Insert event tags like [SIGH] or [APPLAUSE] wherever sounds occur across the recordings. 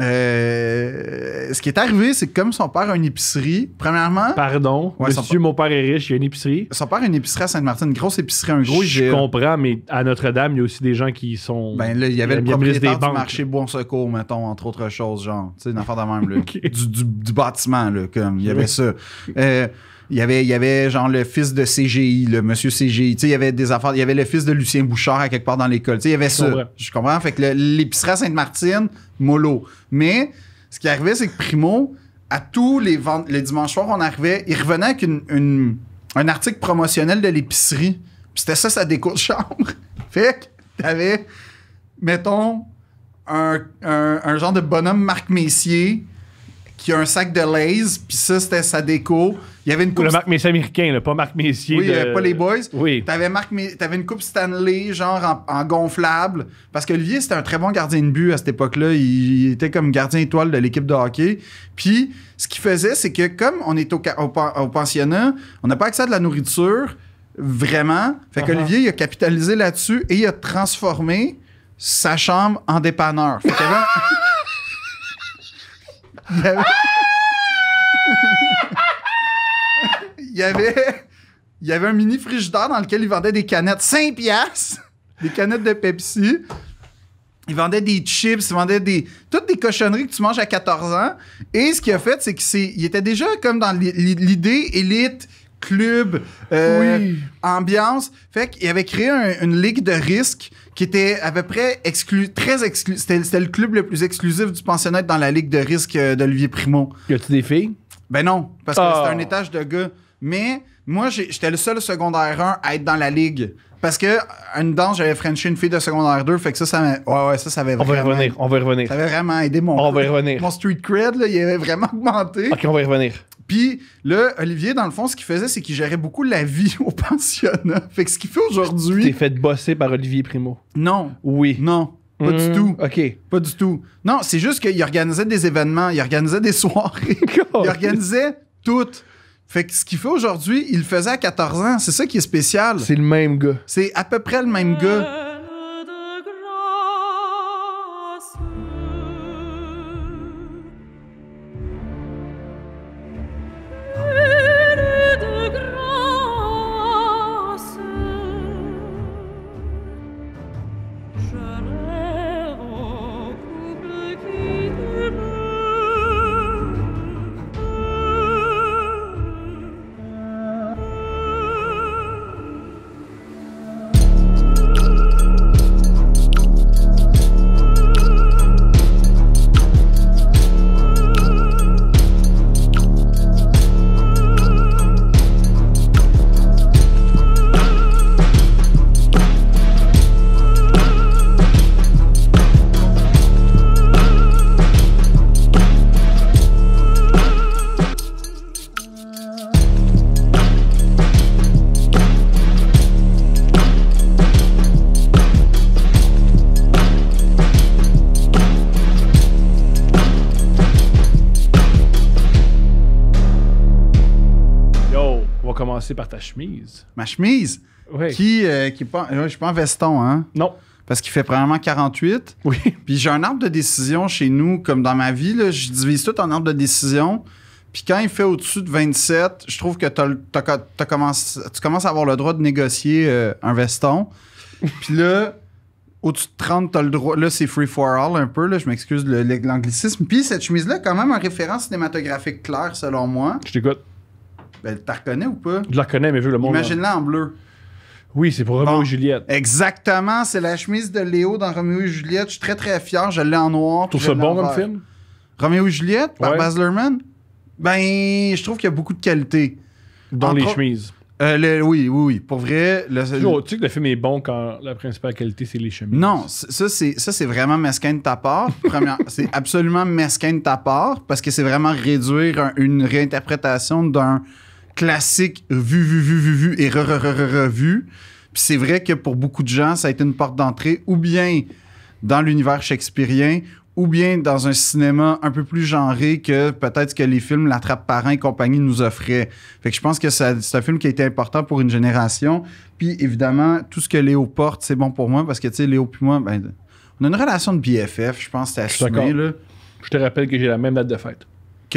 Euh, ce qui est arrivé, c'est que comme son père a une épicerie, premièrement. Pardon, monsieur, mon père est riche, il a une épicerie. Son père a une épicerie à Sainte-Martine, une grosse épicerie, un gros Je comprends, mais à Notre-Dame, il y a aussi des gens qui sont. Ben là, il y avait le propriétaire du marché Bon Secours, mettons, entre autres choses, genre. Tu sais, une affaire de même, là. [LAUGHS] du, du, bâtiment, là, comme. Il y avait ça. Euh, il y avait, il y avait genre le fils de CGI, le monsieur CGI. il y avait des affaires. Il y avait le fils de Lucien Bouchard à quelque part dans l'école. il y avait ça. Je comprends. Fait que l'épicerie à Sainte-Martine, mollo. Mais ce qui arrivait, c'est que Primo, à tous les, les dimanches soirs, on arrivait, il revenait avec un article promotionnel de l'épicerie. c'était ça sa déco de chambre. [LAUGHS] fait que t'avais, mettons, un, un genre de bonhomme Marc Messier qui a un sac de laze, puis ça, c'était sa déco. Il y avait une coupe. Le Marc Messier américain, là, pas Marc Messier. Oui, avait euh, pas les boys. Oui. T'avais, Marc une coupe Stanley, genre en, gonflable. Parce qu'Olivier, c'était un très bon gardien de but à cette époque-là. Il, était comme gardien étoile de l'équipe de hockey. Puis, ce qu'il faisait, c'est que comme on est au, pensionnat, on n'a pas accès à de la nourriture, vraiment. Fait uh-huh. qu'Olivier, il a capitalisé là-dessus et il a transformé sa chambre en dépanneur. Fait [LAUGHS] [LAUGHS] Il y avait. il, y avait... un mini frigidaire dans lequel il vendait des canettes 5 piastres, des canettes de Pepsi. Il vendait des chips, il vendait des. Toutes des cochonneries que tu manges à 14 ans. Et ce qu'il a fait, c'est qu'il était déjà comme dans l'idée élite club, euh, ambiance. Fait qu'il avait créé une ligue de risque qui était à peu près exclu, très exclu. C'était le club le plus exclusif du pensionnat dans la ligue de risque euh, d'Olivier Primo. Y a-tu des filles? Ben non, parce que c'était ah. un étage de gars. Mais moi, j'étais le seul secondaire 1 à être dans la ligue. Parce que une danse, j'avais frenché une fille de secondaire 2, fait que ça, ça, ouais, avait vraiment... On va revenir, on va revenir. Ça avait vraiment aidé mon... On va revenir. Mon street cred, il avait vraiment augmenté. OK, on va y revenir. Puis là, Olivier, dans le fond, ce qu'il faisait, c'est qu'il gérait beaucoup la vie [LAUGHS] au pensionnat. Fait que ce qu'il fait aujourd'hui... T'es fait bosser par Olivier Primo. Non. Oui. Non. Pas du hmm, tout. OK. Pas du tout. Non, c'est juste qu'il organisait des événements, il organisait des soirées, [LAUGHS] il organisait toutes. Fait que ce qu'il fait aujourd'hui, il le faisait à 14 ans. C'est ça qui est spécial. C'est le même gars. C'est à peu près le même gars. chemise. Ma chemise? Oui. Qui, euh, qui euh, je suis pas en veston, hein? Non. Parce qu'il fait probablement 48. Oui. [LAUGHS] Puis j'ai un arbre de décision chez nous, comme dans ma vie, là, je divise tout en arbre de décision. Puis quand il fait au-dessus de 27, je trouve que tu commences à avoir le droit de négocier euh, un veston. [LAUGHS] Puis là, au-dessus de 30, t'as le droit. Là, c'est free for all un peu. Là, je m'excuse l'anglicisme. Puis cette chemise-là, quand même, en référence cinématographique claire, selon moi. Je t'écoute. Ben, t'as reconnais ou pas? Je la connais mais vu le monde. Imagine-la en bleu. Oui, c'est pour Roméo et Juliette. Exactement, c'est la chemise de Léo dans Roméo et Juliette. Je suis très très fier, je l'ai en noir. trouves ça bon comme film? Roméo et Juliette par Ben, je trouve qu'il y a beaucoup de qualité. Dans les chemises. Euh, oui, oui, oui. Pour vrai. Le, tu, le, sais que le film est bon quand la principale qualité, c'est les chemises. Non, ça, c'est vraiment mesquin de ta part. [LAUGHS] c'est absolument mesquin de ta part parce que c'est vraiment réduire une réinterprétation d'un classique vu, vu, vu, vu, vu et revu. Puis c'est vrai que pour beaucoup de gens, ça a été une porte d'entrée ou bien dans l'univers shakespearien ou bien dans un cinéma un peu plus genré que peut-être que les films lattrape Trappe un et compagnie nous offraient. Fait que je pense que c'est un film qui a été important pour une génération. Puis évidemment, tout ce que Léo porte, c'est bon pour moi parce que, tu sais, Léo puis moi, ben, on a une relation de BFF, je pense, c'est assumé. là. je te rappelle que j'ai la même date de fête.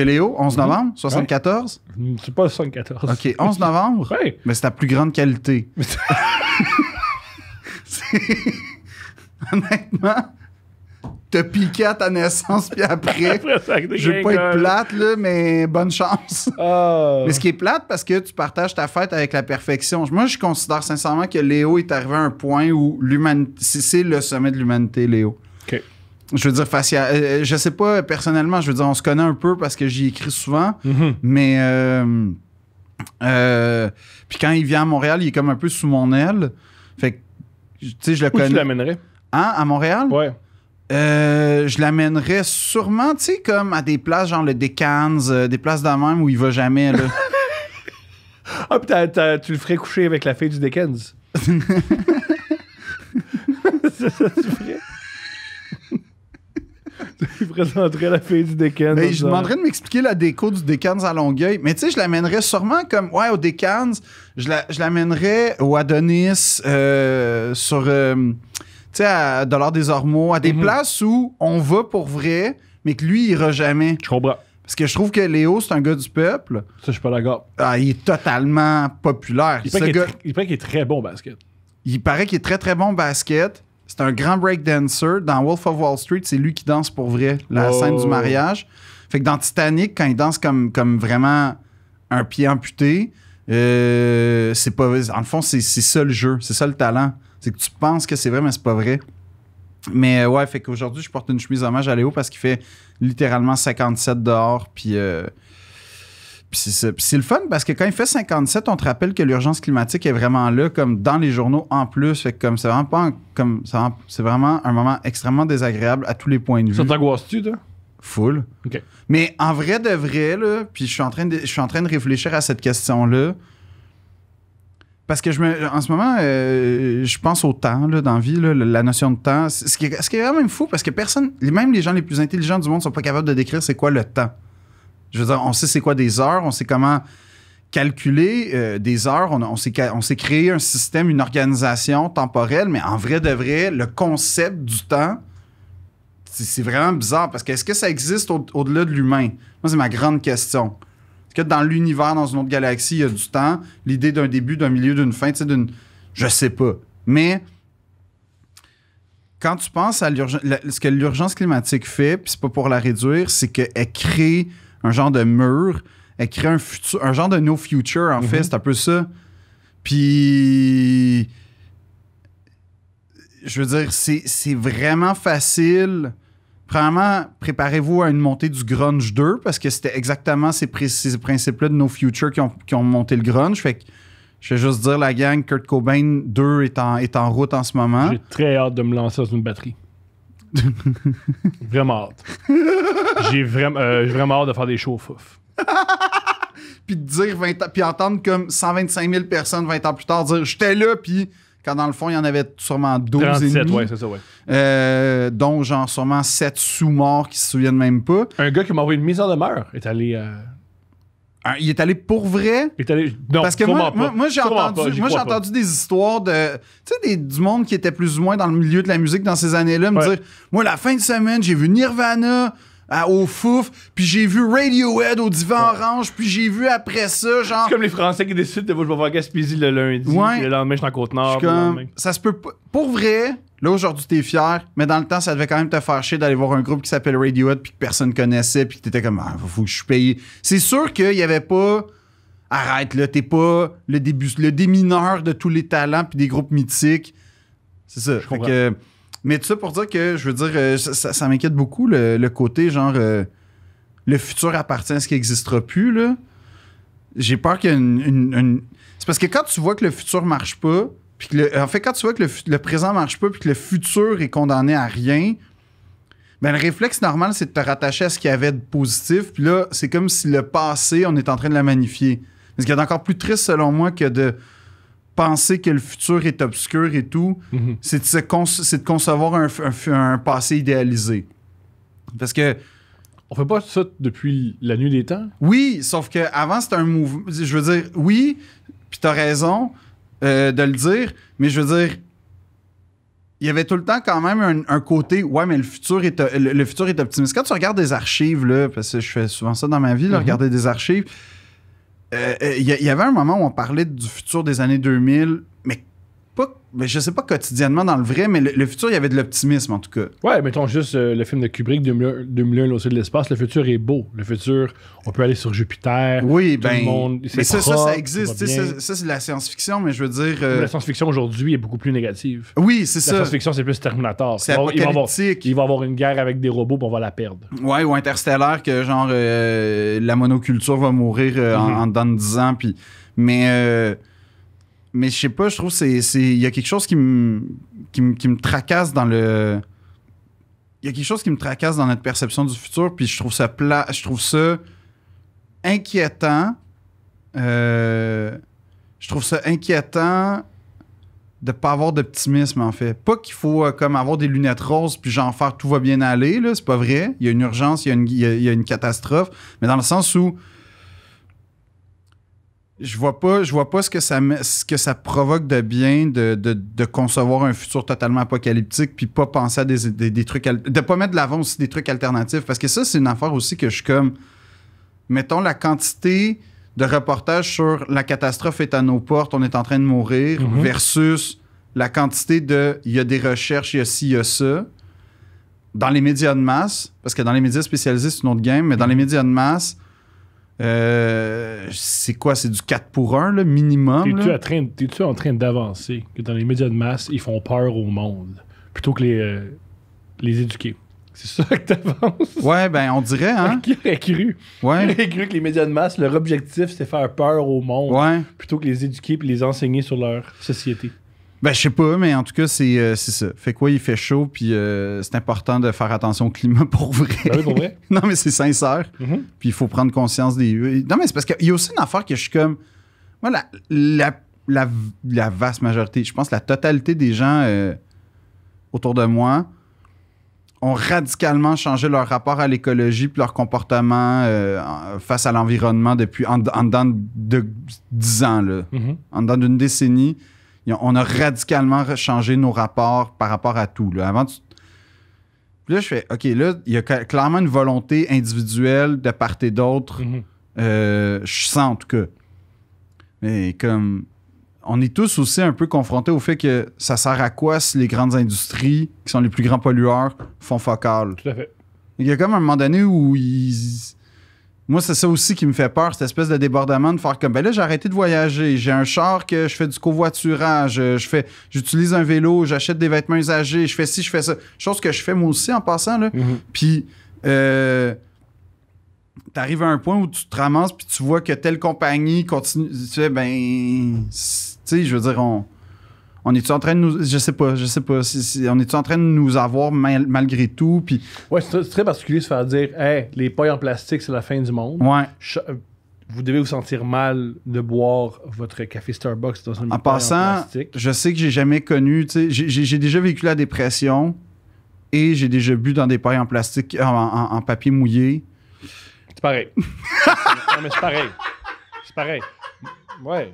Léo, 11 mhm. novembre, 74? C'est pas 74. OK, 11 novembre? [LAUGHS] Mais c'est ta plus grande qualité. [LAUGHS] Honnêtement, t'as piqué à ta naissance, puis après, je veux pas être plate, là, mais bonne chance. Ah. Mais ce qui est plate, parce que tu partages ta fête avec la perfection. Moi, je considère sincèrement que Léo est arrivé à un point où l'humanité, c'est le sommet de l'humanité, Léo. OK je veux dire, facial. Euh, euh, je sais pas, personnellement, je veux dire, on se connaît un peu parce que j'y écris souvent, mhm. mais. Euh, puis quand il vient à Montréal, il est comme un peu sous mon aile. Fait que, tu sais, je le connais. Où tu l'amènerais Hein, à Montréal Ouais. je l'amènerais sûrement, tu sais, comme à des places genre le Decans, des places de où il va jamais, là. [LAUGHS] ah, puis tu le ferais coucher avec la fille du Decans. [LAUGHS] [LAUGHS] C'est [LAUGHS] tu présenterais la fille du Mais ben, je demanderais de m'expliquer la déco du décan à Longueuil. Mais tu sais, je l'amènerais sûrement comme. Ouais, au Decans. Je, la, je l'amènerais au Adonis euh, sur. Euh, tu sais, à Dollar des Ormeaux, à des mhm. places où on va pour vrai, mais que lui, il ira jamais. Je comprends. Parce que je trouve que Léo, c'est un gars du peuple. Ça, je suis pas d'accord. Ah, il est totalement populaire. Il, paraît, qu'il est, très bon basket. Il paraît qu'il est très, très bon basket. C'est un grand break dancer Dans Wolf of Wall Street, c'est lui qui danse pour vrai, la oh. scène du mariage. Fait que dans Titanic, quand il danse comme, comme vraiment un pied amputé, euh, c'est pas. En fond, c'est ça le jeu, c'est ça le talent. C'est que tu penses que c'est vrai, mais c'est pas vrai. Mais euh, ouais, fait qu'aujourd'hui, je porte une chemise hommage à Léo parce qu'il fait littéralement 57 dehors, puis. Euh, c'est le fun parce que quand il fait 57, on te rappelle que l'urgence climatique est vraiment là, comme dans les journaux en plus. Fait que comme c'est vraiment pas, comme c'est vraiment un moment extrêmement désagréable à tous les points de vue. Ça t'angoisse-tu, toi? Full. Mais en vrai de vrai, là, puis je suis en train de, je suis en train de réfléchir à cette question-là. Parce que je me, en ce moment, euh, je pense au temps là, dans la vie, là, la notion de temps. Ce qui, est, ce qui est quand même fou parce que personne, même les gens les plus intelligents du monde, sont pas capables de décrire c'est quoi le temps. Je veux dire, on sait c'est quoi des heures, on sait comment calculer euh, des heures, on, sait s'est, créé un système, une organisation temporelle, mais en vrai de vrai, le concept du temps, c'est, vraiment bizarre parce que est-ce que ça existe au, delà de l'humain? Moi, c'est ma grande question. Est-ce que dans l'univers, dans une autre galaxie, il y a du temps, l'idée d'un début, d'un milieu, d'une fin, tu sais, d'une. Je sais pas. Mais quand tu penses à l'urgence, ce que l'urgence climatique fait, puis c'est pas pour la réduire, c'est qu'elle crée un genre de mur. Elle crée un, un genre de no future, en fait. Mhm. C'est un peu ça. Puis. Je veux dire, c'est vraiment facile. Premièrement, préparez-vous à une montée du grunge 2 parce que c'était exactement ces, principes-là de No Future qui ont, monté le grunge. Fait que je vais juste dire, la gang, Kurt Cobain 2 est en, est en route en ce moment. J'ai très hâte de me lancer dans une batterie. [LAUGHS] vraiment hâte. Euh, j'ai vraiment, hâte de faire des shows fouf. [LAUGHS] puis de dire 20 puis entendre comme 125 000 personnes 20 ans plus tard dire j'étais là, puis quand dans le fond, il y en avait sûrement 12 et 37, demi, ouais, c'est ça, ouais. euh, dont genre sûrement 7 sous-morts qui se souviennent même pas. Un gars qui m'a envoyé une mise en demeure est allé euh, Hein, il est allé pour vrai? Il est allé... Non, Parce que moi, j'ai entendu, moi, entendu des histoires de. Tu sais, du monde qui était plus ou moins dans le milieu de la musique dans ces années-là, me dire Moi, la fin de semaine, j'ai vu Nirvana. au fouf, puis j'ai vu Radiohead au divan orange, puis j'ai vu après ça, genre... C'est comme les Français qui décident de je vais voir Gaspésie le lundi, ouais. puis le lendemain, je suis en Côte-Nord. Ça se peut Pour vrai, Là, aujourd'hui, t'es fier, mais dans le temps, ça devait quand même te faire chier d'aller voir un groupe qui s'appelle Radiohead puis que personne connaissait puis que t'étais comme, ah, faut que je payé. C'est sûr qu'il n'y avait pas. Arrête, là, t'es pas le, début, le démineur de tous les talents puis des groupes mythiques. C'est ça. mais tout ça pour dire que, je veux dire, euh, ça, m'inquiète beaucoup le, côté genre, euh, le futur appartient à ce qui n'existera plus, là. J'ai peur qu'il y ait une... C'est parce que quand tu vois que le futur marche pas, puis en fait, quand tu vois que le, présent marche pas, puis que le futur est condamné à rien, ben, le réflexe normal, c'est de te rattacher à ce qu'il y avait de positif. Puis là, c'est comme si le passé, on est en train de la magnifier. ce qui est encore plus triste, selon moi, que de penser que le futur est obscur et tout, mm-hmm. c'est de, de, concevoir un, passé idéalisé. Parce que. On fait pas ça depuis la nuit des temps? Oui, sauf qu'avant, c'était un mouvement. Je veux dire, oui, puis as raison, euh, de le dire, mais je veux dire, il y avait tout le temps quand même un, côté ouais mais le futur est le, futur est optimiste quand tu regardes des archives là parce que je fais souvent ça dans ma vie mhm. regarder des archives euh, euh, il y, y, avait un moment où on parlait du futur des années 2000 je mais je sais pas quotidiennement dans le vrai, mais le, futur, il y avait de l'optimisme en tout cas. Ouais, mettons juste euh, le film de Kubrick, 2001, l'océan de l'espace, le futur est beau. Le futur, on peut aller sur Jupiter. Oui, tout ben. ça, ça, existe. Ça, c'est de la science-fiction, mais je veux dire. Euh, la science-fiction aujourd'hui est beaucoup plus négative. Oui, c'est ça. La science-fiction, c'est plus Terminator. C'est il, va avoir, avoir une guerre avec des robots, puis on va la perdre. Ouais, ou Interstellaire, que genre euh, la monoculture va mourir en, mm-hmm. en, dans 10 ans, puis. Mais mais je sais pas, je trouve c'est il y a quelque chose qui me qui me tracasse dans le il y a quelque chose qui me tracasse dans notre perception du futur puis je trouve ça plat, je trouve ça inquiétant. Euh, je trouve ça inquiétant de pas avoir d'optimisme en fait. Pas qu'il faut euh, comme avoir des lunettes roses puis genre faire tout va bien aller là, c'est pas vrai. Il y a une urgence, il y il y a une catastrophe, mais dans le sens où je vois pas, je vois pas ce que ça, ce que ça provoque de bien de, concevoir un futur totalement apocalyptique puis pas penser à des, des, trucs, de pas mettre de l'avant aussi des trucs alternatifs parce que ça c'est une affaire aussi que je suis comme, mettons la quantité de reportages sur la catastrophe est à nos portes, on est en train de mourir mhm. versus la quantité de il y a des recherches, il y a ci, il y a ça dans les médias de masse parce que dans les médias spécialisés c'est une autre game, mais dans les mhm. médias de masse euh, c'est quoi? C'est du 4 pour 1, le minimum. T'es-tu en train d'avancer que dans les médias de masse, ils font peur au monde plutôt que les, euh, les éduquer? C'est ça que t'avances? Ouais, ben on dirait, hein? [LAUGHS] Qui cru? que les médias de masse, leur objectif, c'est faire peur au monde plutôt que les éduquer et les enseigner sur leur société? Ben, je sais pas, mais en tout cas, c'est euh, ça. Fait quoi, il fait chaud, puis euh, c'est important de faire attention au climat [LAUGHS] pour vrai. Ah oui, pour vrai. non, mais c'est sincère. Mm-hmm. Puis il faut prendre conscience des. Non, mais c'est parce qu'il y a aussi une affaire que je suis comme. Moi, la, vaste majorité, je pense la totalité des gens euh, autour de moi ont radicalement changé leur rapport à l'écologie puis leur comportement face à l'environnement depuis en, en, dedans de 10 ans, là. Mm-hmm. En dedans d'une décennie on a radicalement changé nos rapports par rapport à tout. Là. Avant, là, je fais, OK, là, il y a clairement une volonté individuelle de part et d'autre. Mhm. Euh, je sens, en tout cas. Mais comme, on est tous aussi un peu confrontés au fait que ça sert à quoi si les grandes industries, qui sont les plus grands pollueurs, font focal. Tout à fait. Il y a comme un moment donné où ils moi, c'est ça aussi qui me fait peur, cette espèce de débordement de faire comme ben là, j'ai arrêté de voyager, j'ai un char que je fais du covoiturage, euh, je fais j'utilise un vélo, j'achète des vêtements usagés, je fais ci, je fais ça. Chose que je fais moi aussi en passant là. Mhm. Puis euh, t'arrives à un point où tu te ramasses puis tu vois que telle compagnie continue, tu sais, ben tu sais, je veux dire on on est-tu en train de nous. Je sais pas, je sais pas. Si, on est en train de nous avoir malgré tout? Puis... Ouais, c'est très, particulier de se faire dire, les pailles en plastique, c'est la fin du monde. Ouais. vous devez vous sentir mal de boire votre café Starbucks dans une en passant, je sais que j'ai jamais connu, j'ai déjà vécu la dépression et j'ai déjà bu dans des pailles en plastique, en, papier mouillé. C'est pareil. [LAUGHS] non, mais c'est pareil. C'est pareil. Ouais.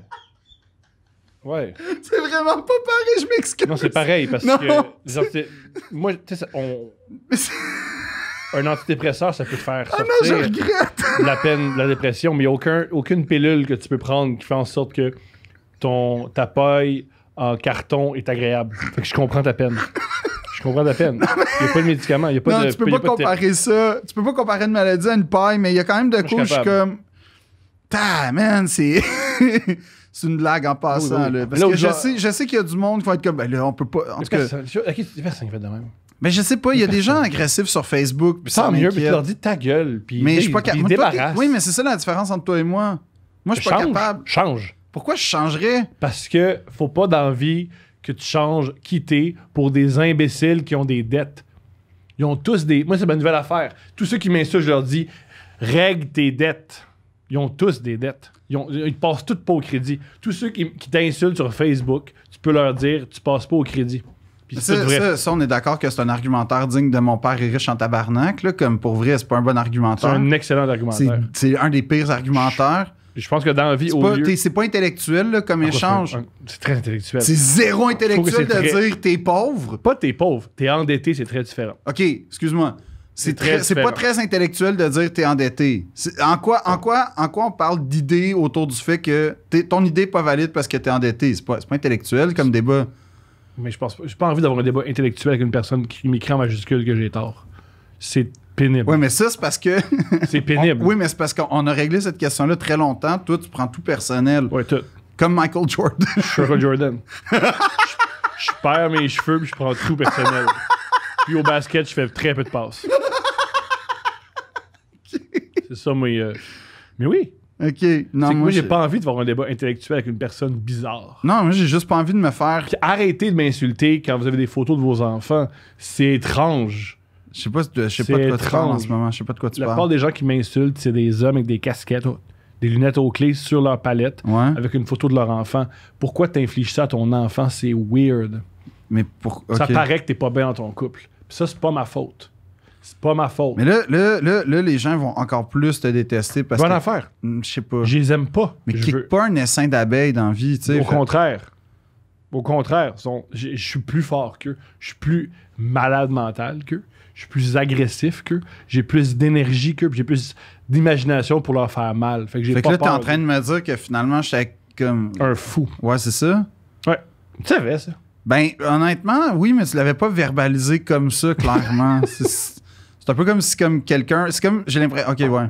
Ouais. [LAUGHS] C'est vraiment pas pareil, je m'excuse. Non, c'est pareil parce que. disons Moi, tu sais, on. [LAUGHS] [LAUGHS] Un antidépresseur, ça peut te faire sortir ah non, je regrette. la peine, la dépression, mais il n'y a aucun, aucune pilule que tu peux prendre qui fait en sorte que ton, ta paille en carton est agréable. Fait que je comprends ta peine. Je comprends ta peine. Il n'y a pas de médicament. Il n'y a pas de... non, tu tu peux pas, comparer ça. Tu peux pas comparer une maladie à une paille, mais il y a quand même de couches comme. Ta man, c'est c'est une blague en passant. parce que je, sais, qu'il y a du monde qui va être comme. Ben là, on peut pas. En tout cas. qui de même. Mais je sais pas, il y a des gens agressifs sur Facebook. Puis mieux, puis tu leur dis ta gueule. Puis mais je suis pas capable. Oui, mais c'est ça la différence entre toi et moi. Moi, je suis pas capable. Change. Pourquoi je changerais? Parce que faut pas d'envie que tu changes, quitter pour des imbéciles qui ont des dettes. Ils ont tous des. Moi, c'est ma nouvelle affaire. Tous ceux qui m'insultent, je leur dis règle tes dettes. Ils ont tous des dettes. Ils, passent tout pas au crédit. Tous ceux qui, t'insultent sur Facebook, tu peux leur dire tu passes pas au crédit. ça, on est d'accord que c'est un argumentaire digne de mon père est riche en tabarnak. comme pour vrai, c'est pas un bon argumentaire. C'est un excellent argumentaire. C'est un des pires argumentaires. Je pense que dans la vie, au lieu... C'est pas intellectuel comme ah, échange. C'est très intellectuel. C'est zéro intellectuel de dire t'es pauvre. Pas t'es pauvre, t'es endetté, c'est très différent. OK, excuse-moi. C'est pas très intellectuel de dire t'es endetté. En quoi, en quoi, en quoi on parle d'idée autour du fait que ton idée n'est pas valide parce que t'es endetté. C'est pas, pas intellectuel comme débat. Mais je pense, j'ai pas envie d'avoir un débat intellectuel avec une personne qui m'écrit en majuscule que j'ai tort. C'est pénible. Oui, mais ça, c'est parce que. [LAUGHS] c'est pénible. oui, mais c'est parce qu'on a réglé cette question-là très longtemps. Toi, tu prends tout personnel. Oui, tout. Comme Michael Jordan. Michael Jordan. [LAUGHS] je, perds mes cheveux puis je prends tout personnel. Puis au basket, je fais très peu de passes c'est ça, euh, Mais oui. OK. Non, moi, j'ai pas envie de voir un débat intellectuel avec une personne bizarre. Non, moi, j'ai juste pas envie de me faire. arrêter arrêtez de m'insulter quand vous avez des photos de vos enfants. C'est étrange. Je sais pas, sais pas de quoi tu parles en ce moment. Je sais pas de quoi tu La plupart des gens qui m'insultent, c'est des hommes avec des casquettes, des lunettes aux clés sur leur palette, avec une photo de leur enfant. Pourquoi t'infliges ça à ton enfant? C'est weird. Mais pour. Ça paraît que t'es pas bien dans ton couple. ça, c'est pas ma faute. C'est pas ma faute. Mais là, les gens vont encore plus te détester parce Bonne que. affaire. Hmm, je sais pas. Je les aime pas. Mais quitte pas un essaim d'abeille dans vie, tu sais. Au contraire. Au contraire. Sont... Je suis plus fort qu'eux. Je suis plus malade mental qu'eux. Je suis plus agressif qu'eux. J'ai plus d'énergie qu'eux. J'ai plus d'imagination pour leur faire mal. Fait que j'ai là, t'es en train de me dire que finalement, je suis comme. Un fou. Ouais, c'est ça? Ouais. Tu savais, ça. Ben, honnêtement, oui, mais tu l'avais pas verbalisé comme ça, clairement. [LAUGHS] c'est c'est un peu comme si comme quelqu'un. C'est comme. J'ai l'impression. Ok, ouais.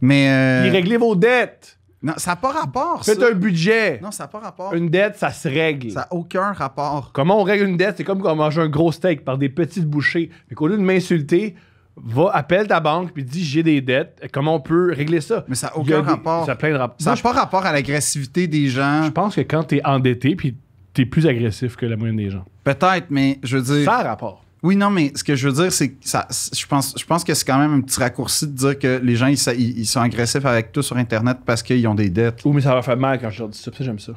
Mais. Euh, vos dettes. Non, ça n'a pas rapport. Faites un budget. Non, ça n'a pas rapport. Une dette, ça se règle. Ça n'a aucun rapport. Comment on règle une dette? C'est comme quand on mange un gros steak par des petites bouchées. Mais qu'au lieu de m'insulter, va, appelle ta banque puis dis j'ai des dettes. Comment on peut régler ça? Mais ça n'a aucun rapport. ça n'a plein de Ça n'a pas rapport à l'agressivité des gens. Je pense que quand tu es endetté puis tu es plus agressif que la moyenne des gens. Peut-être, mais je veux dire. Ça a rapport. Oui, non, mais ce que je veux dire, c'est que ça, je pense, je pense que c'est quand même un petit raccourci de dire que les gens, ils, sont agressifs avec tout sur Internet parce qu'ils ont des dettes. Oui, mais ça va faire mal quand je leur dis ça. j'aime ça.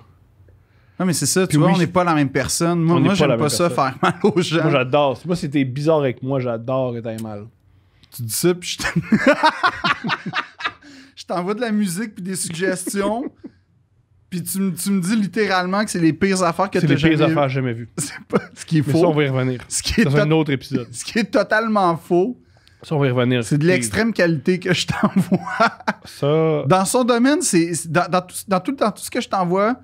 Non, mais c'est ça. tu vois, on n'est pas la même personne. Moi, moi j'aime pas, ça, faire mal aux gens. Moi, j'adore. Moi, c'était bizarre avec moi, j'adore que t'aies mal. Tu dis ça, puis je [LAUGHS] t'envoie de la musique puis des suggestions. Puis tu, me dis littéralement que c'est les pires affaires que tu as jamais vues. [LAUGHS] C'est les pires affaires jamais vues. pas ce qui est faux. on va y revenir. Ce qui dans un autre épisode. Ce qui est totalement faux. Ça, on va y revenir. C'est de l'extrême qualité que je t'envoie. Ça... Dans son domaine, c'est dans, tout, ce que je t'envoie,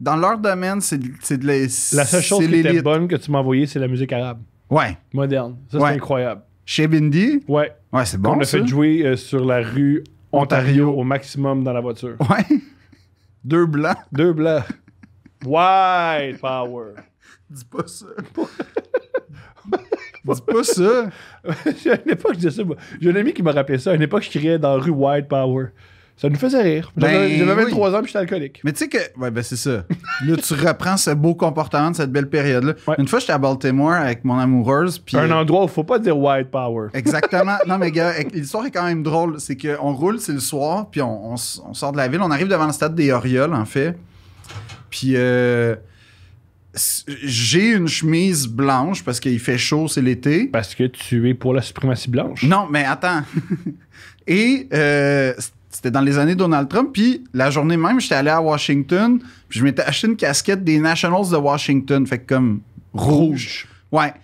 dans leur domaine, c'est de les. La seule chose qui était bonne que tu m'as envoyée, c'est la musique arabe. Ouais. Moderne. Ça, c'est incroyable. Chez Bindi? Ouais. Ouais, c'est bon. On a fait jouer euh, sur la rue Ontario, Ontario, au maximum dans la voiture. Ouais. Deux blancs. Deux blancs. White power. Dis pas ça. [LAUGHS] Dis pas ça. J'ai un ami qui m'a rappelé ça. À une époque, je criais dans la rue White Power. Ça nous faisait rire. J'avais 23 ben ans puis j'étais alcoolique. Mais tu sais que. Ouais, ben c'est ça. là, tu reprends ce beau comportement de cette belle période-là. Une fois, j'étais à Baltimore avec mon amoureuse. Puis, un euh, endroit où faut pas dire white power. [LAUGHS] Exactement. non, mais gars, l'histoire est quand même drôle. C'est qu'on roule, c'est le soir, puis on, sort de la ville. On arrive devant le stade des Orioles, en fait. Puis. Euh, j'ai une chemise blanche parce qu'il fait chaud, c'est l'été. Parce que tu es pour la suprématie blanche. Non, mais attends. [LAUGHS] Et euh, c'était dans les années Donald Trump. Puis la journée même, j'étais allé à Washington. Puis je m'étais acheté une casquette des Nationals de Washington. Fait comme rouge. Ouais.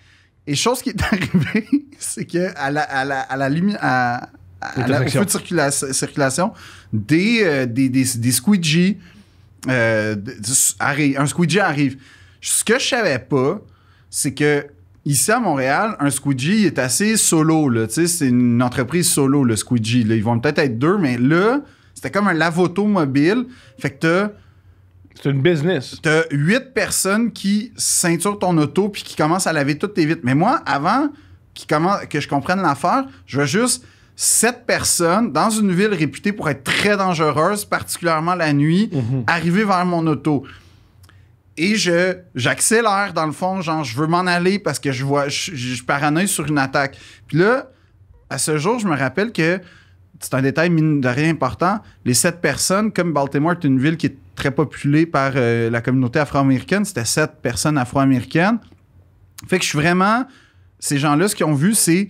Et chose qui est [LAUGHS] arrivée, c'est que à la, à la, à lumière. À, au feu de circulation, euh, des, des, des, euh, un squeegee arrive. Ce que je savais pas, c'est que Ici à Montréal, un squeegee est assez solo. c'est une entreprise solo, le squeegee. Ils vont peut-être être deux, mais là, c'était comme un lavoto mobile. Fait que t'as. C'est une business. T'as huit personnes qui ceinturent ton auto puis qui commencent à laver toutes tes vitres. Mais moi, avant que je comprenne l'affaire, je veux juste sept personnes dans une ville réputée pour être très dangereuse, particulièrement la nuit, mhm. arriver vers mon auto et je j'accélère dans le fond, genre je veux m'en aller parce que je vois je, je paranoïe sur une attaque. Puis là, à ce jour, je me rappelle que c'est un détail mine de rien important. Les sept personnes, comme Baltimore est une ville qui est très populée par euh, la communauté afro-américaine, c'était sept personnes afro-américaines. Fait que je suis vraiment ces gens-là, ce qu'ils ont vu, c'est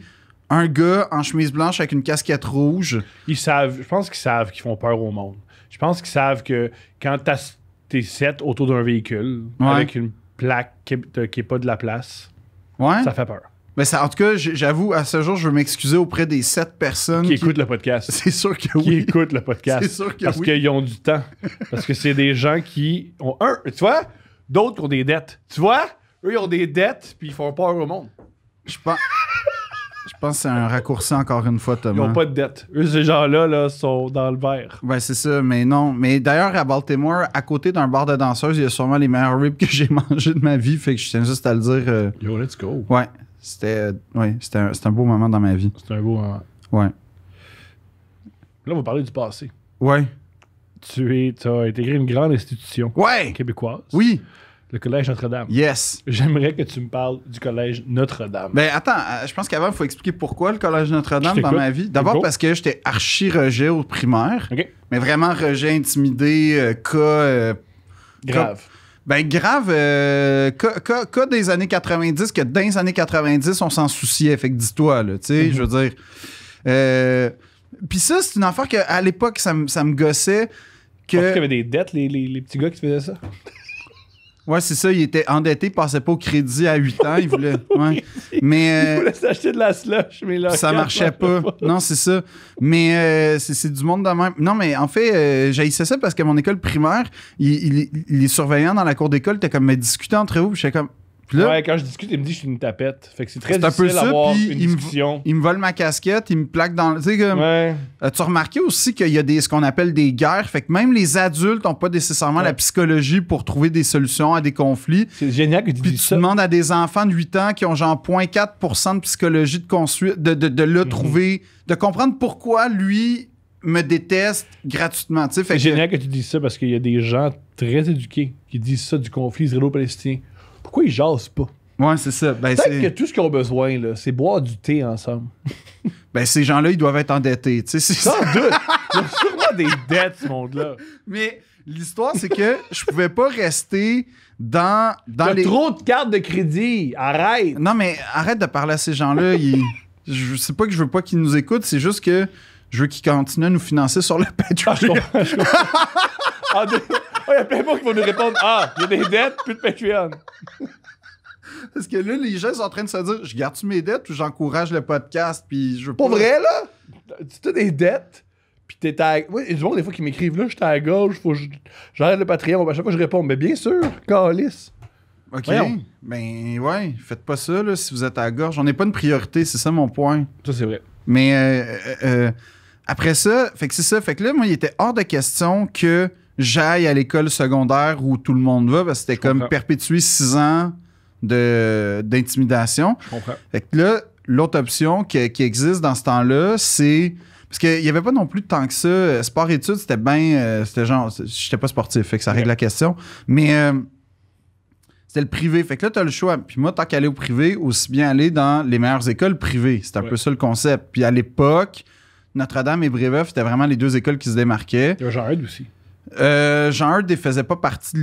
un gars en chemise blanche avec une casquette rouge. Ils savent, je pense qu'ils savent qu'ils font peur au monde. Je pense qu'ils savent que quand tu as t'es sept autour d'un véhicule avec une plaque qui n'est pas de la place. Ouais. Ça fait peur. Mais en tout cas, j'avoue, à ce jour, je veux m'excuser auprès des sept personnes qui, écoutent le podcast. [LAUGHS] C'est sûr que oui. Qui écoutent le [LAUGHS] podcast. C'est sûr que Parce qu'ils ont du temps. Parce que c'est des gens qui ont un, tu vois, d'autres qui ont des dettes. Tu vois, eux, ils ont des dettes, puis ils font peur au monde. Je sais pas je pense que c'est un raccourci encore une fois, Thomas. Ils n'ont pas de dette. Eux, ces gens-là là, sont dans le verre. Oui, c'est ça, mais non. Mais d'ailleurs, à Baltimore, à côté d'un bar de danseuses, il y a sûrement les meilleurs ribs que j'ai [LAUGHS] mangés de ma vie. Fait que je tiens juste à le dire. Euh, Yo, let's go. Ouais. C'était euh, ouais, un, beau moment dans ma vie. C'était un beau moment. Ouais. Là, on va parler du passé. Ouais. Tu es, as intégré une grande institution ouais. québécoise. Oui le Collège Notre-Dame. Yes. J'aimerais que tu me parles du Collège Notre-Dame. Ben attends, euh, je pense qu'avant, il faut expliquer pourquoi le Collège Notre-Dame dans ma vie. D'abord parce que j'étais archi rejet au primaire. Mais vraiment rejet, intimidé, euh, euh, cas. grave. ben grave, cas, des années 90, que dans les années 90, on s'en souciait. Fait que dis-toi, là, tu sais, je veux dire. Puis ça, c'est une affaire qu'à l'époque, ça, me gossait. Que... qu'il y avait des dettes, les, les petits gars qui faisaient ça? Ouais, c'est ça. Il était endetté, il passait pas au crédit à 8 ans. Il voulait. [LAUGHS] Mais, il euh, voulait s'acheter de la slush, mais là. Ça marchait pas. Non, c'est ça. Mais euh, c'est du monde de même. Non, mais en fait, euh, j'haïssais ça parce qu'à mon école primaire, il, les surveillants dans la cour d'école étaient comme, mais entre eux. J'étais comme, quand je discute, il me dit que je suis une tapette. Fait que c'est très difficile d'avoir une il discussion. Me, il me vole ma casquette, il me plaque dans le. Tu sais, as remarqué aussi qu'il y a des, ce qu'on appelle des guerres? Fait que même les adultes n'ont pas nécessairement la psychologie pour trouver des solutions à des conflits. C'est génial que tu Puis ça tu demandes à des enfants de 8 ans qui ont genre 0.4 de psychologie de, de, le mhm. trouver, de comprendre pourquoi lui me déteste gratuitement. C'est génial que, tu dises ça parce qu'il y a des gens très éduqués qui disent ça du conflit israélo-palestinien pourquoi ils jasent pas? Ouais, c'est ça. Ben, que tout ce qu'ils ont besoin, là, c'est boire du thé ensemble. [LAUGHS] ben, ces gens-là, ils doivent être endettés. Sans doute. [LAUGHS] Il y sûrement des dettes, ce monde-là. Mais l'histoire, c'est que je pouvais pas rester dans, dans T'as les... trop de cartes de crédit. Arrête. Non, mais arrête de parler à ces gens-là. Je sais pas que je veux pas qu'ils nous écoutent. C'est juste que je veux qu'ils continuent à nous financer sur le [LAUGHS] Patreon. Ah, ah, ah, il y a plein de mots qui vont nous répondre Ah, il y a des dettes, plus de Patreon. Parce que là, les gens sont en train de se dire Je garde-tu mes dettes ou j'encourage le podcast Puis je Pour pas... vrai, là Tu as des dettes Puis t'es à. Oui, il des fois qui m'écrivent Là, j'étais à gauche, faut que j'arrête le Patreon. À chaque fois, je réponds Mais bien sûr, calice. OK. mais ben, ouais, faites pas ça là, si vous êtes à gauche. On n'est pas une priorité, c'est ça mon point. Ça, c'est vrai. Mais euh, euh, euh après ça, fait que c'est ça. Fait que là, moi, il était hors de question que j'aille à l'école secondaire où tout le monde va, parce que c'était comme perpétuer six ans de, d'intimidation. Fait que là, l'autre option qui, existe dans ce temps-là, c'est. Parce qu'il n'y avait pas non plus de temps que ça. Euh, sport-études, c'était bien. Euh, c'était genre. J'étais pas sportif, fait que ça règle la question. Mais. Euh, c'était le privé. Fait que là, tu as le choix. Puis moi, tant qu'aller au privé, aussi bien aller dans les meilleures écoles privées. C'est un peu ça le concept. Puis à l'époque, notre-Dame et Brébeuf, c'était vraiment les deux écoles qui se démarquaient. Jean aussi. Euh, Jean ne faisait pas partie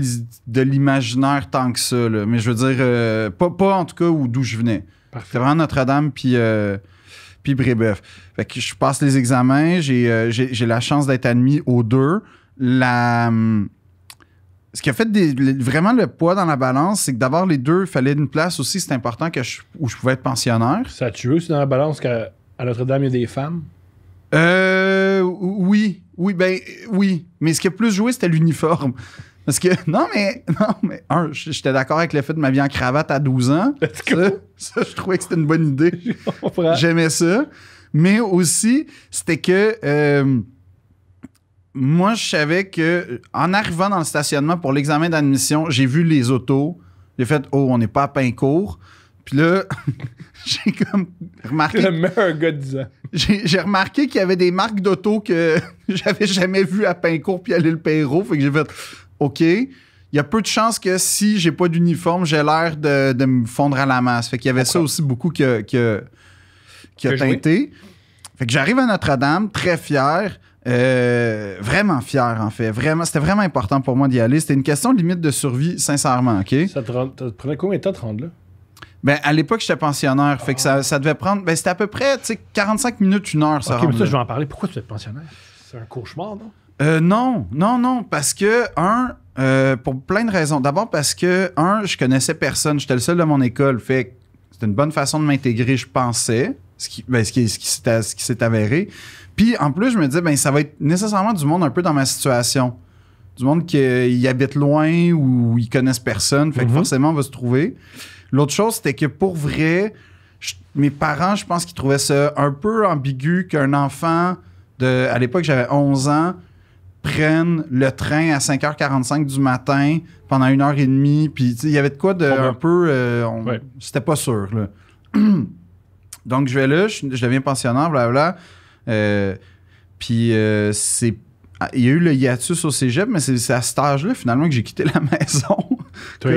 de l'imaginaire tant que ça, mais je veux dire, euh, pas, en tout cas d'où je venais. C'était vraiment Notre-Dame puis, euh, puis Brébeuf. que je passe les examens, j'ai la chance d'être admis aux deux. Hum, ce qui a fait vraiment le poids dans la balance, c'est que d'avoir les deux, il fallait une place aussi, c'est important que où je pouvais être pensionnaire. Ça a tué aussi dans la balance qu'à Notre-Dame, il y a des femmes? Euh, oui, oui, ben oui. Mais ce qui a plus joué, c'était l'uniforme. Parce que, non, mais, non, mais, un, j'étais d'accord avec le fait de m'habiller en cravate à 12 ans. Ça, je trouvais que c'était une bonne idée. [LAUGHS] J'aimais ça. Mais aussi, c'était que, euh, moi, je savais que, en arrivant dans le stationnement pour l'examen d'admission, j'ai vu les autos. J'ai fait, oh, on n'est pas à court. Puis là, [LAUGHS] j'ai comme remarqué. Le gars J'ai remarqué qu'il y avait des marques d'auto que [LAUGHS] j'avais jamais vues à Pincourt puis à l'île Perrault. Fait que j'ai fait OK. Il y a peu de chances que si j'ai pas d'uniforme, j'ai l'air de, me fondre à la masse. Fait qu'il y avait ça aussi beaucoup qui a, qui teinté. Fait que j'arrive à Notre-Dame, très fier. Euh, vraiment fier, en fait. Vraiment, c'était vraiment important pour moi d'y aller. C'était une question limite de survie, sincèrement, OK? Ça te, prenait combien de temps de te rendre là? Ben, à l'époque, j'étais pensionnaire. Fait que ça, devait prendre. Ben, c'était à peu près 45 minutes, une heure, ça. Ok, je vais en parler. Pourquoi tu es pensionnaire? C'est un cauchemar, non? Euh, non, non, non. Parce que, un, euh, pour plein de raisons. D'abord, parce que, un, je connaissais personne. J'étais le seul de mon école. Fait c'était une bonne façon de m'intégrer, je pensais. Ce qui, ben, qui, s'est avéré. Puis, en plus, je me disais, ben, ça va être nécessairement du monde un peu dans ma situation. Du monde qui euh, habite loin ou ils connaissent personne. Fait mhm. forcément, on va se trouver. L'autre chose, c'était que pour vrai, mes parents, je pense qu'ils trouvaient ça un peu ambigu qu'un enfant de. À l'époque, j'avais 11 ans prenne le train à 5h45 du matin pendant une heure et demie. Puis il y avait de quoi de un peu. Euh, c'était pas sûr. [CLEARS THROAT] Donc je vais là, je, deviens pensionnant, blablabla. Euh, puis euh, c'est. Ah, il y a eu le hiatus au cégep, mais c'est à cet âge-là, finalement, que j'ai quitté la [LAUGHS] maison. T'as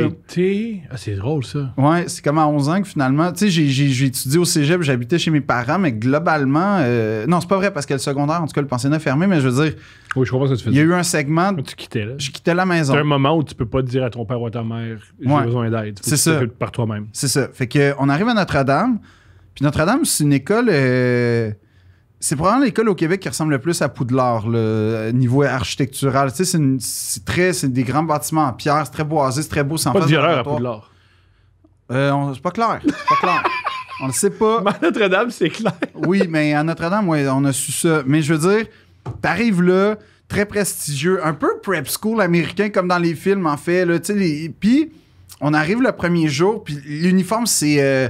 Ah, c'est drôle, ça. Ouais, c'est comme à 11 ans que finalement. Tu sais, j'ai étudié au cégep, j'habitais chez mes parents, mais globalement. Euh, non, c'est pas vrai parce qu'elle le secondaire, en tout cas, le pensionnat fermé, mais je veux dire. Oui, je crois ce que tu Il y a eu un segment. Tu quittais, là. Je quittais la maison. C'est un moment où tu peux pas dire à ton père ou à ta mère, j'ai besoin d'aide. C'est ça. Par toi-même. C'est ça. Fait que, on arrive à Notre-Dame. Puis Notre-Dame, c'est une école. Euh, c'est probablement l'école au Québec qui ressemble le plus à Poudlard, le euh, niveau architectural. Tu sais, c'est très, c'est des grands bâtiments en pierre, c'est très boisé, c'est très beau, sans pas de violeur à Poudlard. Euh, c'est pas clair, c'est pas clair. on le sait pas. [LAUGHS] Mais à Notre-Dame, c'est clair. oui, mais à Notre-Dame, ouais, on a su ça. Mais je veux dire, t'arrives là, très prestigieux, un peu prep school américain comme dans les films en fait. Là, puis on arrive le premier jour, puis l'uniforme c'est euh,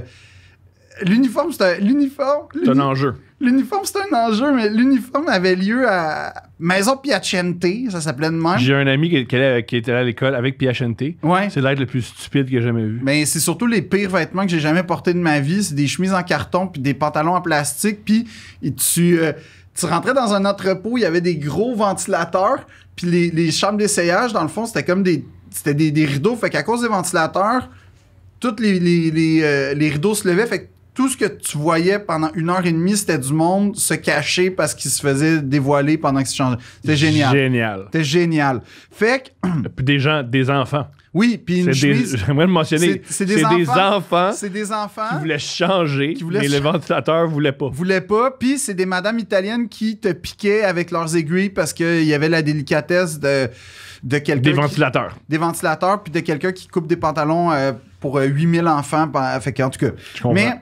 l'uniforme, c'est l'uniforme. un enjeu. L'uniforme, c'est un enjeu, mais l'uniforme avait lieu à Maison Piacente, ça s'appelait de même. J'ai un ami qui, était était à l'école avec Piacente. Ouais. C'est l'aide le plus stupide que j'ai jamais vu. Mais c'est surtout les pires vêtements que j'ai jamais portés de ma vie. C'est des chemises en carton, puis des pantalons en plastique, puis tu, euh, tu rentrais dans un entrepôt, il y avait des gros ventilateurs, puis les, chambres d'essayage, dans le fond, c'était comme des, c'était des, rideaux. Fait qu'à cause des ventilateurs, tous les, euh, les, rideaux se levaient. Fait tout ce que tu voyais pendant une heure et demie, c'était du monde se cacher parce qu'il se faisait dévoiler pendant que se changeait. C'était génial. Génial. C'était génial. Fait que. des gens, des enfants. Oui, puis une chemise. J'aimerais [LAUGHS] le mentionner. C'est des, enfants. C'est des enfants. Qui voulaient changer, qui voulaient mais le ventilateur pas. voulaient pas. Puis c'est des madames italiennes qui te piquaient avec leurs aiguilles parce qu'il y avait la délicatesse de, de quelqu'un. Des ventilateurs. des ventilateurs, puis de quelqu'un qui coupe des pantalons euh, pour 8000 euh, enfants. Ben, fait en tout cas. Mais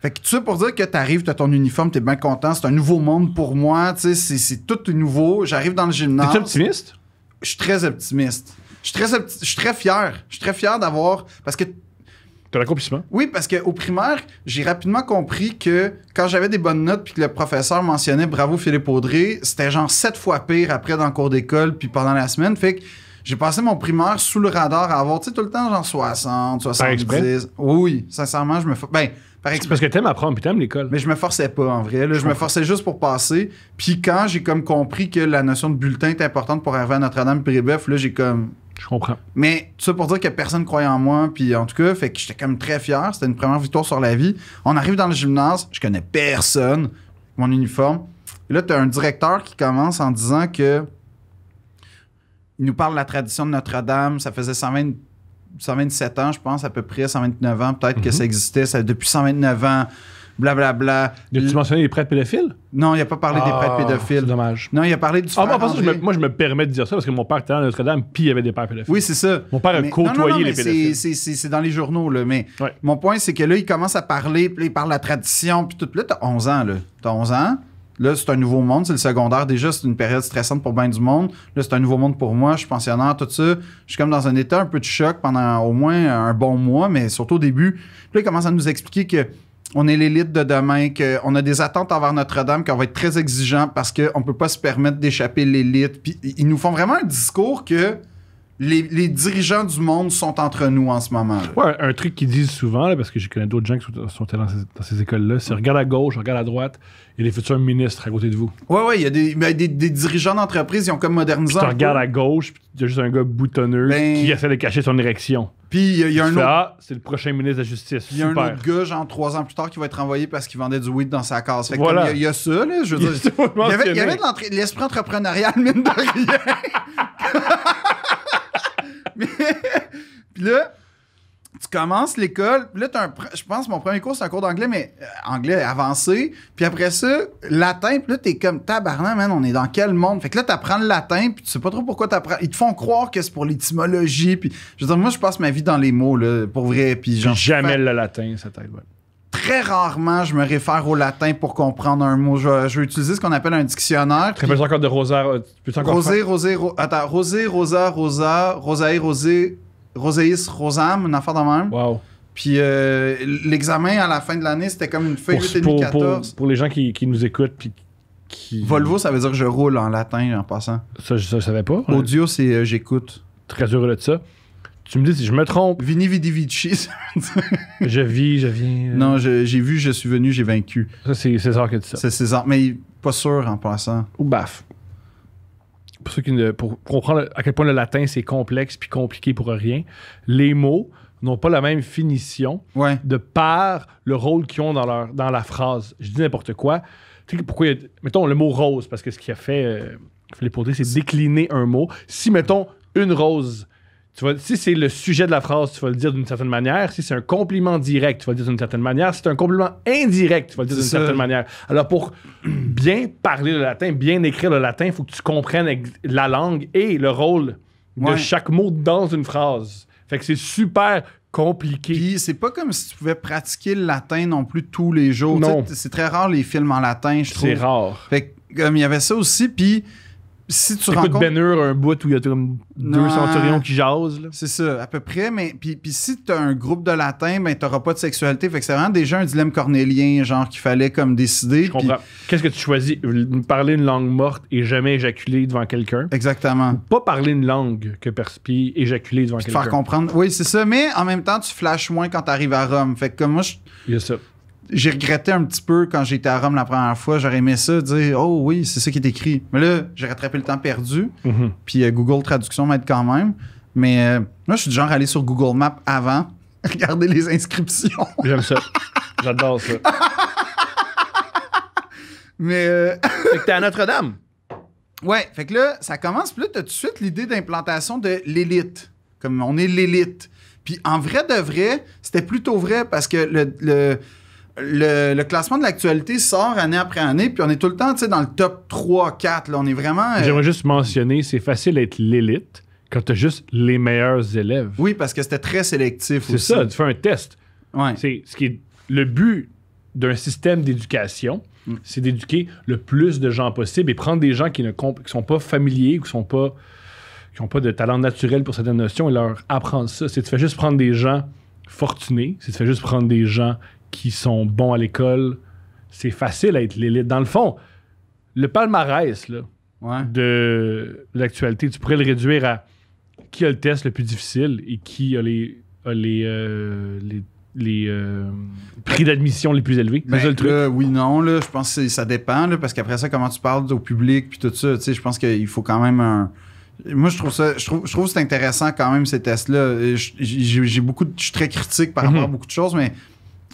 fait que tu ça pour dire que t'arrives, t'as ton uniforme, t'es bien content, c'est un nouveau monde pour moi, tu sais, c'est tout nouveau. J'arrive dans le gymnase. T'es optimiste? Je suis très optimiste. Je suis très, très, fier. Je suis très fier d'avoir. Parce que. T'as l'accomplissement? Oui, parce qu'au primaire, j'ai rapidement compris que quand j'avais des bonnes notes puis que le professeur mentionnait bravo Philippe Audrey, c'était genre sept fois pire après dans le cours d'école puis pendant la semaine. Fait que j'ai passé mon primaire sous le radar à avoir, tu sais, tout le temps genre 60, 70. Oui, sincèrement, je me fais. Ben, c'est parce que t'aimes apprendre, puis t'aimes l'école. Mais je me forçais pas, en vrai. je, me forçais juste pour passer. Puis quand j'ai comme compris que la notion de bulletin est importante pour arriver à Notre-Dame puis là, j'ai comme... Je comprends. Mais tout ça pour dire que personne croyait en moi, puis en tout cas, fait que j'étais comme très fier. C'était une première victoire sur la vie. On arrive dans le gymnase, je connais personne, mon uniforme. Et là, t'as un directeur qui commence en disant que... Il nous parle de la tradition de Notre-Dame, ça faisait 120 127 ans, je pense, à peu près, 129 ans, peut-être que mhm. ça existait. Ça, depuis 129 ans, blablabla. Bla, bla. tu mentionné les prêtres pédophiles? Non, il n'a pas parlé des prêtres ah, pédophiles. dommage. Non, il a parlé du ah, moi, je me, moi, je me permets de dire ça parce que mon père était à Notre-Dame, puis il y avait des pères pédophiles. Oui, c'est ça. Mon père a côtoyé non, non, les pédophiles. C'est dans les journaux, là. Mais mon point, c'est que là, il commence à parler, puis il parle de la tradition, puis tout. Là, t'as 11 ans, là. T'as 11 ans. Là, c'est un nouveau monde, c'est le secondaire. Déjà, c'est une période stressante pour bien du monde. Là, c'est un nouveau monde pour moi. Je suis pensionnaire, tout ça. Je suis comme dans un état un peu de choc pendant au moins un bon mois, mais surtout au début. Puis là, ils commence à nous expliquer que on est l'élite de demain, qu'on a des attentes envers Notre-Dame, qu'on va être très exigeant parce qu'on ne peut pas se permettre d'échapper l'élite. Puis ils nous font vraiment un discours que les, dirigeants du monde sont entre nous en ce moment. Ouais, un truc qu'ils disent souvent, parce que j'ai connu d'autres gens qui sont, dans ces, écoles-là, c'est regarde à gauche, regarde à droite, il y a des futurs ministres à côté de vous. Ouais, ouais, il y a des, ben, dirigeants d'entreprise, ils ont comme modernisé. Tu regardes à gauche, puis il y a juste un gars boutonneux ben, qui essaie de cacher son érection. Puis il y, a un autre. Ah, c'est le prochain ministre de la Justice. Il y a un autre gars, genre trois ans plus tard, qui va être envoyé parce qu'il vendait du weed dans sa case. il, y, a, ça, là. Je veux dire. Il y avait, l'esprit entrepreneurial, [LAUGHS] mine de rien. [LAUGHS] puis là, tu commences l'école, là, je pense mon premier cours, c'est un cours d'anglais, mais euh, anglais avancé. Puis après ça, latin, puis là, t'es comme tabarnak, man, on est dans quel monde? Fait que là, t'apprends le latin, puis tu sais pas trop pourquoi t'apprends. Ils te font croire que c'est pour l'étymologie, puis je veux dire, moi, je passe ma vie dans les mots, là, pour vrai. Puis jamais le latin, ça t'aide, ouais très rarement, je me réfère au latin pour comprendre un mot. Je, je vais utiliser ce qu'on appelle un dictionnaire. Tu peux encore de rosa. Euh, rosé, rosé, rosé, rosa, rosa, rosaï rosé, roséis, rosam, une affaire de même. Wow. Puis euh, l'examen à la fin de l'année, c'était comme une feuille de pour, pour, les gens qui, qui nous écoutent, puis qui... Volvo, ça veut dire je roule en latin en passant. Ça, je, savais pas. Audio, c'est euh, j'écoute. Très heureux de ça. Tu me dis si je me trompe. Vini Vidi Vici. [LAUGHS] Je vis, je viens. Non, j'ai vu, je suis venu, j'ai vaincu. Ça, c'est César que tu dit ça. C'est César. Mais pas sûr en passant. Ou baf. Pour, ceux qui pour comprendre à quel point le latin c'est complexe puis compliqué pour rien, les mots n'ont pas la même finition de par le rôle qu'ils ont dans, leur, dans la phrase. Je dis n'importe quoi. Tu sais pourquoi, mettons le mot rose, parce que ce qui a fait les euh, Philippe c'est décliner un mot. Si, mettons, une rose, si c'est le sujet de la phrase, tu vas le dire d'une certaine manière. Si c'est un compliment direct, tu vas le dire d'une certaine manière. Si c'est un compliment indirect, tu vas le dire d'une certaine manière. Alors, pour [CLEARS THROAT] bien parler le latin, bien écrire le latin, il faut que tu comprennes la langue et le rôle de chaque mot dans une phrase. Fait que c'est super compliqué. Puis c'est pas comme si tu pouvais pratiquer le latin non plus tous les jours. Non. C'est très rare les films en latin, je trouve. C'est rare. Fait que, comme il y avait ça aussi, puis si tu rencontres... Ben un bout où il y a deux centurions qui jasent. C'est ça, à peu près. Mais puis, puis si t'as un groupe de latin, ben t'auras pas de sexualité. Fait que c'est vraiment déjà un dilemme cornélien, genre qu'il fallait comme décider. Qu'est-ce que tu choisis Parler une langue morte et jamais éjaculer devant quelqu'un Exactement. pas parler une langue que perspire éjaculer devant quelqu'un. Faire comprendre. Oui, c'est ça. Mais en même temps, tu flashes moins quand tu arrives à Rome. Fait que moi, je. Il y a ça j'ai regretté un petit peu quand j'étais à Rome la première fois. J'aurais aimé ça, dire Oh oui, c'est ça qui est écrit. Mais là, j'ai rattrapé le temps perdu. Mhm. Puis euh, Google Traduction m'aide quand même. Mais euh, moi, je suis du genre aller sur Google Maps avant, [LAUGHS] regarder les inscriptions. J'aime ça. J'adore ça. Mais. Euh, [LAUGHS] fait que t'es à Notre-Dame. Ouais, fait que là, ça commence. Puis là, tout de suite l'idée d'implantation de l'élite. Comme on est l'élite. Puis en vrai de vrai, c'était plutôt vrai parce que le, le le, classement de l'actualité sort année après année, puis on est tout le temps dans le top 3, 4. Là, on est vraiment. Euh, J'aimerais juste mentionner, c'est facile d'être l'élite quand tu as juste les meilleurs élèves. Oui, parce que c'était très sélectif C'est ça, tu fais un test. Ouais. C'est ce qui est le but d'un système d'éducation, mm. c'est d'éduquer le plus de gens possible et prendre des gens qui ne sont pas familiers ou qui sont pas qui n'ont pas de talent naturel pour certaines notions et leur apprendre ça. C'est tu fais juste prendre des gens fortunés, c'est tu fais juste prendre des gens qui sont bons à l'école, c'est facile à être l'élite. Dans le fond, le palmarès là, de l'actualité, tu pourrais le réduire à qui a le test le plus difficile et qui a les, les, euh, euh, prix d'admission les plus élevés. Ben, le oui, non, je pense que ça dépend, parce qu'après ça, comment tu parles au public, puis tout ça, je pense qu'il faut quand même un... Moi, je trouve ça, je c'est intéressant quand même ces tests-là. Euh, j'ai beaucoup, je suis très critique par mm-hmm. rapport à beaucoup de choses, mais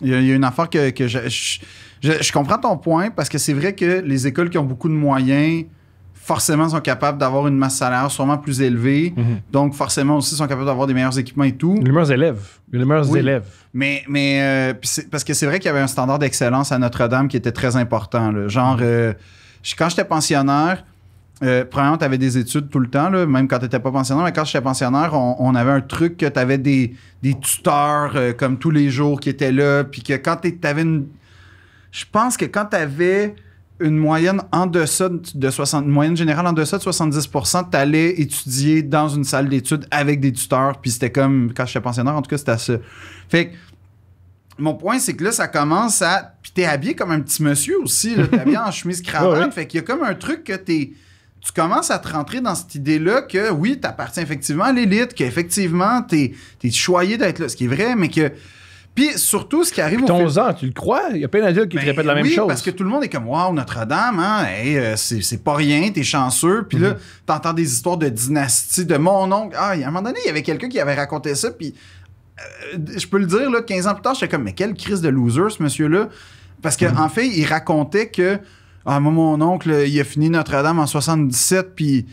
il y, a, une affaire que, je, comprends ton point parce que c'est vrai que les écoles qui ont beaucoup de moyens forcément sont capables d'avoir une masse salaire sûrement plus élevée. Mhm. Donc, forcément aussi sont capables d'avoir des meilleurs équipements et tout. Les meilleurs élèves. Les meilleurs élèves. Mais, mais euh, parce que c'est vrai qu'il y avait un standard d'excellence à Notre-Dame qui était très important. Genre, mhm. euh, quand j'étais pensionnaire, euh, premièrement, tu avais des études tout le temps, même quand tu n'étais pas pensionnaire. Mais quand j'étais pensionnaire, on, avait un truc que tu avais des, tuteurs euh, comme tous les jours qui étaient là. Puis que quand tu avais une. Je pense que quand tu avais une moyenne en deçà de 60, moyenne générale en deçà de 70 tu allais étudier dans une salle d'études avec des tuteurs. Puis c'était comme quand j'étais pensionnaire, en tout cas, c'était ça. Fait que mon point, c'est que là, ça commence à. Puis t'es habillé comme un petit monsieur aussi. Là, t'es habillé en [LAUGHS] chemise cravate. Fait qu'il y a comme un truc que t'es tu commences à te rentrer dans cette idée-là que oui, tu appartiens effectivement à l'élite, qu'effectivement, tu es, choyé d'être là, ce qui est vrai, mais que. Puis surtout, ce qui arrive au. ans, tu le crois? Il y a plein d'adultes qui te ben répètent la même chose. Parce que tout le monde est comme, waouh, Notre-Dame, hein, euh, c'est pas rien, t'es chanceux. Puis là, mhm. t'entends des histoires de dynastie, de mon oncle. Ah, à un moment donné, il y avait quelqu'un qui avait raconté ça, puis euh, je peux le dire, là, 15 ans plus tard, j'étais comme, mais quelle crise de loser, ce monsieur-là. Parce qu'en mhm. fait, il racontait que ah, moi, mon oncle, il a fini Notre-Dame en 77, puis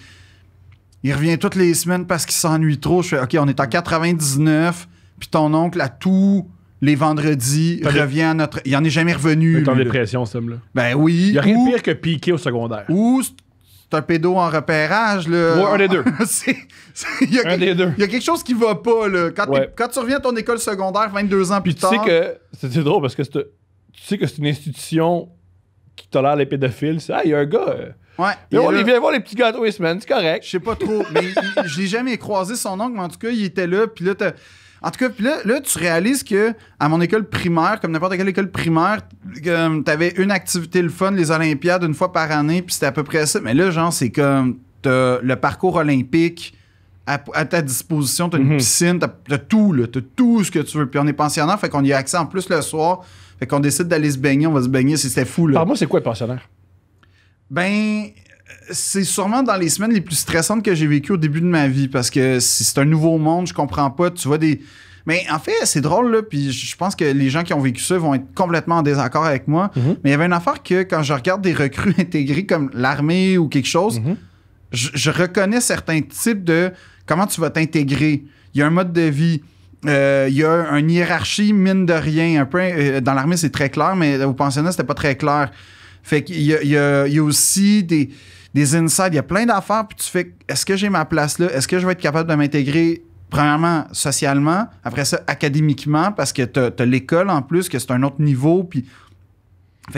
il revient toutes les semaines parce qu'il s'ennuie trop. Je fais, OK, on est en 99, puis ton oncle, à tous les vendredis, revient à notre. Il n'en est jamais revenu. Il est en dépression, ce là Ben oui. Il n'y a rien de pire que piquer au secondaire. Ou c'est un pédo en repérage. Là. deux. un des [LAUGHS] deux. Il y, a quelque chose qui va pas. Là. Quand, tu reviens à ton école secondaire 22 ans plus tard. Tu sais que. C'est drôle parce que tu sais que c'est une institution qui tolère les pédophiles. C'est, ah, il y a un gars. Euh, ouais. il voir les petits gars les c'est correct. Je sais pas trop, mais je l'ai jamais croisé son oncle, mais en tout cas, il était là. Puis là, en tout cas, puis là, là, tu réalises que à mon école primaire, comme n'importe quelle école primaire, tu avais une activité le fun, les Olympiades, une fois par année, puis c'était à peu près ça. Mais là, genre, c'est comme t'as le parcours olympique à, ta disposition, t'as une mhm. piscine, t'as as tout, là, t'as tout ce que tu veux. Puis on est pensionnaire, fait qu'on y a accès en plus le soir. Fait qu'on décide d'aller se baigner, on va se baigner, c'était fou. Là. Par moi, c'est quoi le pensionnaire? Ben, c'est sûrement dans les semaines les plus stressantes que j'ai vécues au début de ma vie parce que c'est un nouveau monde, je comprends pas. Tu vois des. Mais en fait, c'est drôle, là, puis je pense que les gens qui ont vécu ça vont être complètement en désaccord avec moi. Mhm. Mais il y avait une affaire que quand je regarde des recrues [LAUGHS] intégrées comme l'armée ou quelque chose, mhm. je, je reconnais certains types de comment tu vas t'intégrer. Il y a un mode de vie euh, il y a une hiérarchie, mine de rien. Un euh, dans l'armée, c'est très clair, mais au pensionnat, c'était pas très clair. Fait qu'il y, y, a, aussi des, des insides, il y a plein d'affaires, puis tu fais est-ce que j'ai ma place là Est-ce que je vais être capable de m'intégrer Premièrement, socialement, après ça, académiquement, parce que t'as l'école en plus, que c'est un autre niveau, puis.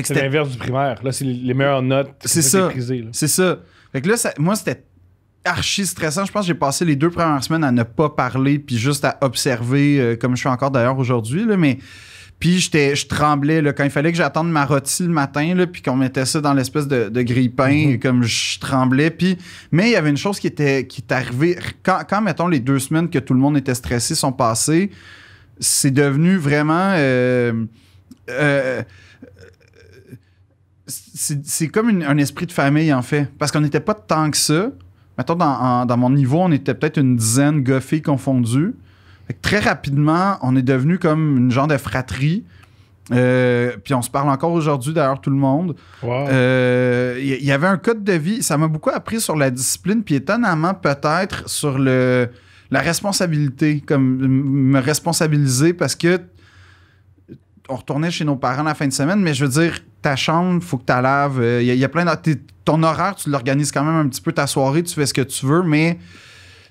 C'est l'inverse du primaire. Là, c'est les meilleures notes. C'est ça. C'est ça. Fait que là, ça, moi, c'était archi stressant. Je pense que j'ai passé les deux premières semaines à ne pas parler, puis juste à observer, euh, comme je suis encore d'ailleurs aujourd'hui. Mais puis j'étais, je tremblais là, quand il fallait que j'attende ma rôtie le matin, là, puis qu'on mettait ça dans l'espèce de, de grille-pain, mhm. comme je tremblais. Puis, mais il y avait une chose qui était qui est arrivée quand, quand, mettons les deux semaines que tout le monde était stressé sont passées, c'est devenu vraiment euh, euh, c'est, comme un esprit de famille en fait, parce qu'on n'était pas tant que ça mettons, dans, mon niveau, on était peut-être une dizaine goffés confondus. très rapidement, on est devenu comme une genre de fratrie. Euh, puis on se parle encore aujourd'hui, d'ailleurs, tout le monde. Il euh, y, avait un code de vie. Ça m'a beaucoup appris sur la discipline, puis étonnamment, peut-être, sur le, la responsabilité, comme me responsabiliser parce que on retournait chez nos parents la fin de semaine, mais je veux dire, ta chambre, faut que tu laves. Il euh, y, a plein de, Ton horaire, tu l'organises quand même un petit peu. Ta soirée, tu fais ce que tu veux, mais.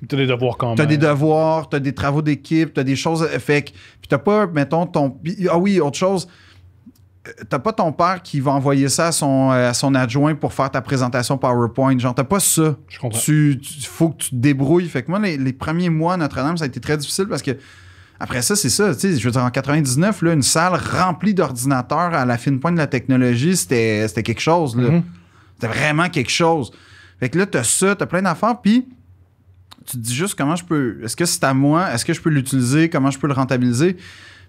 T'as des devoirs quand même. T'as des devoirs, t'as des travaux d'équipe, t'as des choses. Euh, fait que. Puis t'as pas, mettons, ton. Ah oui, autre chose. Euh, t'as pas ton père qui va envoyer ça à son, à son adjoint pour faire ta présentation PowerPoint. Genre, t'as pas ça. Je comprends. Tu, faut que tu te débrouilles. Fait que moi, les, les premiers mois à Notre-Dame, ça a été très difficile parce que après ça, c'est ça. je veux dire, en 99, là, une salle remplie d'ordinateurs à la fine pointe de la technologie, c'était quelque chose. Mm-hmm. C'était vraiment quelque chose. Fait que là, t'as ça, t'as plein d'affaires, puis tu te dis juste comment je peux. Est-ce que c'est à moi? Est-ce que je peux l'utiliser? Comment je peux le rentabiliser?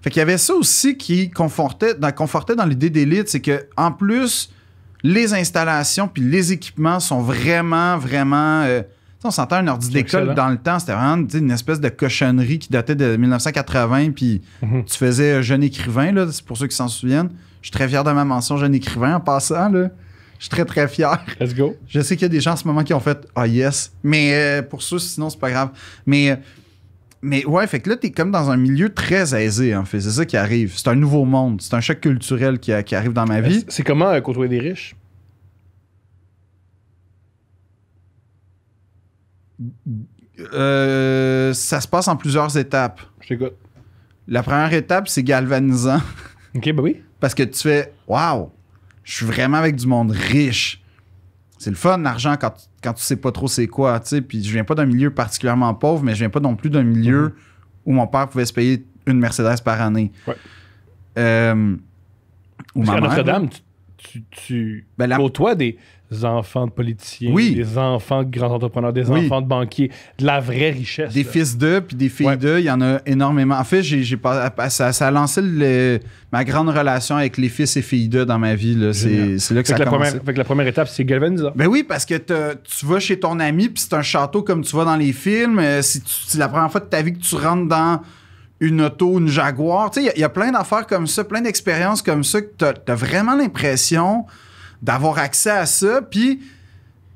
Fait qu'il y avait ça aussi qui confortait dans, confortait dans l'idée d'élite, c'est que en plus, les installations puis les équipements sont vraiment, vraiment. Euh, on s'entend un ordi d'école dans le temps, c'était vraiment une espèce de cochonnerie qui datait de 1980, puis mhm. tu faisais euh, jeune écrivain, là, c'est pour ceux qui s'en souviennent. Je suis très fier de ma mention jeune écrivain en passant, là. Je suis très, très fier. Let's go. Je sais qu'il y a des gens en ce moment qui ont fait Ah, yes. Mais euh, pour ceux, sinon, c'est pas grave. Mais, euh, mais ouais, fait que là, t'es comme dans un milieu très aisé, en fait. C'est ça qui arrive. C'est un nouveau monde. C'est un choc culturel qui, arrive dans ma vie. C'est comment côtoyer des riches? Euh, ça se passe en plusieurs étapes. Je t'écoute. La première étape, c'est galvanisant. OK, bah oui. Parce que tu fais Waouh, je suis vraiment avec du monde riche. C'est le fun, l'argent, quand, quand tu sais pas trop c'est quoi. Tu puis je viens pas d'un milieu particulièrement pauvre, mais je viens pas non plus d'un milieu mhm. où mon père pouvait se payer une Mercedes par année. Ouais. Euh, ou ma Notre-Dame, tu, tu, tu ben, des enfants de politiciens, des enfants de grands entrepreneurs, des enfants de banquiers, de la vraie richesse. Des fils d'eux, puis des filles d'eux, il y en a énormément. En fait, j'ai, ça, ça, a lancé ma grande relation avec les fils et filles d'eux dans ma vie. C'est, là que ça a la Première, la première étape, c'est Galvaniza. Ben oui, parce que tu vas chez ton ami, puis c'est un château comme tu vois dans les films. Euh, c'est la première fois de ta vie que tu rentres dans une auto, une Jaguar. il y, a plein d'affaires comme ça, plein d'expériences comme ça que tu as vraiment l'impression d'avoir accès à ça, puis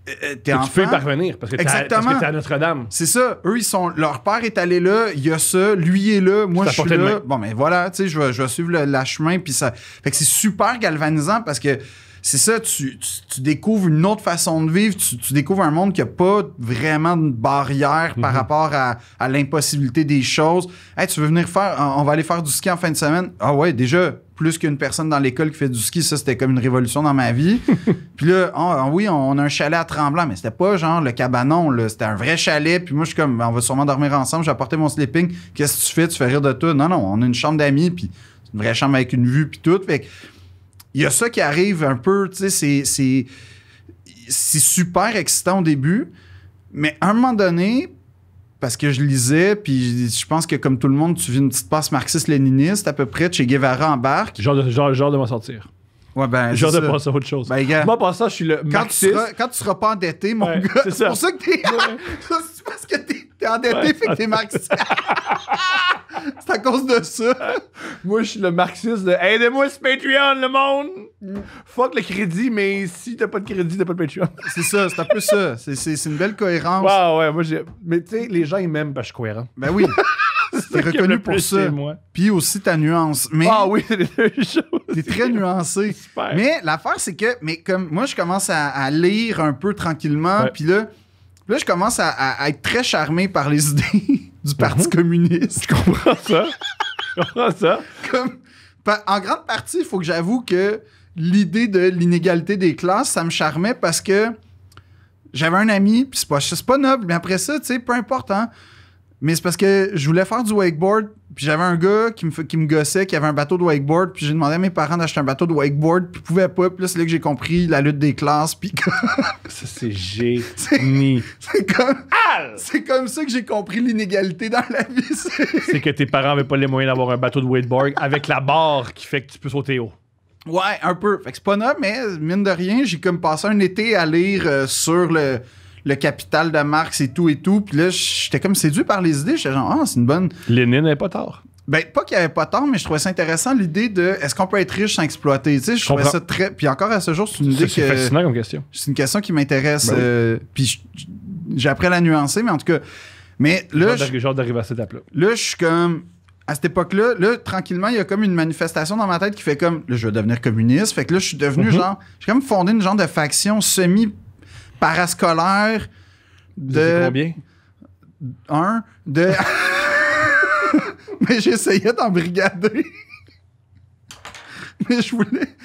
euh, euh, t'es enfant. Tu peux y parvenir parce que t'es à, à Notre-Dame. C'est ça. Eux, ils sont. Leur père est allé là, il y a ça, lui est là, moi je suis là. Bon, mais voilà, tu sais, je vais, suivre le, la chemin, puis ça. Fait que c'est super galvanisant parce que c'est ça, tu, découvres une autre façon de vivre, tu, découvres un monde qui n'a pas vraiment de barrière par mhm. rapport à, à l'impossibilité des choses. Hey, tu veux venir faire, on va aller faire du ski en fin de semaine? Ah ouais, déjà, plus qu'une personne dans l'école qui fait du ski. Ça, c'était comme une révolution dans ma vie. [LAUGHS] puis là, ah oui, on a un chalet à Tremblant, mais c'était pas genre le cabanon, C'était un vrai chalet. Puis moi, je suis comme, ben, on va sûrement dormir ensemble. J'ai apporté mon sleeping. Qu'est-ce que tu fais? Tu fais rire de tout. Non, non, on a une chambre d'amis, puis une vraie chambre avec une vue, puis tout. Fait il y a ça qui arrive un peu, tu sais, c'est super excitant au début. Mais à un moment donné, parce que je lisais, puis je pense que comme tout le monde, tu vis une petite passe marxiste-léniniste à peu près, chez Guevara en Genre genre, genre de m'en sortir. Ouais, ben, genre de ça. à autre chose. Ben, Moi, par ça, je suis le quand Tu seras, quand tu seras pas endetté, mon gars, c'est pour ça que t'es. [LAUGHS] c'est parce que t'es T'es endetté, ouais. fait que t'es marxiste. [LAUGHS] [LAUGHS] c'est à cause de ça. Moi, je suis le marxiste de Aidez-moi ce Patreon, le monde! Mm. Fuck le crédit, mais si t'as pas de crédit, t'as pas de Patreon. [LAUGHS] c'est ça, c'est un peu ça. C'est une belle cohérence. Ouais, ouais, moi, j'ai. Mais tu sais, les gens, ils m'aiment parce que je suis cohérent. Ben oui. T'es reconnu pour ça. Puis aussi ta nuance. Mais ah oui, c'est deux choses. T'es très nuancé. Super. Mais l'affaire, c'est que mais comme moi, je commence à, à lire un peu tranquillement. Puis là, Là, je commence à, être très charmé par les [LAUGHS] idées du Parti mhm. communiste. Tu comprends ça. Tu comprends ça. en grande partie, il faut que j'avoue que l'idée de l'inégalité des classes, ça me charmait parce que j'avais un ami, puis c'est pas, pas noble, mais après ça, tu sais, peu importe, hein. mais c'est parce que je voulais faire du wakeboard, puis j'avais un gars qui me, qui me gossait, qui avait un bateau de wakeboard. Puis j'ai demandé à mes parents d'acheter un bateau de wakeboard. Puis ils pouvaient pas. Puis là, c'est là que j'ai compris la lutte des classes. Puis [LAUGHS] ça, c'est génie. C'est comme, c'est comme ça que j'ai compris l'inégalité dans la vie. [LAUGHS] C'est que tes parents avaient pas les moyens d'avoir un bateau de wakeboard avec la barre qui fait que tu peux sauter haut. Ouais, un peu. Fait que c'est pas noble, mais mine de rien, j'ai comme passé un été à lire euh, sur le le capital de Marx et tout et tout. Puis là, j'étais comme séduit par les idées. J'étais genre, ah, oh, c'est une bonne. Lénine n'avait pas tort. Ben, pas qu'il n'y avait pas tort, mais je trouvais ça intéressant l'idée de est-ce qu'on peut être riche sans exploiter? Tu sais, je, trouvais ça très. Puis encore à ce jour, c'est une idée que. C'est fascinant comme question. C'est une question qui m'intéresse. Ben euh, puis j'ai appris à la nuancer, mais en tout cas. Mais là. Genre d'arriver à cette étape-là. je suis comme à cette époque-là, là, tranquillement, il y a comme une manifestation dans ma tête qui fait comme, là, je vais devenir communiste. Fait que là, je suis devenu mm-hmm. genre, j'ai comme fondé une genre de faction semi parascolaire de. combien? Un, de. [LAUGHS] Mais j'essayais d'embrigader. Mais je voulais.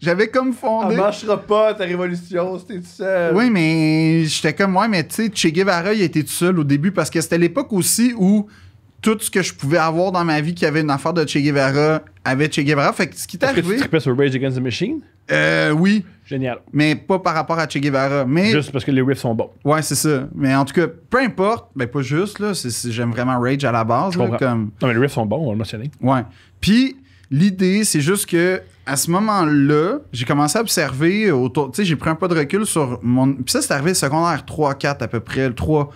J'avais comme fondé. Ça ah, marchera pas ta révolution, c'était tout seul. Oui, mais j'étais comme, ouais, mais tu sais, Che Guevara, il était tout seul au début parce que c'était l'époque aussi où tout ce que je pouvais avoir dans ma vie qui avait une affaire de Che Guevara avait Che Guevara. Fait ce qui t'est arrivé. Que tu trippais sur Rage Against the Machine? Euh, oui. Génial. Mais pas par rapport à Che Guevara. Mais... Juste parce que les riffs sont bons. Ouais, c'est ça. Mais en tout cas, peu importe, ben pas juste, là. j'aime vraiment Rage à la base. Non, mais les riffs sont bons, on va le mentionner. Ouais. Puis, l'idée, c'est juste que à ce moment-là, j'ai commencé à observer autour. Tu sais, j'ai pris un peu de recul sur mon. Puis ça, c'est arrivé secondaire 3-4 à peu près, le 3.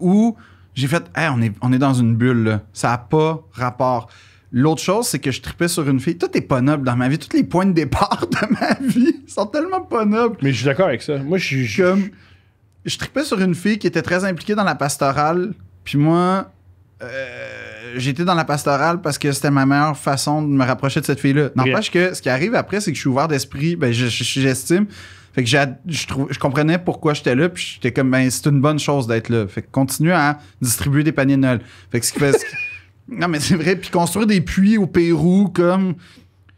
Où j'ai fait, on, est, on est dans une bulle, là. ça n'a pas rapport. L'autre chose, c'est que je tripais sur une fille. Tout est pas noble dans ma vie. Tous les points de départ de ma [LAUGHS] vie sont tellement pas nobles. Mais je suis d'accord avec ça. Moi, je suis. Je... Je tripais sur une fille qui était très impliquée dans la pastorale. Puis moi, euh, j'étais dans la pastorale parce que c'était ma meilleure façon de me rapprocher de cette fille-là. N'empêche que ce qui arrive après, c'est que je suis ouvert d'esprit. Ben, j'estime. Je, fait que je, je comprenais pourquoi j'étais là, puis j'étais comme, ben, c'est une bonne chose d'être là. Fait que continue à distribuer des paniers de Fait que ce qui fait. [LAUGHS] non, mais c'est vrai, puis construire des puits au Pérou, comme.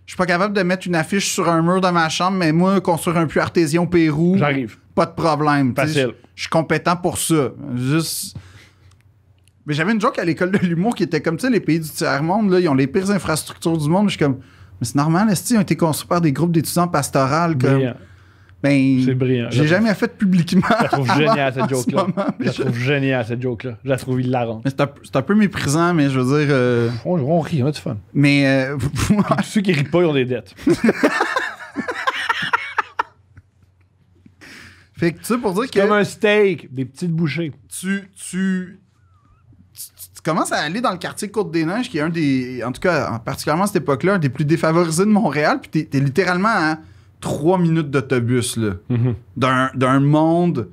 Je suis pas capable de mettre une affiche sur un mur dans ma chambre, mais moi, construire un puits artésien au Pérou. J'arrive. Pas de problème. Facile. Je suis compétent pour ça. Juste. Mais j'avais une joke à l'école de l'humour qui était comme, ça, les pays du tiers-monde, là, ils ont les pires infrastructures du monde. Je suis comme, mais c'est normal, est ils ont été construits par des groupes d'étudiants pastorales. Comme, ben, c'est brillant. J'ai jamais fait publiquement. Je la trouve [LAUGHS] génial cette joke-là. Je la trouve génial cette joke-là. Je la trouve hilarante. C'est un, peu méprisant, mais je veux dire. Euh, on, rit, on a du fun. Mais. Euh... ceux qui rient pas, ils ont des dettes. [LAUGHS] fait que tu sais, pour dire que. Comme un steak, des petites bouchées. Tu. tu commences à aller dans le quartier Côte-des-Neiges, qui est un des, en tout cas, particulièrement à cette époque-là, un des plus défavorisés de Montréal, puis t'es, es littéralement trois minutes d'autobus, là, mhm. d'un monde